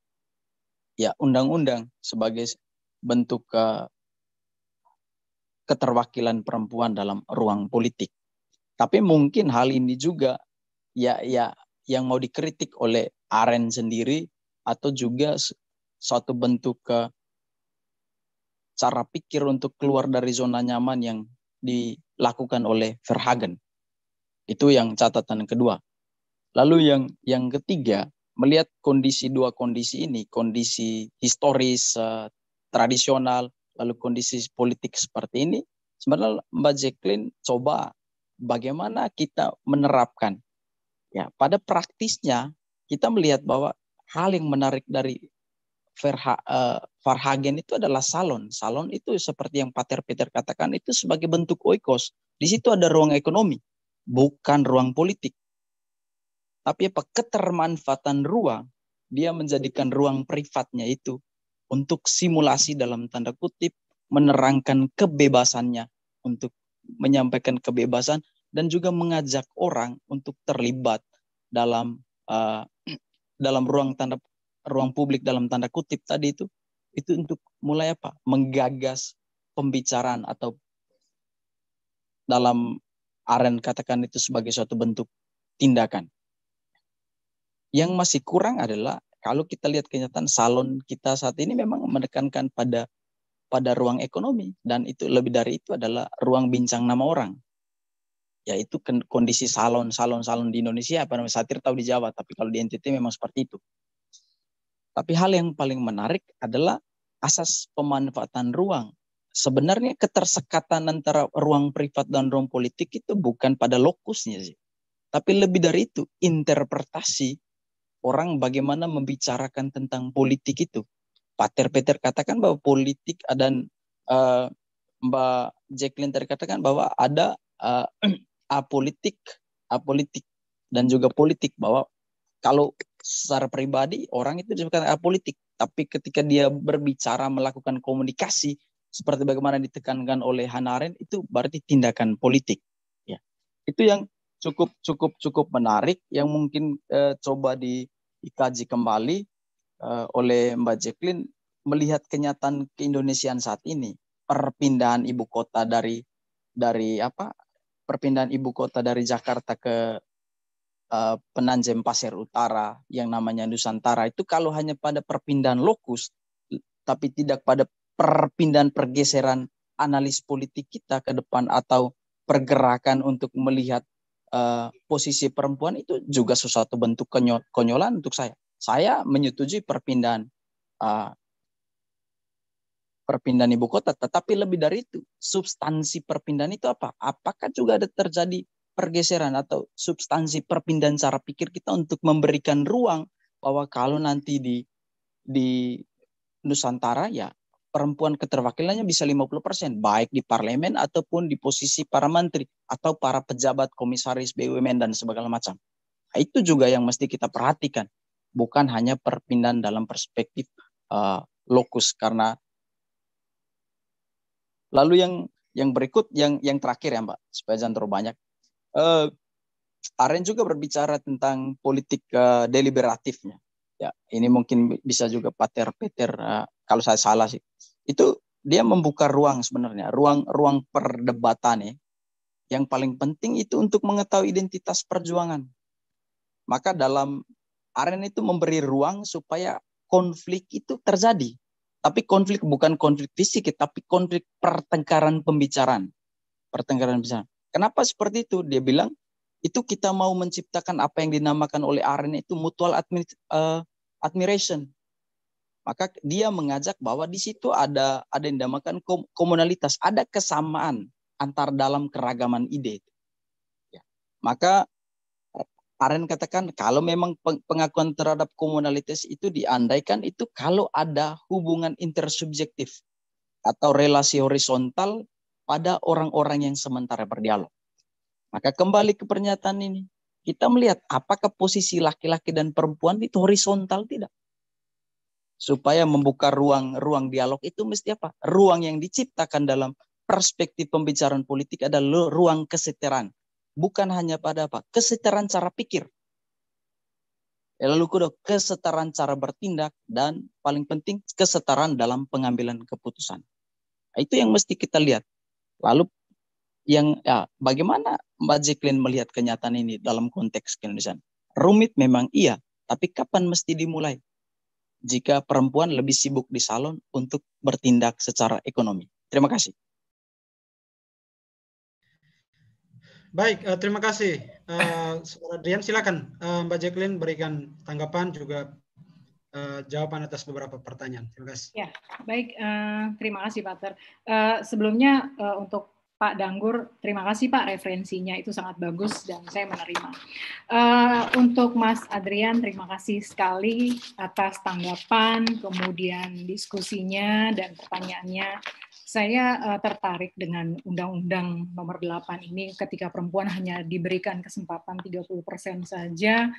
ya undang-undang sebagai bentuk ke uh, keterwakilan perempuan dalam ruang politik. Tapi mungkin hal ini juga ya ya yang mau dikritik oleh Aren sendiri atau juga suatu bentuk ke eh, cara pikir untuk keluar dari zona nyaman yang dilakukan oleh Verhagen. Itu yang catatan kedua. Lalu yang yang ketiga, melihat kondisi dua kondisi ini, kondisi historis uh, tradisional, lalu kondisi politik seperti ini, sebenarnya Mbak Jacqueline coba bagaimana kita menerapkan. Ya, pada praktisnya kita melihat bahwa hal yang menarik dari Verha, uh, Farhagen itu adalah salon. Salon itu seperti yang Pater Peter katakan itu sebagai bentuk oikos. Di situ ada ruang ekonomi, bukan ruang politik. Tapi apa ketermanfaatan ruang, dia menjadikan ruang privatnya itu untuk simulasi dalam tanda kutip menerangkan kebebasannya untuk menyampaikan kebebasan dan juga mengajak orang untuk terlibat dalam uh, [clears throat] dalam ruang tanda ruang publik dalam tanda kutip tadi itu itu untuk mulai apa menggagas pembicaraan atau dalam aren katakan itu sebagai suatu bentuk tindakan yang masih kurang adalah kalau kita lihat kenyataan salon kita saat ini memang menekankan pada pada ruang ekonomi dan itu lebih dari itu adalah ruang bincang nama orang yaitu kondisi salon salon salon di Indonesia apa namanya satir tahu di Jawa tapi kalau di NTT memang seperti itu tapi hal yang paling menarik adalah asas pemanfaatan ruang sebenarnya ketersekatan antara ruang privat dan ruang politik itu bukan pada lokusnya sih tapi lebih dari itu interpretasi orang bagaimana membicarakan tentang politik itu Pater Peter katakan bahwa politik dan uh, eh, Mbak Jacqueline terkatakan bahwa ada uh, apolitik, apolitik dan juga politik bahwa kalau secara pribadi orang itu disebutkan apolitik, tapi ketika dia berbicara melakukan komunikasi seperti bagaimana ditekankan oleh Hanaren itu berarti tindakan politik. Ya. Itu yang cukup cukup cukup menarik yang mungkin uh, coba di dikaji kembali uh, oleh Mbak Jacqueline melihat kenyataan keindonesiaan saat ini, perpindahan ibu kota dari dari apa? Perpindahan ibu kota dari Jakarta ke uh, eh, Penanjem Pasir Utara yang namanya Nusantara itu kalau hanya pada perpindahan lokus tapi tidak pada perpindahan pergeseran analis politik kita ke depan atau pergerakan untuk melihat uh, posisi perempuan itu juga sesuatu bentuk konyol konyolan untuk saya saya menyetujui perpindahan uh, perpindahan ibu kota, tetapi lebih dari itu, substansi perpindahan itu apa? Apakah juga ada terjadi pergeseran atau substansi perpindahan cara pikir kita untuk memberikan ruang bahwa kalau nanti di di Nusantara ya perempuan keterwakilannya bisa 50% baik di parlemen ataupun di posisi para menteri atau para pejabat komisaris BUMN dan segala macam. Nah, itu juga yang mesti kita perhatikan bukan hanya perpindahan dalam perspektif uh, lokus karena lalu yang yang berikut yang yang terakhir ya Mbak supaya jangan terlalu banyak. Uh, Aren juga berbicara tentang politik uh, deliberatifnya. Ya, ini mungkin bisa juga pater-peter uh, kalau saya salah sih. Itu dia membuka ruang sebenarnya, ruang-ruang perdebatan ya. Yang paling penting itu untuk mengetahui identitas perjuangan. Maka dalam Aren itu memberi ruang supaya konflik itu terjadi. Tapi konflik bukan konflik fisik, tapi konflik pertengkaran pembicaraan. Pertengkaran pembicaraan. Kenapa seperti itu? Dia bilang, itu kita mau menciptakan apa yang dinamakan oleh Aren itu mutual admi uh, eh, admiration. Maka dia mengajak bahwa di situ ada ada yang dinamakan kom komunalitas, ada kesamaan antar dalam keragaman ide. Ya. Maka Aren katakan kalau memang pengakuan terhadap komunalitas itu diandaikan itu kalau ada hubungan intersubjektif atau relasi horizontal pada orang-orang yang sementara berdialog. Maka kembali ke pernyataan ini, kita melihat apakah posisi laki-laki dan perempuan itu horizontal tidak. Supaya membuka ruang-ruang dialog itu mesti apa? Ruang yang diciptakan dalam perspektif pembicaraan politik adalah ruang kesetaraan bukan hanya pada apa? Kesetaraan cara pikir. Ya, lalu kedua, kesetaraan cara bertindak dan paling penting kesetaraan dalam pengambilan keputusan. Nah, itu yang mesti kita lihat. Lalu yang ya, bagaimana Mbak Jacqueline melihat kenyataan ini dalam konteks Indonesia? Rumit memang iya, tapi kapan mesti dimulai? Jika perempuan lebih sibuk di salon untuk bertindak secara ekonomi. Terima kasih. Baik, uh, terima kasih. Uh, Adrian, silakan uh, Mbak Jacqueline berikan tanggapan juga uh, jawaban atas beberapa pertanyaan. Terima kasih. Ya, baik. Uh, terima kasih, Pak Ter. Uh, sebelumnya uh, untuk Pak Danggur, terima kasih Pak referensinya itu sangat bagus dan saya menerima. Uh, untuk Mas Adrian, terima kasih sekali atas tanggapan, kemudian diskusinya dan pertanyaannya saya uh, tertarik dengan Undang-Undang Nomor 8 ini ketika perempuan hanya diberikan kesempatan 30% saja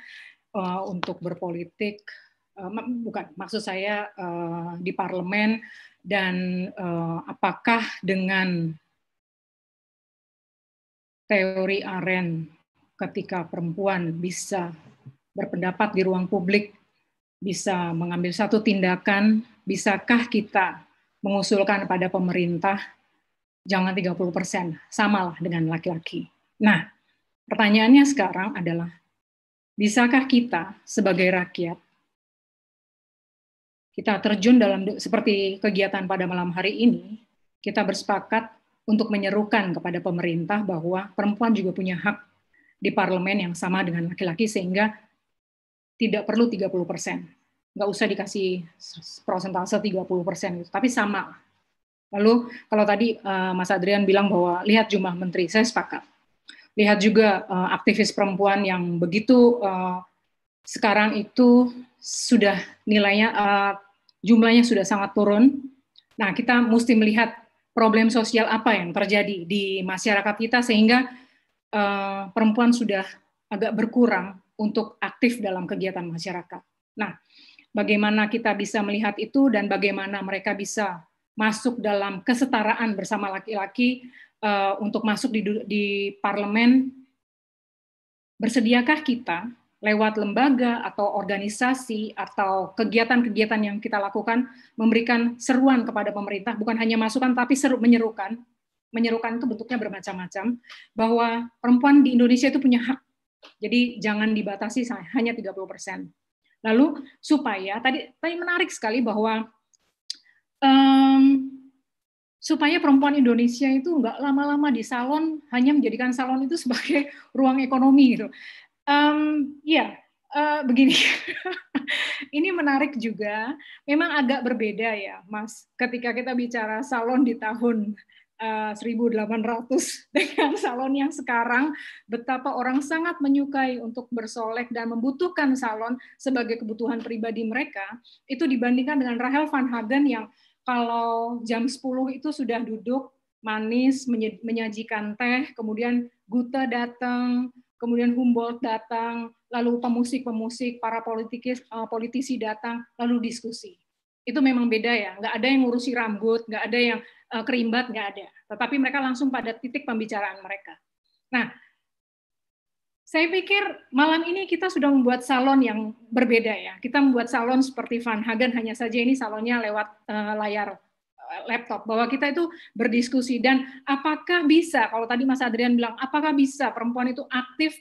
uh, untuk berpolitik uh, bukan maksud saya uh, di parlemen dan uh, apakah dengan teori Aren ketika perempuan bisa berpendapat di ruang publik bisa mengambil satu tindakan bisakah kita mengusulkan pada pemerintah jangan 30 persen, samalah dengan laki-laki. Nah, pertanyaannya sekarang adalah, bisakah kita sebagai rakyat kita terjun dalam seperti kegiatan pada malam hari ini, kita bersepakat untuk menyerukan kepada pemerintah bahwa perempuan juga punya hak di parlemen yang sama dengan laki-laki sehingga tidak perlu 30 persen nggak usah dikasih prosentase 30 persen gitu, tapi sama. Lalu kalau tadi uh, Mas Adrian bilang bahwa lihat jumlah menteri, saya sepakat. Lihat juga uh, aktivis perempuan yang begitu uh, sekarang itu sudah nilainya uh, jumlahnya sudah sangat turun. Nah kita mesti melihat problem sosial apa yang terjadi di masyarakat kita sehingga uh, perempuan sudah agak berkurang untuk aktif dalam kegiatan masyarakat. Nah, bagaimana kita bisa melihat itu dan bagaimana mereka bisa masuk dalam kesetaraan bersama laki-laki uh, untuk masuk di, di parlemen. Bersediakah kita lewat lembaga atau organisasi atau kegiatan-kegiatan yang kita lakukan memberikan seruan kepada pemerintah bukan hanya masukan tapi seru menyerukan menyerukan itu bentuknya bermacam-macam bahwa perempuan di Indonesia itu punya hak jadi jangan dibatasi hanya 30 persen Lalu supaya tadi tadi menarik sekali bahwa um, supaya perempuan Indonesia itu nggak lama-lama di salon hanya menjadikan salon itu sebagai [laughs] ruang ekonomi gitu. Um, ya yeah, uh, begini, [laughs] ini menarik juga. Memang agak berbeda ya, Mas. Ketika kita bicara salon di tahun 1800 eh, [laughs] dengan salon yang sekarang betapa orang sangat menyukai untuk bersolek dan membutuhkan salon sebagai kebutuhan pribadi mereka itu dibandingkan dengan Rahel Van Hagen yang kalau jam 10 itu sudah duduk manis menyajikan teh kemudian Gute datang kemudian Humboldt datang lalu pemusik-pemusik para politikis eh, politisi datang lalu diskusi itu memang beda ya. Nggak ada yang ngurusi rambut, nggak ada yang Eh, kerimbat nggak ada, tetapi mereka langsung pada titik pembicaraan mereka. Nah, saya pikir malam ini kita sudah membuat salon yang berbeda ya. Kita membuat salon seperti Van Hagen hanya saja ini salonnya lewat eh, layar eh, laptop bahwa kita itu berdiskusi dan apakah bisa kalau tadi Mas Adrian bilang apakah bisa perempuan itu aktif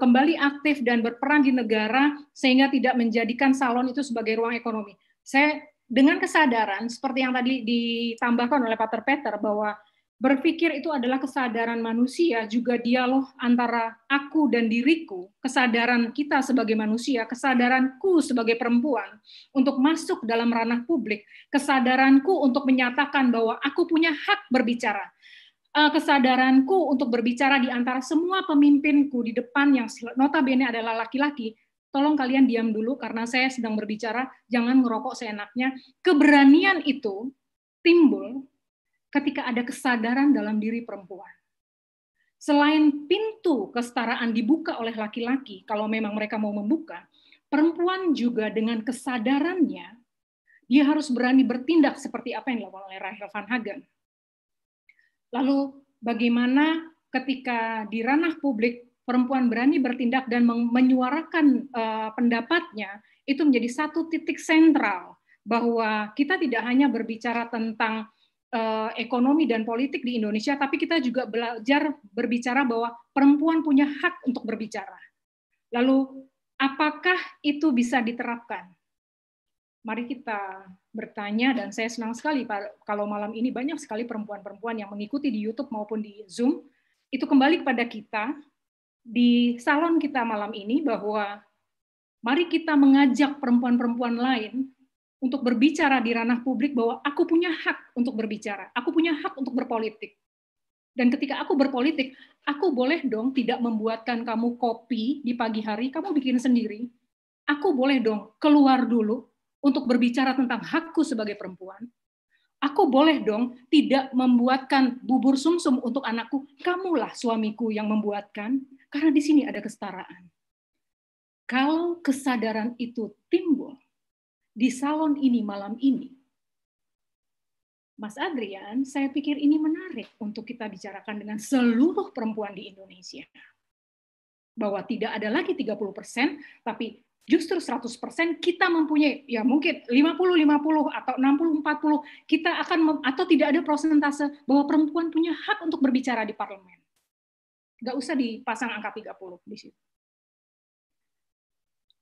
kembali aktif dan berperan di negara sehingga tidak menjadikan salon itu sebagai ruang ekonomi. Saya dengan kesadaran seperti yang tadi ditambahkan oleh Pater Peter bahwa berpikir itu adalah kesadaran manusia juga dialog antara aku dan diriku, kesadaran kita sebagai manusia, kesadaranku sebagai perempuan untuk masuk dalam ranah publik, kesadaranku untuk menyatakan bahwa aku punya hak berbicara. Eh, kesadaranku untuk berbicara di antara semua pemimpinku di depan yang notabene adalah laki-laki tolong kalian diam dulu karena saya sedang berbicara, jangan ngerokok seenaknya. Keberanian itu timbul ketika ada kesadaran dalam diri perempuan. Selain pintu kesetaraan dibuka oleh laki-laki, kalau memang mereka mau membuka, perempuan juga dengan kesadarannya, dia harus berani bertindak seperti apa yang dilakukan oleh Rahel Van Hagen. Lalu bagaimana ketika di ranah publik perempuan berani bertindak dan menyuarakan uh, pendapatnya itu menjadi satu titik sentral bahwa kita tidak hanya berbicara tentang uh, ekonomi dan politik di Indonesia tapi kita juga belajar berbicara bahwa perempuan punya hak untuk berbicara. Lalu apakah itu bisa diterapkan? Mari kita bertanya dan saya senang sekali kalau malam ini banyak sekali perempuan-perempuan yang mengikuti di YouTube maupun di Zoom itu kembali kepada kita di salon kita malam ini bahwa mari kita mengajak perempuan-perempuan lain untuk berbicara di ranah publik bahwa aku punya hak untuk berbicara, aku punya hak untuk berpolitik. Dan ketika aku berpolitik, aku boleh dong tidak membuatkan kamu kopi di pagi hari, kamu bikin sendiri. Aku boleh dong keluar dulu untuk berbicara tentang hakku sebagai perempuan. Aku boleh dong tidak membuatkan bubur sumsum untuk anakku. Kamulah suamiku yang membuatkan karena di sini ada kesetaraan. Kalau kesadaran itu timbul di salon ini malam ini, Mas Adrian, saya pikir ini menarik untuk kita bicarakan dengan seluruh perempuan di Indonesia. Bahwa tidak ada lagi 30%, tapi justru 100% kita mempunyai ya mungkin 50 50 atau 60 40 kita akan atau tidak ada prosentase bahwa perempuan punya hak untuk berbicara di parlemen. Nggak usah dipasang angka 30 di situ.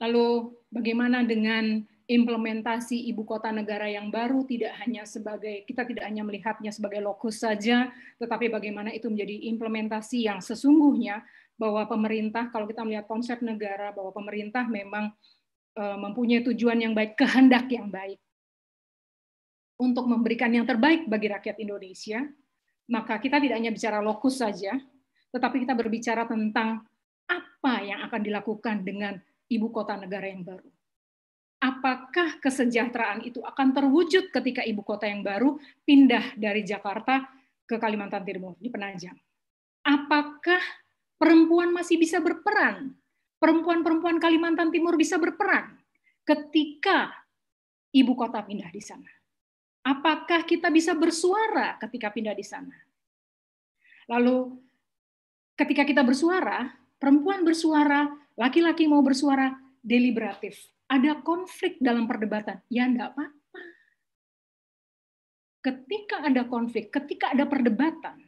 Lalu bagaimana dengan implementasi ibu kota negara yang baru tidak hanya sebagai kita tidak hanya melihatnya sebagai lokus saja, tetapi bagaimana itu menjadi implementasi yang sesungguhnya bahwa pemerintah kalau kita melihat konsep negara bahwa pemerintah memang eh, mempunyai tujuan yang baik, kehendak yang baik untuk memberikan yang terbaik bagi rakyat Indonesia, maka kita tidak hanya bicara lokus saja, tetapi kita berbicara tentang apa yang akan dilakukan dengan ibu kota negara yang baru. Apakah kesejahteraan itu akan terwujud ketika ibu kota yang baru pindah dari Jakarta ke Kalimantan Timur di Penajam? Apakah perempuan masih bisa berperan? Perempuan-perempuan Kalimantan Timur bisa berperan ketika ibu kota pindah di sana? Apakah kita bisa bersuara ketika pindah di sana? Lalu ketika kita bersuara, perempuan bersuara, laki-laki mau bersuara, deliberatif. Ada konflik dalam perdebatan. Ya enggak apa-apa. Ketika ada konflik, ketika ada perdebatan,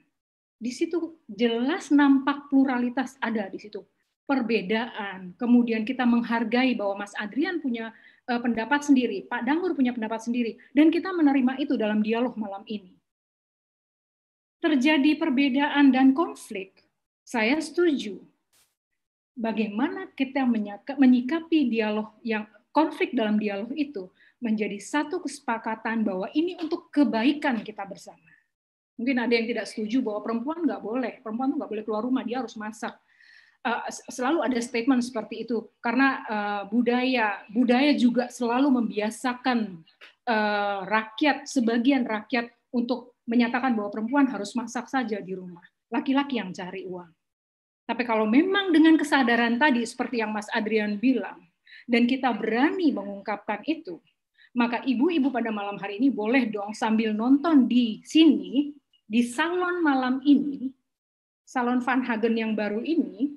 di situ jelas nampak pluralitas ada di situ. Perbedaan, kemudian kita menghargai bahwa Mas Adrian punya eh, pendapat sendiri, Pak Dangur punya pendapat sendiri, dan kita menerima itu dalam dialog malam ini. Terjadi perbedaan dan konflik, saya setuju. Bagaimana kita menyikapi dialog yang konflik dalam dialog itu menjadi satu kesepakatan bahwa ini untuk kebaikan kita bersama. Mungkin ada yang tidak setuju bahwa perempuan nggak boleh, perempuan nggak boleh keluar rumah, dia harus masak. Eh, selalu ada statement seperti itu karena eh, budaya budaya juga selalu membiasakan eh, rakyat sebagian rakyat untuk menyatakan bahwa perempuan harus masak saja di rumah laki-laki yang cari uang tapi kalau memang dengan kesadaran tadi seperti yang Mas Adrian bilang, dan kita berani mengungkapkan itu, maka ibu-ibu pada malam hari ini boleh dong sambil nonton di sini, di salon malam ini, salon Van Hagen yang baru ini,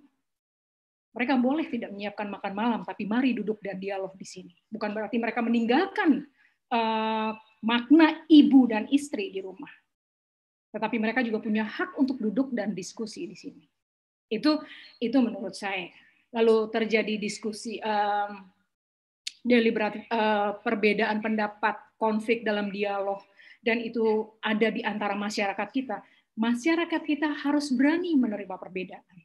mereka boleh tidak menyiapkan makan malam, tapi mari duduk dan dialog di sini. Bukan berarti mereka meninggalkan uh, makna ibu dan istri di rumah. Tetapi mereka juga punya hak untuk duduk dan diskusi di sini. Itu itu menurut saya. Lalu terjadi diskusi um, deliberat uh, perbedaan pendapat, konflik dalam dialog dan itu ada di antara masyarakat kita. Masyarakat kita harus berani menerima perbedaan.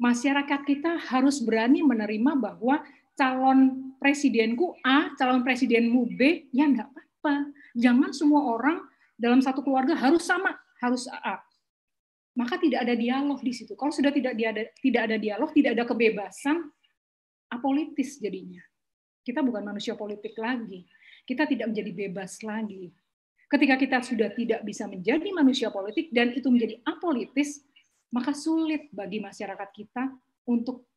Masyarakat kita harus berani menerima bahwa calon presidenku A, calon presidenmu B, ya enggak apa-apa. Jangan semua orang dalam satu keluarga harus sama, harus A maka tidak ada dialog di situ. Kalau sudah tidak ada tidak ada dialog, tidak ada kebebasan, apolitis jadinya. Kita bukan manusia politik lagi. Kita tidak menjadi bebas lagi. Ketika kita sudah tidak bisa menjadi manusia politik dan itu menjadi apolitis, maka sulit bagi masyarakat kita untuk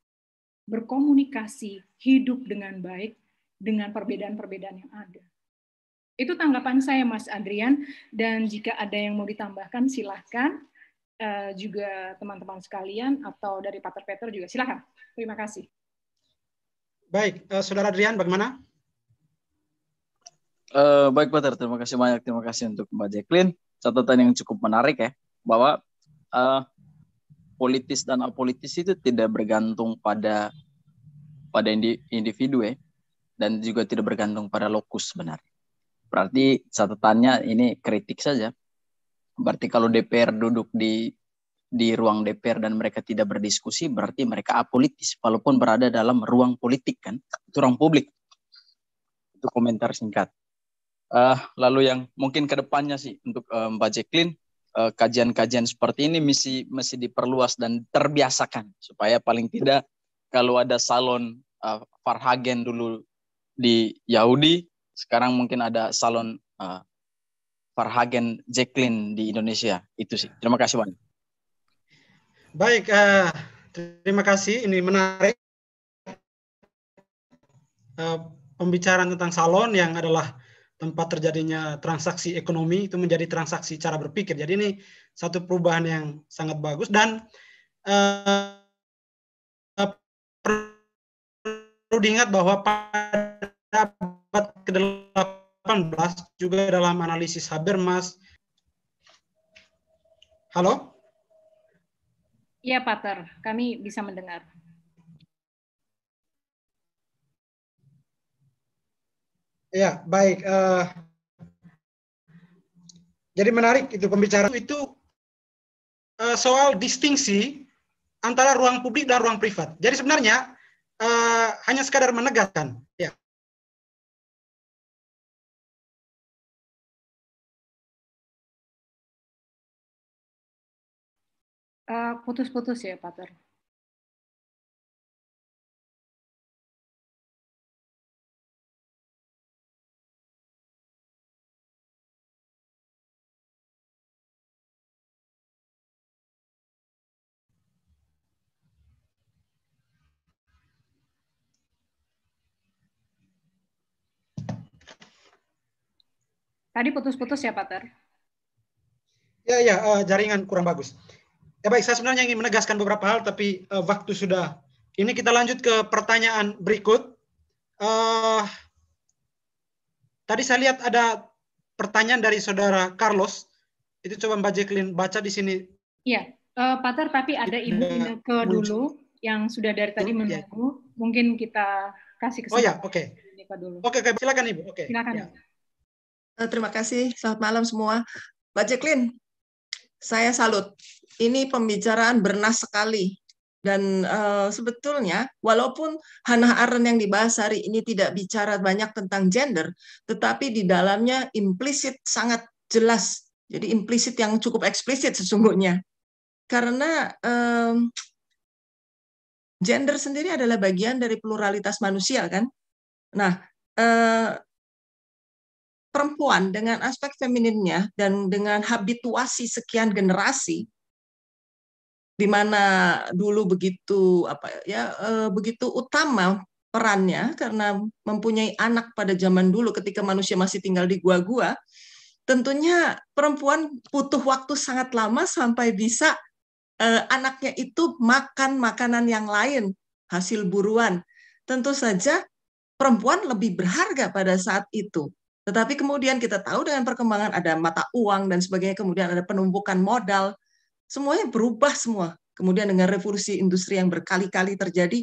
berkomunikasi, hidup dengan baik dengan perbedaan-perbedaan yang ada. Itu tanggapan saya, Mas Adrian. Dan jika ada yang mau ditambahkan, silahkan. Eh, juga teman-teman sekalian atau dari Pater Peter juga. Silakan. Terima kasih. Baik, uh, Saudara Adrian bagaimana? Uh, baik Pater, terima kasih banyak. Terima kasih untuk Mbak Jacqueline. Catatan yang cukup menarik ya, bahwa uh, politis dan apolitis itu tidak bergantung pada pada individu ya, dan juga tidak bergantung pada lokus sebenarnya. Berarti catatannya ini kritik saja, Berarti kalau DPR duduk di di ruang DPR dan mereka tidak berdiskusi, berarti mereka apolitis walaupun berada dalam ruang politik kan, itu ruang publik. Itu komentar singkat. Uh, lalu yang mungkin kedepannya sih untuk uh, Mbak Jacqueline eh, kajian-kajian seperti ini mesti mesti diperluas dan terbiasakan supaya paling tidak kalau ada salon uh, Farhagen dulu di Yahudi, sekarang mungkin ada salon uh, Farhagen Jacqueline di Indonesia. Itu sih. Terima kasih Wan. Baik, uh, terima kasih. Ini menarik uh, pembicaraan tentang salon yang adalah tempat terjadinya transaksi ekonomi itu menjadi transaksi cara berpikir. Jadi ini satu perubahan yang sangat bagus dan uh, perlu diingat bahwa pada abad ke-18 18 juga dalam analisis Habermas. Halo? Iya, Pater. Kami bisa mendengar. Ya, baik. Uh, jadi menarik itu pembicaraan itu uh, soal distingsi antara ruang publik dan ruang privat. Jadi sebenarnya uh, hanya sekadar menegaskan Eh, putus-putus ya, Pak Tadi putus-putus ya, Pak Ya, ya, uh, jaringan kurang bagus. Ya baik, saya sebenarnya ingin menegaskan beberapa hal, tapi uh, waktu sudah. Ini kita lanjut ke pertanyaan berikut. Uh, tadi saya lihat ada pertanyaan dari saudara Carlos. Itu coba Mbak Jacqueline baca di sini. Iya, uh, Pater, tapi ada Ibu ke dulu yang sudah dari tadi menunggu. Mungkin kita kasih kesempatan. Oh ya, oke. Okay. Oke, okay, okay, silakan Ibu. Oke. Okay. Silakan. Ya. Terima kasih. Selamat malam semua. Mbak Jacqueline, saya salut ini pembicaraan bernas sekali dan uh, sebetulnya walaupun Hannah Arendt yang dibahas hari ini tidak bicara banyak tentang gender, tetapi di dalamnya implisit sangat jelas. Jadi implisit yang cukup eksplisit sesungguhnya. Karena um, gender sendiri adalah bagian dari pluralitas manusia kan. Nah, uh, perempuan dengan aspek femininnya dan dengan habituasi sekian generasi di mana dulu begitu apa ya e, begitu utama perannya karena mempunyai anak pada zaman dulu ketika manusia masih tinggal di gua-gua tentunya perempuan butuh waktu sangat lama sampai bisa e, anaknya itu makan makanan yang lain hasil buruan tentu saja perempuan lebih berharga pada saat itu tetapi kemudian kita tahu dengan perkembangan ada mata uang dan sebagainya kemudian ada penumpukan modal semuanya berubah semua. Kemudian dengan revolusi industri yang berkali-kali terjadi,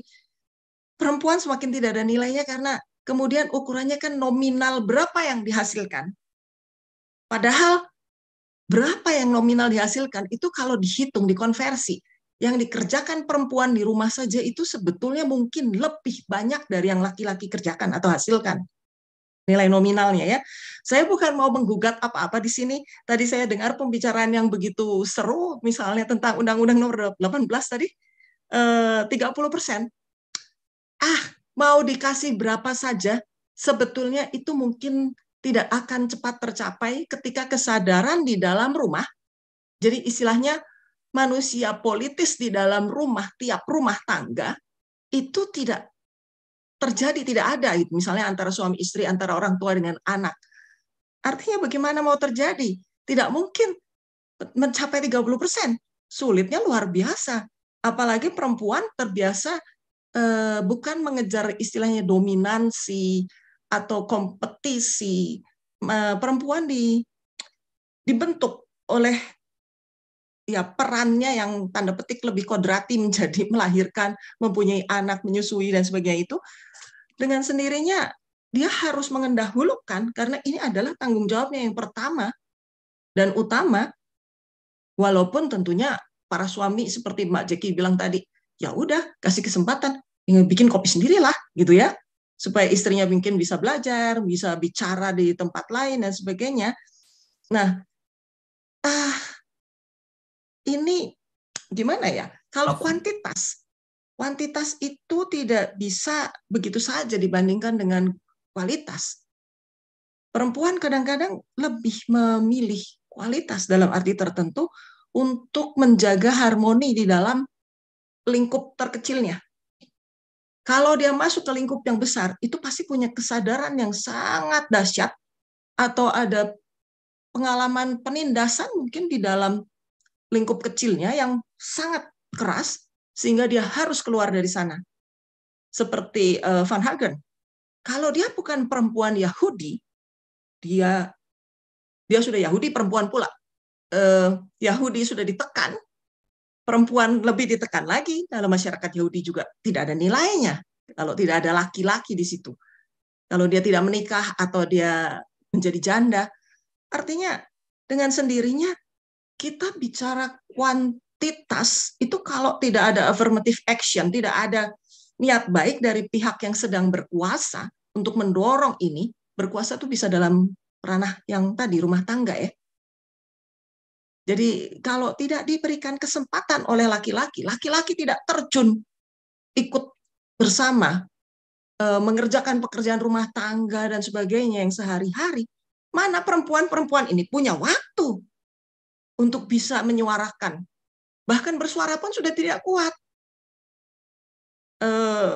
perempuan semakin tidak ada nilainya karena kemudian ukurannya kan nominal berapa yang dihasilkan. Padahal berapa yang nominal dihasilkan itu kalau dihitung dikonversi, yang dikerjakan perempuan di rumah saja itu sebetulnya mungkin lebih banyak dari yang laki-laki kerjakan atau hasilkan nilai nominalnya ya. Saya bukan mau menggugat apa-apa di sini. Tadi saya dengar pembicaraan yang begitu seru misalnya tentang Undang-Undang nomor 18 tadi eh, 30%. Ah, mau dikasih berapa saja sebetulnya itu mungkin tidak akan cepat tercapai ketika kesadaran di dalam rumah. Jadi istilahnya manusia politis di dalam rumah tiap rumah tangga itu tidak terjadi tidak ada gitu misalnya antara suami istri antara orang tua dengan anak artinya bagaimana mau terjadi tidak mungkin mencapai 30% sulitnya luar biasa apalagi perempuan terbiasa eh, bukan mengejar istilahnya dominansi atau kompetisi eh, perempuan di dibentuk oleh ya perannya yang tanda petik lebih kodrati menjadi [laughs] melahirkan, mempunyai anak, menyusui dan sebagainya itu dengan sendirinya dia harus mengendahulukan karena ini adalah tanggung jawabnya yang pertama dan utama walaupun tentunya para suami seperti Mbak Jeki bilang tadi ya udah kasih kesempatan ingin ya bikin kopi sendirilah gitu ya supaya istrinya mungkin bisa belajar bisa bicara di tempat lain dan sebagainya nah ah ini gimana ya? Kalau kuantitas, kuantitas itu tidak bisa begitu saja dibandingkan dengan kualitas. Perempuan kadang-kadang lebih memilih kualitas dalam arti tertentu untuk menjaga harmoni di dalam lingkup terkecilnya. Kalau dia masuk ke lingkup yang besar, itu pasti punya kesadaran yang sangat dahsyat atau ada pengalaman penindasan mungkin di dalam lingkup kecilnya yang sangat keras sehingga dia harus keluar dari sana. Seperti eh, Van Hagen, kalau dia bukan perempuan Yahudi, dia dia sudah Yahudi perempuan pula. Eh, Yahudi sudah ditekan, perempuan lebih ditekan lagi dalam masyarakat Yahudi juga tidak ada nilainya kalau tidak ada laki-laki di situ. Kalau dia tidak menikah atau dia menjadi janda, artinya dengan sendirinya kita bicara kuantitas itu kalau tidak ada affirmative action, tidak ada niat baik dari pihak yang sedang berkuasa untuk mendorong ini, berkuasa itu bisa dalam ranah yang tadi rumah tangga ya. Jadi kalau tidak diberikan kesempatan oleh laki-laki, laki-laki tidak terjun ikut bersama e, mengerjakan pekerjaan rumah tangga dan sebagainya yang sehari-hari, mana perempuan-perempuan ini punya waktu untuk bisa menyuarakan. Bahkan bersuara pun sudah tidak kuat. Eh,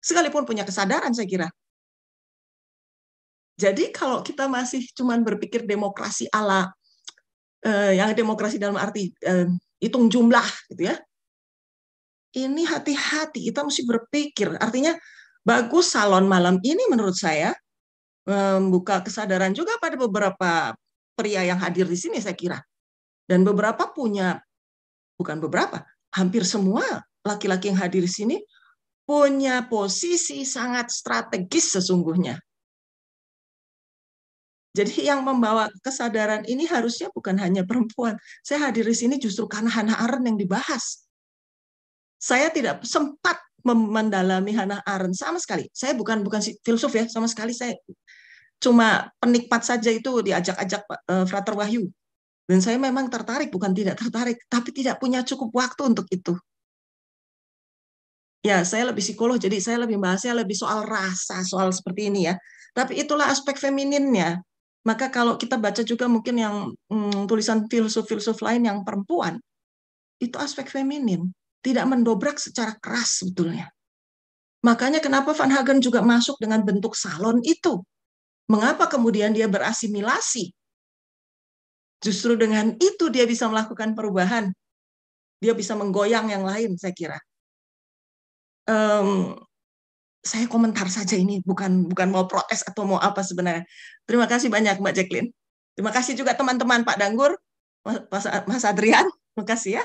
sekalipun punya kesadaran saya kira. Jadi kalau kita masih cuman berpikir demokrasi ala eh, yang demokrasi dalam arti eh, hitung jumlah gitu ya. Ini hati-hati kita mesti berpikir. Artinya bagus salon malam ini menurut saya membuka kesadaran juga pada beberapa pria yang hadir di sini saya kira dan beberapa punya, bukan beberapa, hampir semua laki-laki yang hadir di sini punya posisi sangat strategis sesungguhnya. Jadi yang membawa kesadaran ini harusnya bukan hanya perempuan. Saya hadir di sini justru karena Hannah Arendt yang dibahas. Saya tidak sempat mendalami Hannah Arendt sama sekali. Saya bukan bukan filsuf ya, sama sekali saya cuma penikmat saja itu diajak-ajak eh, Frater Wahyu dan saya memang tertarik, bukan tidak tertarik, tapi tidak punya cukup waktu untuk itu. Ya, saya lebih psikolog, jadi saya lebih bahasnya lebih soal rasa, soal seperti ini ya. Tapi itulah aspek femininnya. Maka kalau kita baca juga mungkin yang hmm, tulisan filsuf-filsuf lain yang perempuan, itu aspek feminin. Tidak mendobrak secara keras sebetulnya. Makanya kenapa Van Hagen juga masuk dengan bentuk salon itu. Mengapa kemudian dia berasimilasi Justru dengan itu dia bisa melakukan perubahan. Dia bisa menggoyang yang lain, saya kira. Um, saya komentar saja ini, bukan bukan mau protes atau mau apa sebenarnya. Terima kasih banyak Mbak Jacqueline. Terima kasih juga teman-teman Pak Danggur, Mas, Mas Adrian, kasih ya.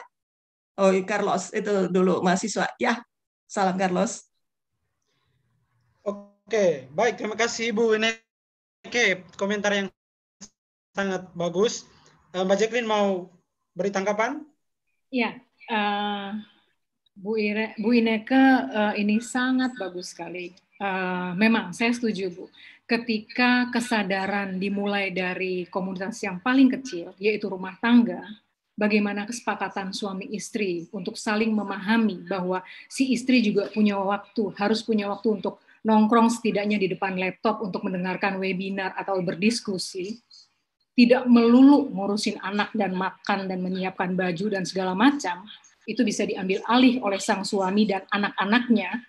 Oh, Carlos itu dulu mahasiswa. Ya, salam Carlos. Oke, baik. Terima kasih Ibu oke, Komentar yang sangat bagus. Eh, Mbak Jacqueline mau beri tanggapan? Ya, uh, Bu, Ire, Bu Ineke uh, ini sangat bagus sekali. Uh, memang saya setuju Bu. Ketika kesadaran dimulai dari komunitas yang paling kecil, yaitu rumah tangga, bagaimana kesepakatan suami istri untuk saling memahami bahwa si istri juga punya waktu, harus punya waktu untuk nongkrong setidaknya di depan laptop untuk mendengarkan webinar atau berdiskusi tidak melulu ngurusin anak dan makan dan menyiapkan baju dan segala macam, itu bisa diambil alih oleh sang suami dan anak-anaknya,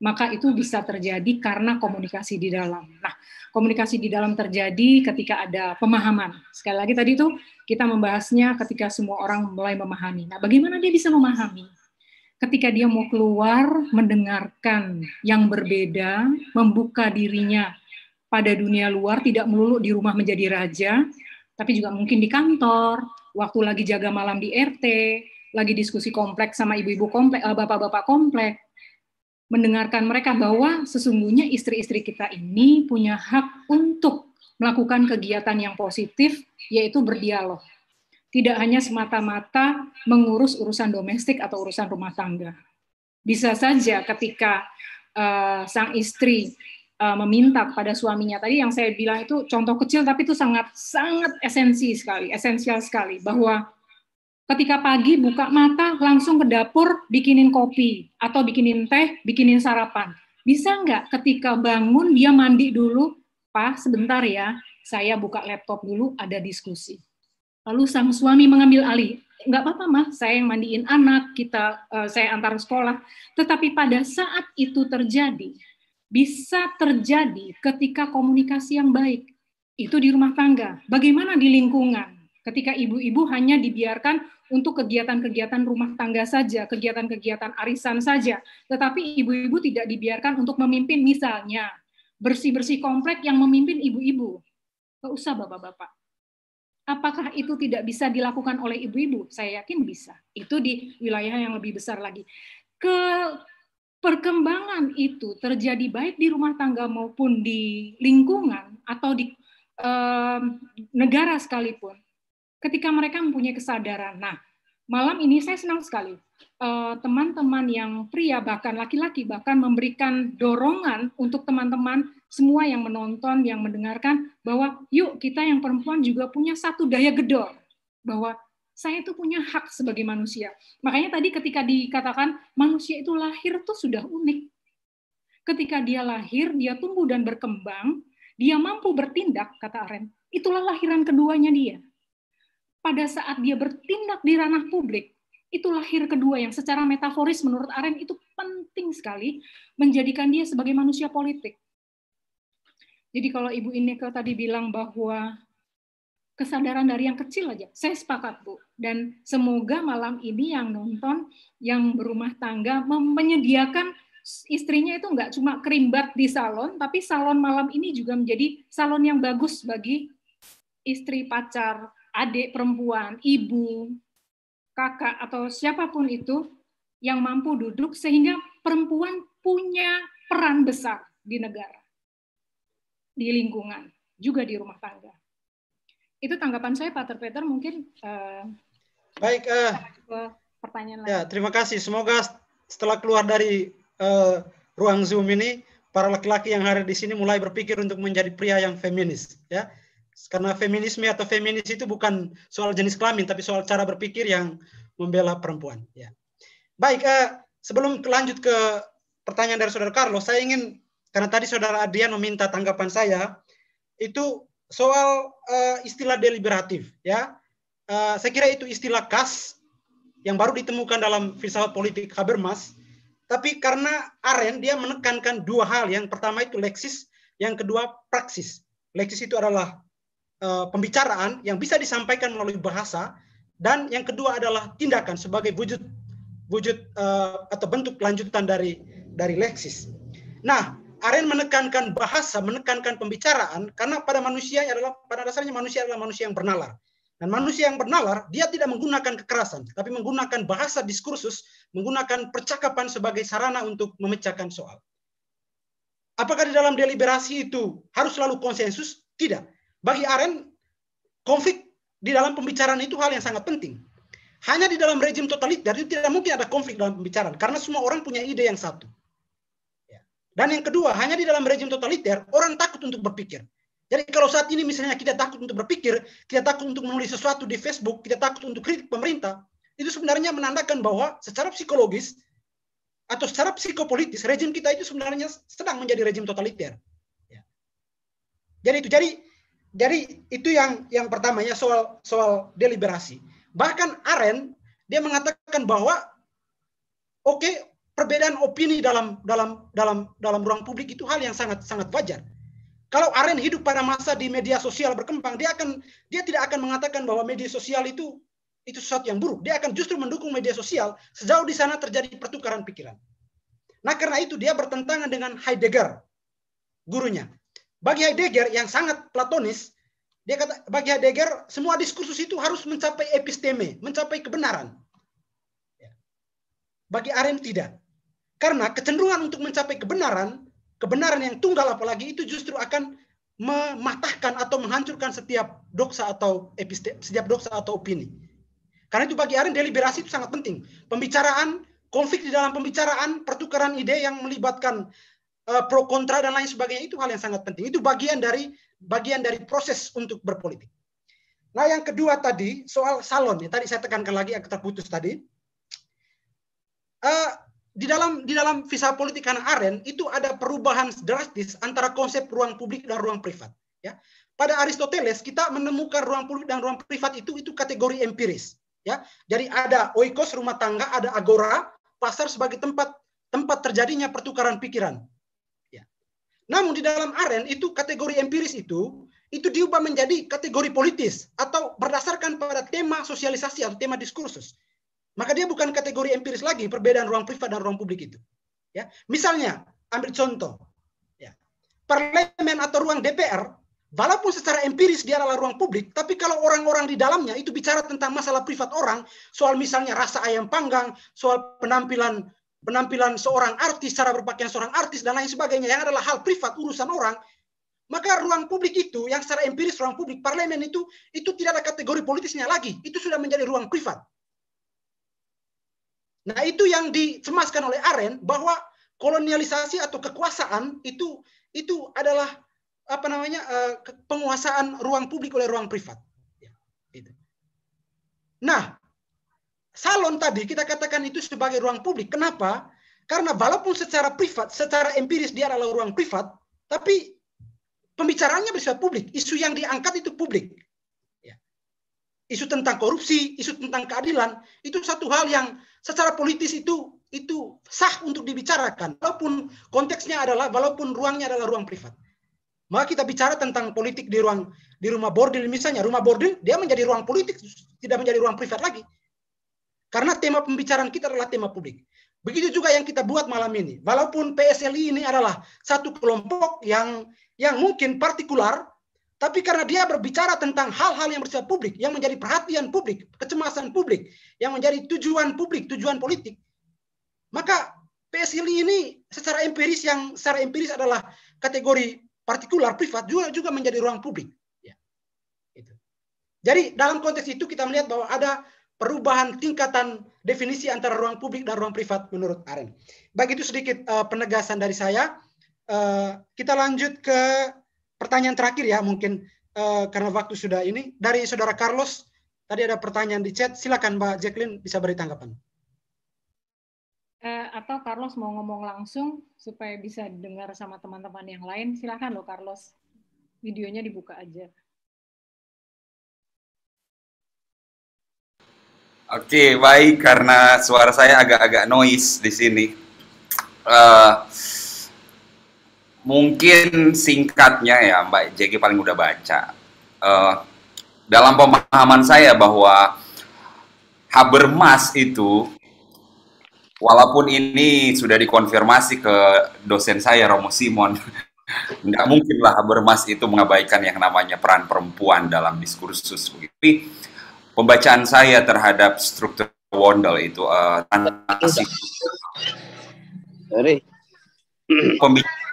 maka itu bisa terjadi karena komunikasi di dalam. Nah, komunikasi di dalam terjadi ketika ada pemahaman. Sekali lagi tadi itu kita membahasnya ketika semua orang mulai memahami. Nah, bagaimana dia bisa memahami? Ketika dia mau keluar, mendengarkan yang berbeda, membuka dirinya pada dunia luar, tidak melulu di rumah menjadi raja, tapi juga mungkin di kantor, waktu lagi jaga malam di RT, lagi diskusi kompleks sama ibu-ibu kompleks, eh, bapak-bapak kompleks, mendengarkan mereka bahwa sesungguhnya istri-istri kita ini punya hak untuk melakukan kegiatan yang positif, yaitu berdialog. Tidak hanya semata-mata mengurus urusan domestik atau urusan rumah tangga. Bisa saja ketika uh, sang istri Eh, meminta kepada suaminya tadi yang saya bilang itu contoh kecil tapi itu sangat sangat esensi sekali esensial sekali bahwa ketika pagi buka mata langsung ke dapur bikinin kopi atau bikinin teh bikinin sarapan bisa nggak ketika bangun dia mandi dulu pak sebentar ya saya buka laptop dulu ada diskusi lalu sang suami mengambil alih nggak apa-apa mah saya yang mandiin anak kita eh, saya antar sekolah tetapi pada saat itu terjadi bisa terjadi ketika komunikasi yang baik. Itu di rumah tangga. Bagaimana di lingkungan? Ketika ibu-ibu hanya dibiarkan untuk kegiatan-kegiatan rumah tangga saja, kegiatan-kegiatan arisan saja, tetapi ibu-ibu tidak dibiarkan untuk memimpin misalnya bersih-bersih komplek yang memimpin ibu-ibu. -ibu. usah bapak-bapak. Apakah itu tidak bisa dilakukan oleh ibu-ibu? Saya yakin bisa. Itu di wilayah yang lebih besar lagi. Ke perkembangan itu terjadi baik di rumah tangga maupun di lingkungan atau di um, negara sekalipun, ketika mereka mempunyai kesadaran. Nah, malam ini saya senang sekali eh, teman-teman yang pria bahkan laki-laki bahkan memberikan dorongan untuk teman-teman semua yang menonton, yang mendengarkan bahwa yuk kita yang perempuan juga punya satu daya gedor bahwa saya itu punya hak sebagai manusia. Makanya tadi ketika dikatakan manusia itu lahir tuh sudah unik. Ketika dia lahir, dia tumbuh dan berkembang, dia mampu bertindak, kata Aren. Itulah lahiran keduanya dia. Pada saat dia bertindak di ranah publik, itu lahir kedua yang secara metaforis menurut Aren itu penting sekali menjadikan dia sebagai manusia politik. Jadi kalau Ibu Ineke tadi bilang bahwa kesadaran dari yang kecil aja. Saya sepakat, Bu. Dan semoga malam ini yang nonton, yang berumah tangga, menyediakan istrinya itu nggak cuma kerimbat di salon, tapi salon malam ini juga menjadi salon yang bagus bagi istri pacar, adik perempuan, ibu, kakak, atau siapapun itu yang mampu duduk sehingga perempuan punya peran besar di negara, di lingkungan, juga di rumah tangga itu tanggapan saya Pak Peter mungkin uh, baik uh, pertanyaan ya lain. terima kasih semoga setelah keluar dari uh, ruang zoom ini para laki-laki yang hadir di sini mulai berpikir untuk menjadi pria yang feminis ya karena feminisme atau feminis itu bukan soal jenis kelamin tapi soal cara berpikir yang membela perempuan ya baik uh, sebelum lanjut ke pertanyaan dari saudara Carlos saya ingin karena tadi saudara Adian meminta tanggapan saya itu soal uh, istilah deliberatif ya uh, saya kira itu istilah khas yang baru ditemukan dalam filsafat politik Habermas tapi karena Aren dia menekankan dua hal yang pertama itu leksis yang kedua praksis leksis itu adalah uh, pembicaraan yang bisa disampaikan melalui bahasa dan yang kedua adalah tindakan sebagai wujud wujud uh, atau bentuk lanjutan dari dari leksis nah Aren menekankan bahasa, menekankan pembicaraan, karena pada manusia adalah pada dasarnya manusia adalah manusia yang bernalar. Dan manusia yang bernalar, dia tidak menggunakan kekerasan, tapi menggunakan bahasa diskursus, menggunakan percakapan sebagai sarana untuk memecahkan soal. Apakah di dalam deliberasi itu harus selalu konsensus? Tidak. Bagi Aren, konflik di dalam pembicaraan itu hal yang sangat penting. Hanya di dalam rejim totaliter itu tidak mungkin ada konflik dalam pembicaraan, karena semua orang punya ide yang satu. Dan yang kedua, hanya di dalam rezim totaliter, orang takut untuk berpikir. Jadi kalau saat ini misalnya kita takut untuk berpikir, kita takut untuk menulis sesuatu di Facebook, kita takut untuk kritik pemerintah, itu sebenarnya menandakan bahwa secara psikologis atau secara psikopolitis rezim kita itu sebenarnya sedang menjadi rezim totaliter. Ya. Jadi itu jadi jadi itu yang yang pertamanya soal soal deliberasi. Bahkan Aren dia mengatakan bahwa oke okay, perbedaan opini dalam dalam dalam dalam ruang publik itu hal yang sangat sangat wajar. Kalau Aren hidup pada masa di media sosial berkembang, dia akan dia tidak akan mengatakan bahwa media sosial itu itu sesuatu yang buruk. Dia akan justru mendukung media sosial sejauh di sana terjadi pertukaran pikiran. Nah, karena itu dia bertentangan dengan Heidegger, gurunya. Bagi Heidegger yang sangat platonis, dia kata bagi Heidegger semua diskursus itu harus mencapai episteme, mencapai kebenaran. Ya. Bagi Arendt tidak. Karena kecenderungan untuk mencapai kebenaran, kebenaran yang tunggal apalagi itu justru akan mematahkan atau menghancurkan setiap doksa atau episte, setiap doksa atau opini. Karena itu bagi arin deliberasi itu sangat penting. Pembicaraan, konflik di dalam pembicaraan, pertukaran ide yang melibatkan uh, pro kontra dan lain sebagainya itu hal yang sangat penting. Itu bagian dari bagian dari proses untuk berpolitik. Nah, yang kedua tadi soal salon ya. Tadi saya tekankan lagi yang terputus tadi. Uh, di dalam di dalam visa politik Hannah Arendt itu ada perubahan drastis antara konsep ruang publik dan ruang privat. Ya, pada Aristoteles kita menemukan ruang publik dan ruang privat itu itu kategori empiris. Ya, jadi ada oikos rumah tangga, ada agora pasar sebagai tempat tempat terjadinya pertukaran pikiran. Ya. Namun di dalam Arendt itu kategori empiris itu itu diubah menjadi kategori politis atau berdasarkan pada tema sosialisasi atau tema diskursus maka dia bukan kategori empiris lagi perbedaan ruang privat dan ruang publik itu. Ya, misalnya ambil contoh, ya, parlemen atau ruang DPR, walaupun secara empiris dia adalah ruang publik, tapi kalau orang-orang di dalamnya itu bicara tentang masalah privat orang, soal misalnya rasa ayam panggang, soal penampilan penampilan seorang artis, cara berpakaian seorang artis dan lain sebagainya yang adalah hal privat urusan orang, maka ruang publik itu yang secara empiris ruang publik parlemen itu itu tidak ada kategori politisnya lagi, itu sudah menjadi ruang privat Nah, itu yang dicemaskan oleh Aren bahwa kolonialisasi atau kekuasaan itu itu adalah apa namanya eh, penguasaan ruang publik oleh ruang privat. Ya, gitu. Nah, salon tadi kita katakan itu sebagai ruang publik. Kenapa? Karena walaupun secara privat, secara empiris dia adalah ruang privat, tapi pembicaranya bersifat publik. Isu yang diangkat itu publik. Ya. Isu tentang korupsi, isu tentang keadilan, itu satu hal yang secara politis itu itu sah untuk dibicarakan walaupun konteksnya adalah walaupun ruangnya adalah ruang privat maka kita bicara tentang politik di ruang di rumah bordil misalnya rumah bordil dia menjadi ruang politik tidak menjadi ruang privat lagi karena tema pembicaraan kita adalah tema publik begitu juga yang kita buat malam ini walaupun PSLI ini adalah satu kelompok yang yang mungkin partikular tapi karena dia berbicara tentang hal-hal yang bersifat publik, yang menjadi perhatian publik, kecemasan publik, yang menjadi tujuan publik, tujuan politik, maka PSI ini secara empiris yang secara empiris adalah kategori partikular privat juga juga menjadi ruang publik. Ya. Itu. Jadi dalam konteks itu kita melihat bahwa ada perubahan tingkatan definisi antara ruang publik dan ruang privat menurut Aren. Baik itu sedikit uh, penegasan dari saya. Uh, kita lanjut ke pertanyaan terakhir ya mungkin uh, karena waktu sudah ini dari saudara Carlos tadi ada pertanyaan di chat silakan Mbak Jacqueline bisa beri tanggapan. Uh, atau Carlos mau ngomong langsung supaya bisa dengar sama teman-teman yang lain silakan loh Carlos videonya dibuka aja. Oke, okay, baik karena suara saya agak-agak noise di sini. Uh, mungkin singkatnya ya Mbak Jeki paling udah baca. Uh, dalam pemahaman saya bahwa Habermas itu walaupun ini sudah dikonfirmasi ke dosen saya Romo Simon [laughs] nggak mungkin lah Habermas itu mengabaikan yang namanya peran perempuan dalam diskursus tapi pembacaan saya terhadap struktur Wondel itu uh, Sorry. pembicaraan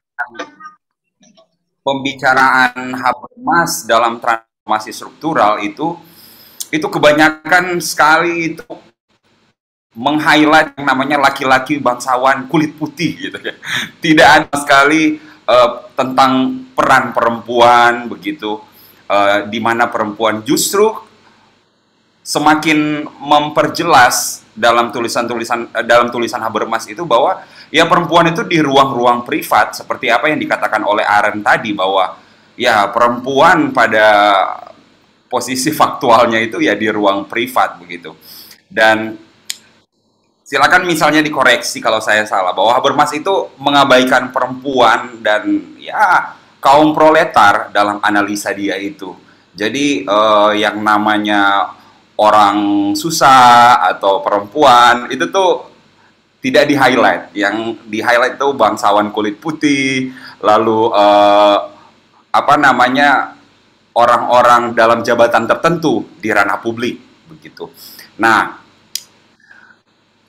pembicaraan Habermas dalam transformasi struktural itu itu kebanyakan sekali itu meng-highlight yang namanya laki-laki bangsawan kulit putih gitu ya. Tidak ada sekali uh, tentang peran perempuan begitu uh, di mana perempuan justru semakin memperjelas dalam tulisan-tulisan eh, dalam tulisan Habermas itu bahwa ya perempuan itu di ruang-ruang privat seperti apa yang dikatakan oleh Aren tadi bahwa ya perempuan pada posisi [laughs] faktualnya itu ya di ruang privat begitu. Dan silakan misalnya dikoreksi kalau saya salah bahwa Habermas itu mengabaikan perempuan dan ya kaum proletar dalam analisa dia itu. Jadi eh, yang namanya orang susah atau perempuan itu tuh tidak di highlight yang di highlight itu bangsawan kulit putih lalu uh, apa namanya orang-orang dalam jabatan tertentu di ranah publik begitu nah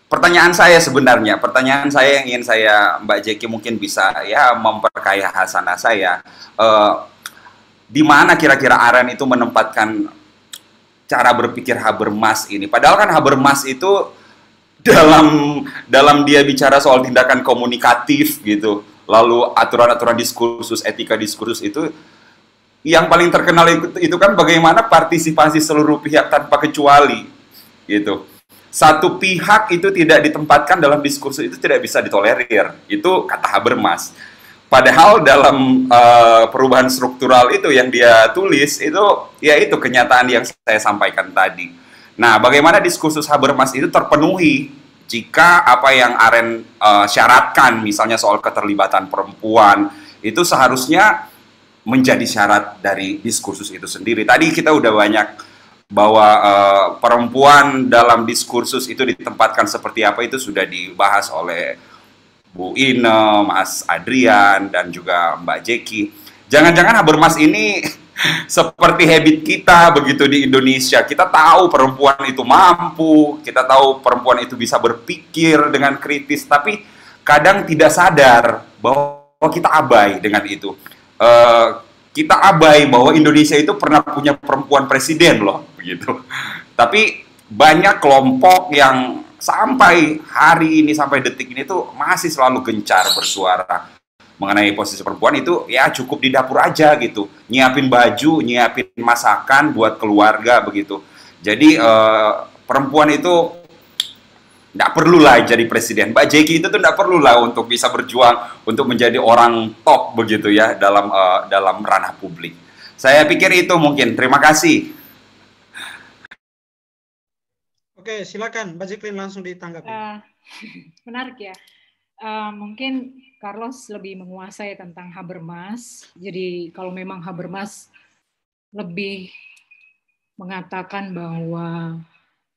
pertanyaan saya sebenarnya pertanyaan saya yang ingin saya Mbak Jeki mungkin bisa ya memperkaya hasanah saya uh, di mana kira-kira Aren itu menempatkan cara berpikir Habermas ini. Padahal kan Habermas itu dalam dalam dia bicara soal tindakan komunikatif gitu, lalu aturan-aturan diskursus, etika diskursus itu yang paling terkenal itu, itu kan bagaimana partisipasi seluruh pihak tanpa kecuali gitu. Satu pihak itu tidak ditempatkan dalam diskursus itu tidak bisa ditolerir. Itu kata Habermas Padahal dalam uh, perubahan struktural itu yang dia tulis itu ya itu kenyataan yang saya sampaikan tadi. Nah, bagaimana diskursus Habermas itu terpenuhi jika apa yang Aren uh, syaratkan misalnya soal keterlibatan perempuan itu seharusnya menjadi syarat dari diskursus itu sendiri. Tadi kita udah banyak bahwa uh, perempuan dalam diskursus itu ditempatkan seperti apa itu sudah dibahas oleh Bu Ine, Mas Adrian, dan juga Mbak Jeki. Jangan-jangan Habermas ini [laughs] seperti habit kita begitu di Indonesia. Kita tahu perempuan itu mampu, kita tahu perempuan itu bisa berpikir dengan kritis, tapi kadang tidak sadar bahwa kita abai dengan itu. Uh, kita abai bahwa Indonesia itu pernah punya perempuan presiden loh, begitu. Tapi banyak kelompok yang sampai hari ini sampai detik ini tuh masih selalu gencar bersuara mengenai posisi perempuan itu ya cukup di dapur aja gitu nyiapin baju nyiapin masakan buat keluarga begitu jadi uh, perempuan itu tidak perlu lah jadi presiden. Mbak Jeki itu tuh tidak perlu lah untuk bisa berjuang untuk menjadi orang top begitu ya dalam uh, dalam ranah publik. Saya pikir itu mungkin. Terima kasih. Oke, silakan Mbak Jiklin langsung ditanggapi. Uh, menarik ya. Uh, mungkin Carlos lebih menguasai tentang Habermas. Jadi kalau memang Habermas lebih mengatakan bahwa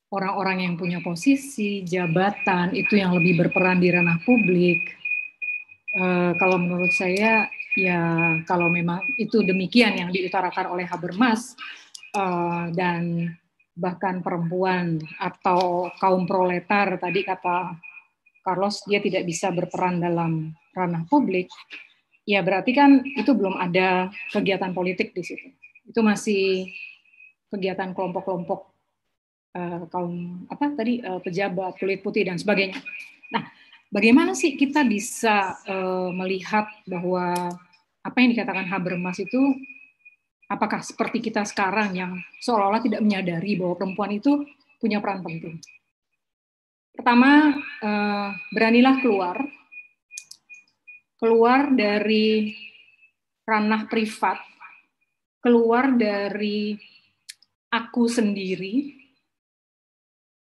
orang-orang yang punya posisi, jabatan itu yang lebih berperan di ranah publik. Uh, kalau menurut saya ya kalau memang itu demikian yang diutarakan oleh Habermas uh, dan bahkan perempuan atau kaum proletar tadi kata Carlos dia tidak bisa berperan dalam ranah publik ya berarti kan itu belum ada kegiatan politik di situ itu masih kegiatan kelompok-kelompok uh, kaum apa tadi uh, pejabat kulit putih dan sebagainya nah bagaimana sih kita bisa uh, melihat bahwa apa yang dikatakan Habermas itu apakah seperti kita sekarang yang seolah-olah tidak menyadari bahwa perempuan itu punya peran penting. Pertama, eh, beranilah keluar, keluar dari ranah privat, keluar dari aku sendiri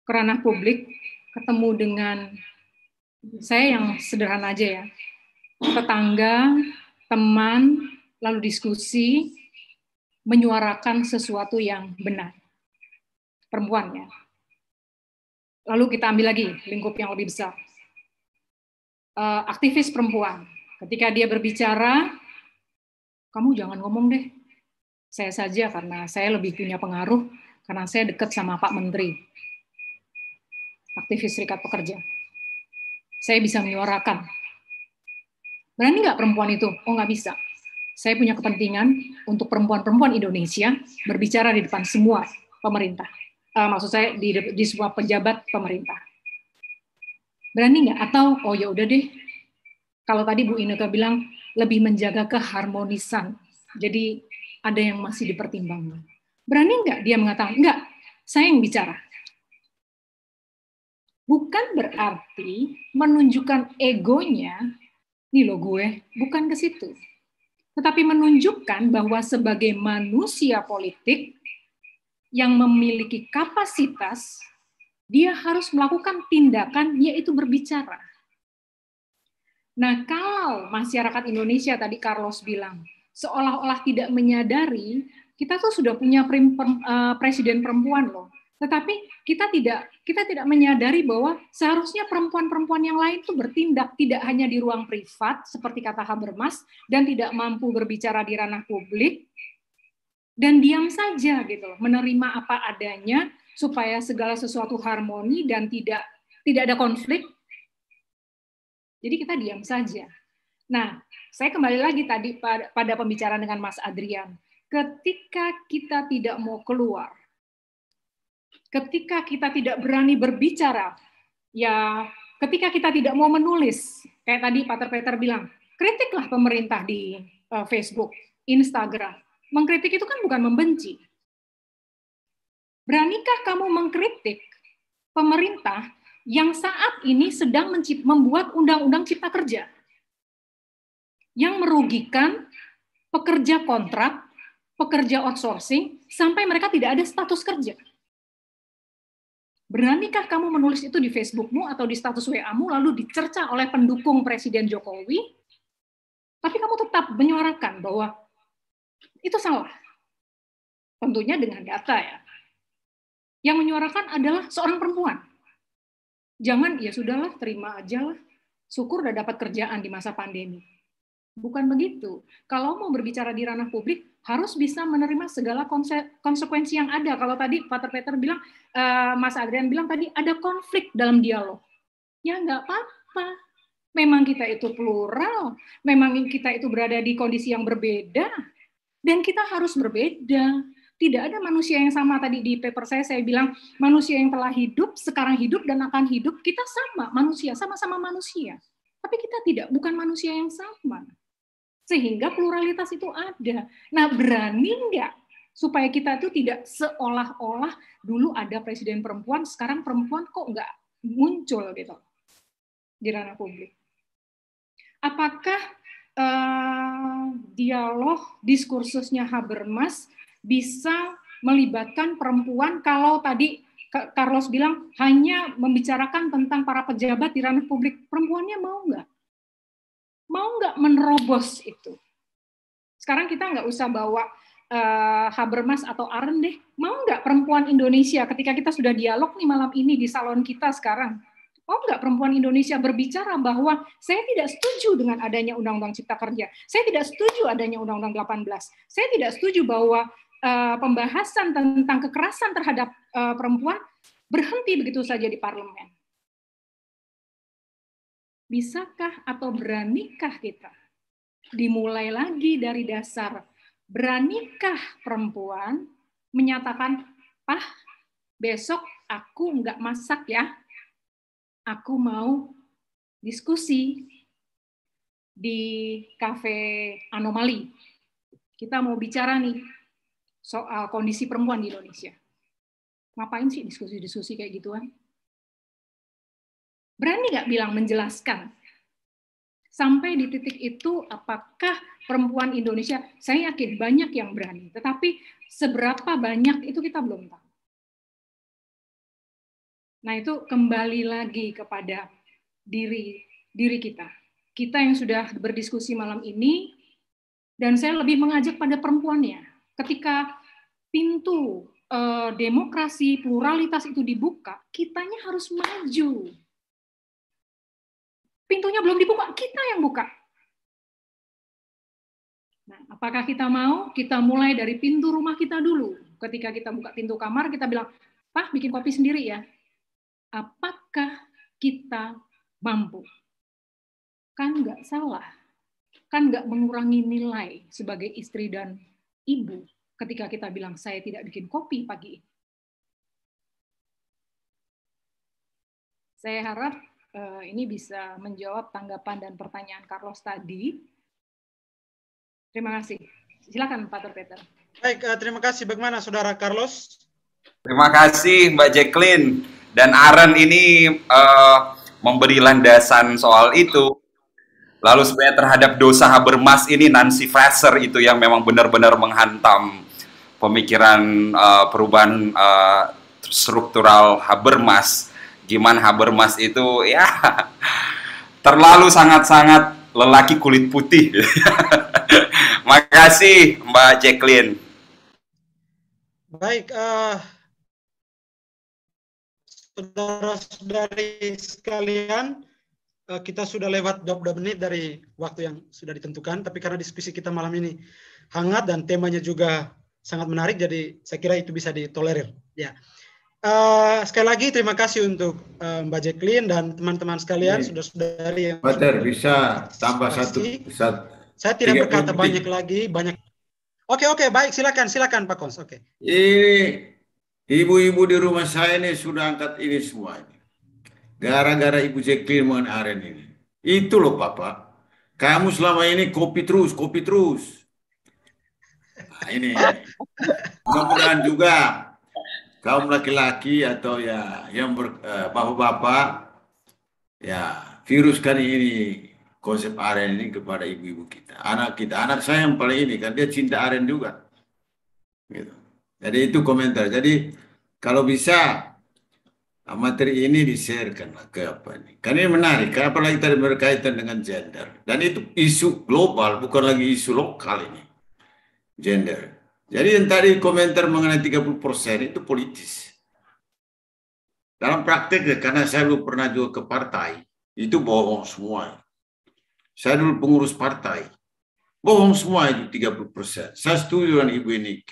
ke ranah publik, ketemu dengan saya yang sederhana aja ya, tetangga, teman, lalu diskusi, menyuarakan sesuatu yang benar. Perempuan ya. Lalu kita ambil lagi lingkup yang lebih besar. Eh, aktivis perempuan, ketika dia berbicara, kamu jangan ngomong deh. Saya saja karena saya lebih punya pengaruh, karena saya dekat sama Pak Menteri. Aktivis Serikat Pekerja. Saya bisa menyuarakan. Berani nggak perempuan itu? Oh nggak bisa saya punya kepentingan untuk perempuan-perempuan Indonesia berbicara di depan semua pemerintah. Uh, maksud saya di, di sebuah pejabat pemerintah. Berani nggak? Atau oh ya udah deh. Kalau tadi Bu Ineka bilang lebih menjaga keharmonisan. Jadi ada yang masih dipertimbangkan. Berani nggak dia mengatakan nggak? Saya yang bicara. Bukan berarti menunjukkan egonya, nih lo gue, bukan ke situ tetapi menunjukkan bahwa sebagai manusia politik yang memiliki kapasitas, dia harus melakukan tindakan, yaitu berbicara. Nah, kalau masyarakat Indonesia tadi Carlos bilang, seolah-olah tidak menyadari, kita tuh sudah punya eh, presiden perempuan loh. Tetapi kita tidak kita tidak menyadari bahwa seharusnya perempuan-perempuan yang lain itu bertindak tidak hanya di ruang privat seperti kata Habermas dan tidak mampu berbicara di ranah publik dan diam saja gitu loh, menerima apa adanya supaya segala sesuatu harmoni dan tidak tidak ada konflik. Jadi kita diam saja. Nah, saya kembali lagi tadi pada, pada pembicaraan dengan Mas Adrian. Ketika kita tidak mau keluar, ketika kita tidak berani berbicara, ya ketika kita tidak mau menulis, kayak tadi Pater Peter bilang, kritiklah pemerintah di uh, Facebook, Instagram. Mengkritik itu kan bukan membenci. Beranikah kamu mengkritik pemerintah yang saat ini sedang membuat undang-undang cipta kerja yang merugikan pekerja kontrak, pekerja outsourcing, sampai mereka tidak ada status kerja? Beranikah kamu menulis itu di Facebookmu atau di status WA-mu lalu dicerca oleh pendukung Presiden Jokowi? Tapi kamu tetap menyuarakan bahwa itu salah. Tentunya dengan data ya. Yang menyuarakan adalah seorang perempuan. Jangan ya sudahlah, terima aja lah. Syukur udah dapat kerjaan di masa pandemi. Bukan begitu. Kalau mau berbicara di ranah publik, harus bisa menerima segala konse konsekuensi yang ada. Kalau tadi father- Peter bilang, uh, Mas Adrian bilang tadi ada konflik dalam dialog. Ya nggak apa-apa. Memang kita itu plural, memang kita itu berada di kondisi yang berbeda, dan kita harus berbeda. Tidak ada manusia yang sama tadi di paper saya saya bilang manusia yang telah hidup, sekarang hidup dan akan hidup kita sama manusia, sama-sama manusia. Tapi kita tidak bukan manusia yang sama sehingga pluralitas itu ada. Nah, berani nggak supaya kita itu tidak seolah-olah dulu ada presiden perempuan, sekarang perempuan kok nggak muncul gitu di ranah publik. Apakah uh, dialog diskursusnya Habermas bisa melibatkan perempuan kalau tadi Carlos bilang hanya membicarakan tentang para pejabat di ranah publik, perempuannya mau nggak? mau nggak menerobos itu? Sekarang kita nggak usah bawa uh, Habermas atau Aren deh, mau nggak perempuan Indonesia ketika kita sudah dialog nih malam ini di salon kita sekarang, mau nggak perempuan Indonesia berbicara bahwa saya tidak setuju dengan adanya Undang-Undang Cipta Kerja, saya tidak setuju adanya Undang-Undang 18, saya tidak setuju bahwa uh, pembahasan tentang kekerasan terhadap uh, perempuan berhenti begitu saja di parlemen bisakah atau beranikah kita dimulai lagi dari dasar beranikah perempuan menyatakan pah besok aku nggak masak ya aku mau diskusi di kafe anomali kita mau bicara nih soal kondisi perempuan di Indonesia ngapain sih diskusi-diskusi kayak gituan berani nggak bilang menjelaskan sampai di titik itu apakah perempuan Indonesia saya yakin banyak yang berani tetapi seberapa banyak itu kita belum tahu nah itu kembali lagi kepada diri diri kita kita yang sudah berdiskusi malam ini dan saya lebih mengajak pada perempuannya ketika pintu eh, demokrasi pluralitas itu dibuka kitanya harus maju pintunya belum dibuka, kita yang buka. Nah, apakah kita mau? Kita mulai dari pintu rumah kita dulu. Ketika kita buka pintu kamar, kita bilang, Pak, bikin kopi sendiri ya. Apakah kita mampu? Kan nggak salah. Kan nggak mengurangi nilai sebagai istri dan ibu ketika kita bilang, saya tidak bikin kopi pagi ini. Saya harap Eh, ini bisa menjawab tanggapan dan pertanyaan Carlos tadi. Terima kasih. Silakan Pak Peter. Baik, eh, terima kasih. Bagaimana Saudara Carlos? Terima kasih Mbak Jacqueline dan Aaron ini uh, memberi landasan soal itu. Lalu sebenarnya terhadap dosa Habermas ini Nancy Fraser itu yang memang benar-benar menghantam pemikiran uh, perubahan uh, struktural Habermas Gimana Habermas itu ya terlalu sangat-sangat lelaki kulit putih. [laughs] Makasih Mbak Jacqueline. Baik, uh, saudara-saudari sekalian, uh, kita sudah lewat 22 menit dari waktu yang sudah ditentukan, tapi karena diskusi kita malam ini hangat dan temanya juga sangat menarik, jadi saya kira itu bisa ditolerir. Ya. Uh, sekali lagi terima kasih untuk uh, Mbak Jacqueline dan teman-teman sekalian iya. sudah saudari yang Bater, bisa tambah satu, satu saya tidak berkata penting. banyak lagi banyak oke oke baik silakan silakan Pak Kons oke ini ibu-ibu di rumah saya ini sudah angkat ini semua gara-gara Ibu Jacqueline mohon aren ini itu loh papa kamu selama ini kopi terus kopi terus nah, ini [laughs] mudah juga kaum laki-laki atau ya yang ber, eh, bapak-bapak ya kali ini konsep aren ini kepada ibu-ibu kita anak kita anak saya yang paling ini kan dia cinta aren juga gitu jadi itu komentar jadi kalau bisa ah, materi ini di-sharekan ke apa ini. Karena ini menarik, kan? apalagi tadi berkaitan dengan gender. Dan itu isu global, bukan lagi isu lokal ini. Gender. Jadi yang tadi komentar mengenai 30% itu politis. Dalam prakteknya, karena saya belum pernah juga ke partai, itu bohong semua. Saya dulu pengurus partai. Bohong semua itu 30 persen. Saya setuju dengan Ibu ini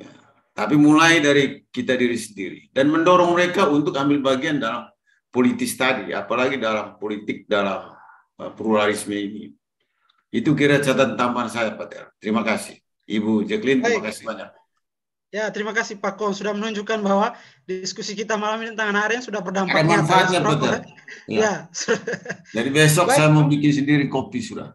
Ya. Tapi mulai dari kita diri sendiri. Dan mendorong mereka untuk ambil bagian dalam politis tadi. Apalagi dalam politik, dalam eh, pluralisme ini. Itu kira catatan tambahan saya, Pak Ter. Terima kasih. Ibu Jacqueline, terima kasih banyak. Ya, terima kasih Pak Kom sudah menunjukkan bahwa diskusi kita malam ini tentang aren sudah berdampak Akan manfaatnya betul. [laughs] Ya. ya. besok baik. saya mau bikin sendiri kopi sudah. [laughs]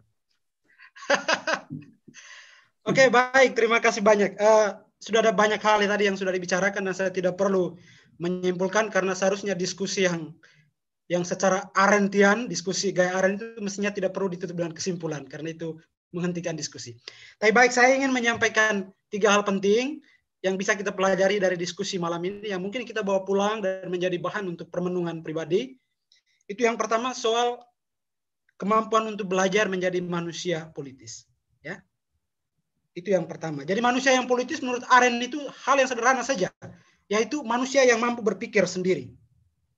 Oke, okay, baik. Terima kasih banyak. Uh, sudah ada banyak hal tadi yang sudah dibicarakan dan saya tidak perlu menyimpulkan karena seharusnya diskusi yang yang secara arentian, diskusi gaya aren itu mestinya tidak perlu ditutup dengan kesimpulan karena itu menghentikan diskusi. Tapi baik, saya ingin menyampaikan tiga hal penting yang bisa kita pelajari dari diskusi malam ini yang mungkin kita bawa pulang dan menjadi bahan untuk permenungan pribadi. Itu yang pertama soal kemampuan untuk belajar menjadi manusia politis, ya. Itu yang pertama. Jadi manusia yang politis menurut Aren itu hal yang sederhana saja, yaitu manusia yang mampu berpikir sendiri.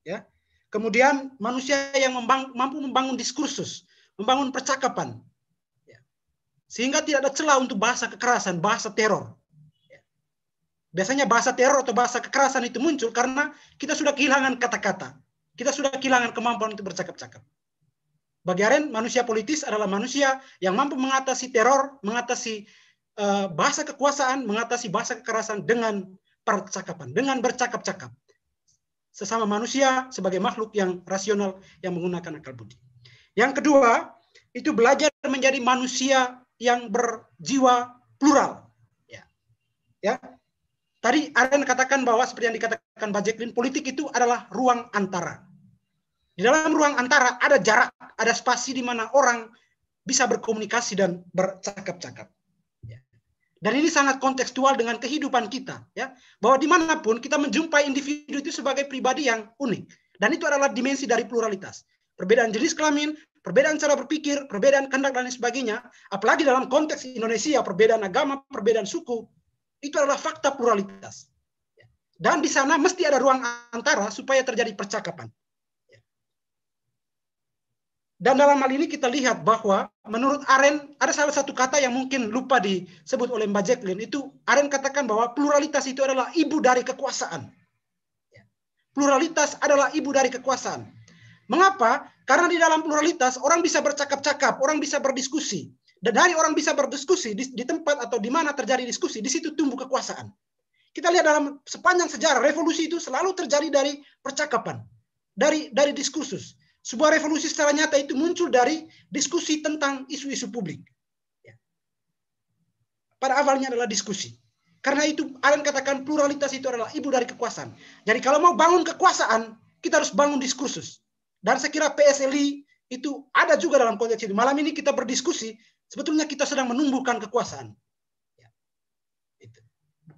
Ya. Kemudian manusia yang membang mampu membangun diskursus, membangun percakapan, sehingga tidak ada celah untuk bahasa kekerasan, bahasa teror. Biasanya bahasa teror atau bahasa kekerasan itu muncul karena kita sudah kehilangan kata-kata. Kita sudah kehilangan kemampuan untuk bercakap-cakap. Bagi Aren, manusia politis adalah manusia yang mampu mengatasi teror, mengatasi eh, bahasa kekuasaan, mengatasi bahasa kekerasan dengan percakapan, dengan bercakap-cakap. Sesama manusia sebagai makhluk yang rasional yang menggunakan akal budi. Yang kedua, itu belajar menjadi manusia yang berjiwa plural. Ya. ya. Tadi Aren katakan bahwa seperti yang dikatakan Pak Jeklin, politik itu adalah ruang antara. Di dalam ruang antara ada jarak, ada spasi di mana orang bisa berkomunikasi dan bercakap-cakap. Ya. Dan ini sangat kontekstual dengan kehidupan kita, ya, bahwa dimanapun kita menjumpai individu itu sebagai pribadi yang unik, dan itu adalah dimensi dari pluralitas. Perbedaan jenis kelamin, perbedaan cara berpikir, perbedaan kendak dan lain sebagainya, apalagi dalam konteks Indonesia, perbedaan agama, perbedaan suku, itu adalah fakta pluralitas. Dan di sana mesti ada ruang antara supaya terjadi percakapan. Dan dalam hal ini kita lihat bahwa menurut Aren ada salah satu kata yang mungkin lupa disebut oleh Mbak Jacqueline itu Aren katakan bahwa pluralitas itu adalah ibu dari kekuasaan. Pluralitas adalah ibu dari kekuasaan. Mengapa? Karena di dalam pluralitas orang bisa bercakap-cakap, orang bisa berdiskusi. Dan dari orang bisa berdiskusi di, di tempat atau di mana terjadi diskusi, di situ tumbuh kekuasaan. Kita lihat dalam sepanjang sejarah revolusi itu selalu terjadi dari percakapan, dari dari diskursus. Sebuah revolusi secara nyata itu muncul dari diskusi tentang isu-isu publik. Ya. Pada awalnya adalah diskusi. Karena itu Alan katakan pluralitas itu adalah ibu dari kekuasaan. Jadi kalau mau bangun kekuasaan, kita harus bangun diskursus. Dan saya kira PSLI itu ada juga dalam konteks ini. Malam ini kita berdiskusi, sebetulnya kita sedang menumbuhkan kekuasaan. Ya. Itu.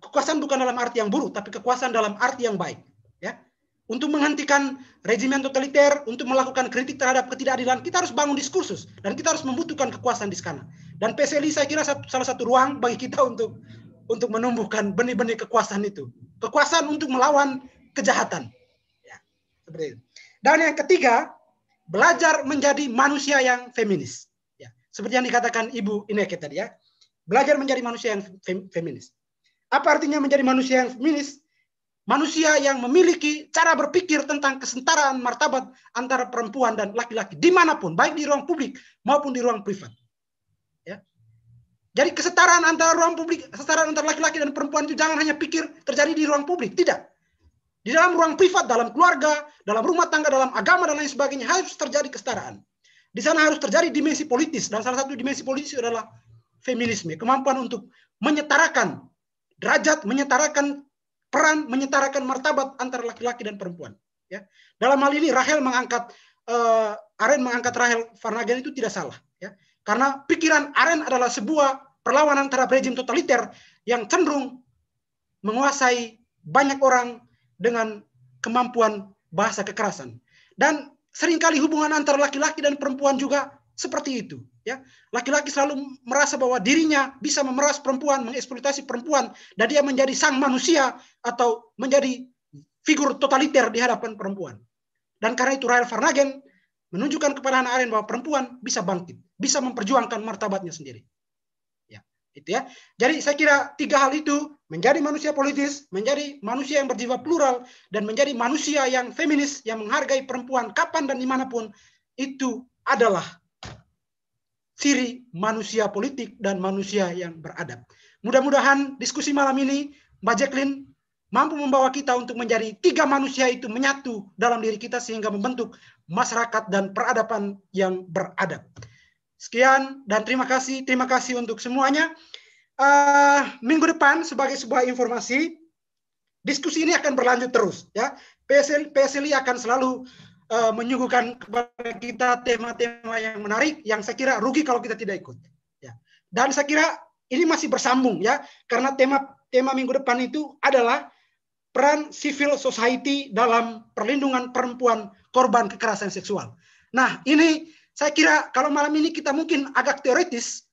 Kekuasaan bukan dalam arti yang buruk, tapi kekuasaan dalam arti yang baik. Ya. Untuk menghentikan yang totaliter, untuk melakukan kritik terhadap ketidakadilan, kita harus bangun diskursus. Dan kita harus membutuhkan kekuasaan di sana. Dan PSLI saya kira salah satu ruang bagi kita untuk untuk menumbuhkan benih-benih kekuasaan itu. Kekuasaan untuk melawan kejahatan. Ya, seperti itu. Dan yang ketiga, belajar menjadi manusia yang feminis. Ya, seperti yang dikatakan Ibu Ineke tadi ya. Belajar menjadi manusia yang fem feminis. Apa artinya menjadi manusia yang feminis? Manusia yang memiliki cara berpikir tentang kesentaraan martabat antara perempuan dan laki-laki dimanapun, baik di ruang publik maupun di ruang privat. Ya. Jadi kesetaraan antara ruang publik, kesetaraan antara laki-laki dan perempuan itu jangan hanya pikir terjadi di ruang publik, tidak. Di dalam ruang privat, dalam keluarga, dalam rumah tangga, dalam agama, dan lain sebagainya. Harus terjadi kesetaraan. Di sana harus terjadi dimensi politis. Dan salah satu dimensi politis adalah feminisme. Kemampuan untuk menyetarakan derajat, menyetarakan peran, menyetarakan martabat antara laki-laki dan perempuan. Ya. Dalam hal ini Rahel mengangkat uh, Aren mengangkat Rahel Farnagel itu tidak salah. Ya. Karena pikiran Aren adalah sebuah perlawanan terhadap rejim totaliter yang cenderung menguasai banyak orang dengan kemampuan bahasa kekerasan. Dan seringkali hubungan antara laki-laki dan perempuan juga seperti itu. Ya, laki-laki selalu merasa bahwa dirinya bisa memeras perempuan, mengeksploitasi perempuan, dan dia menjadi sang manusia atau menjadi figur totaliter di hadapan perempuan. Dan karena itu Rael Farnagen menunjukkan kepada anak Arendt bahwa perempuan bisa bangkit, bisa memperjuangkan martabatnya sendiri. Ya, itu ya. Jadi saya kira tiga hal itu menjadi manusia politis, menjadi manusia yang berjiwa plural, dan menjadi manusia yang feminis, yang menghargai perempuan kapan dan dimanapun, itu adalah ciri manusia politik dan manusia yang beradab. Mudah-mudahan diskusi malam ini, Mbak Jacqueline, mampu membawa kita untuk menjadi tiga manusia itu menyatu dalam diri kita sehingga membentuk masyarakat dan peradaban yang beradab. Sekian dan terima kasih. Terima kasih untuk semuanya uh, minggu depan sebagai sebuah informasi diskusi ini akan berlanjut terus ya PSL PSLI akan selalu uh, menyuguhkan kepada kita tema-tema yang menarik yang saya kira rugi kalau kita tidak ikut ya dan saya kira ini masih bersambung ya karena tema tema minggu depan itu adalah peran civil society dalam perlindungan perempuan korban kekerasan seksual. Nah, ini saya kira kalau malam ini kita mungkin agak teoritis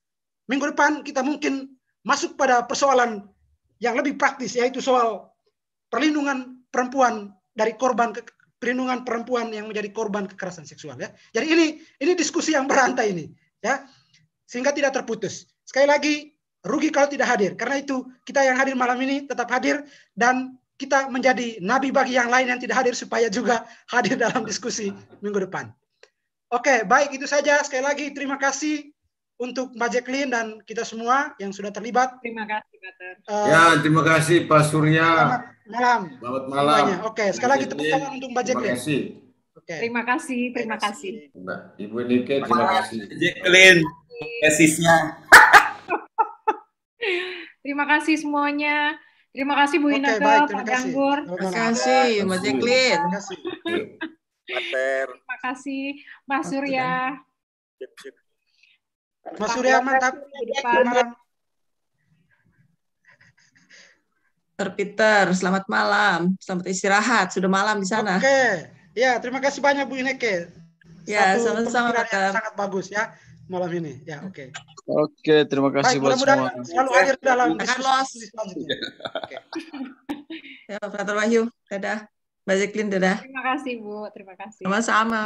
minggu depan kita mungkin masuk pada persoalan yang lebih praktis yaitu soal perlindungan perempuan dari korban ke, perlindungan perempuan yang menjadi korban kekerasan seksual ya. Jadi ini ini diskusi yang berantai ini ya. Sehingga tidak terputus. Sekali lagi rugi kalau tidak hadir. Karena itu kita yang hadir malam ini tetap hadir dan kita menjadi nabi bagi yang lain yang tidak hadir supaya juga hadir dalam diskusi minggu depan. Oke, baik itu saja. Sekali lagi terima kasih untuk Mbak Jacqueline dan kita semua yang sudah terlibat. Terima kasih, Pak Ter. Eh, ya, terima kasih Pak Surya. Selamat malam. Selamat malam. Semuanya. Oke, sekali lagi tepuk tangan untuk Mbak Jacqueline. Terima kasih. Oke. Terima kasih, terima kasih. Mbak Ibu Nike, terima kasih. Mbak Jacqueline, tesisnya. [laughs] terima kasih semuanya. Terima kasih Bu Inaga, Ineke, Pak Ganggur. Terima kasih, Mbak Jacqueline. Terima kasih. Terima kasih, Mas Surya. Sip, sip. Mas Surya mantap. Selamat selamat malam. Selamat istirahat. Sudah malam di sana. Oke. Okay. Ya, terima kasih banyak Bu Ineke. Ya, sama-sama Sangat bagus ya malam ini. Ya, oke. Okay. Oke, okay, terima kasih Baik, buat semua. Selalu hadir dalam diskusi selanjutnya. Oke. ya, Pak Wahyu, dadah. Mbak Zeklin, dadah. Terima kasih, Bu. Terima kasih. Sama-sama.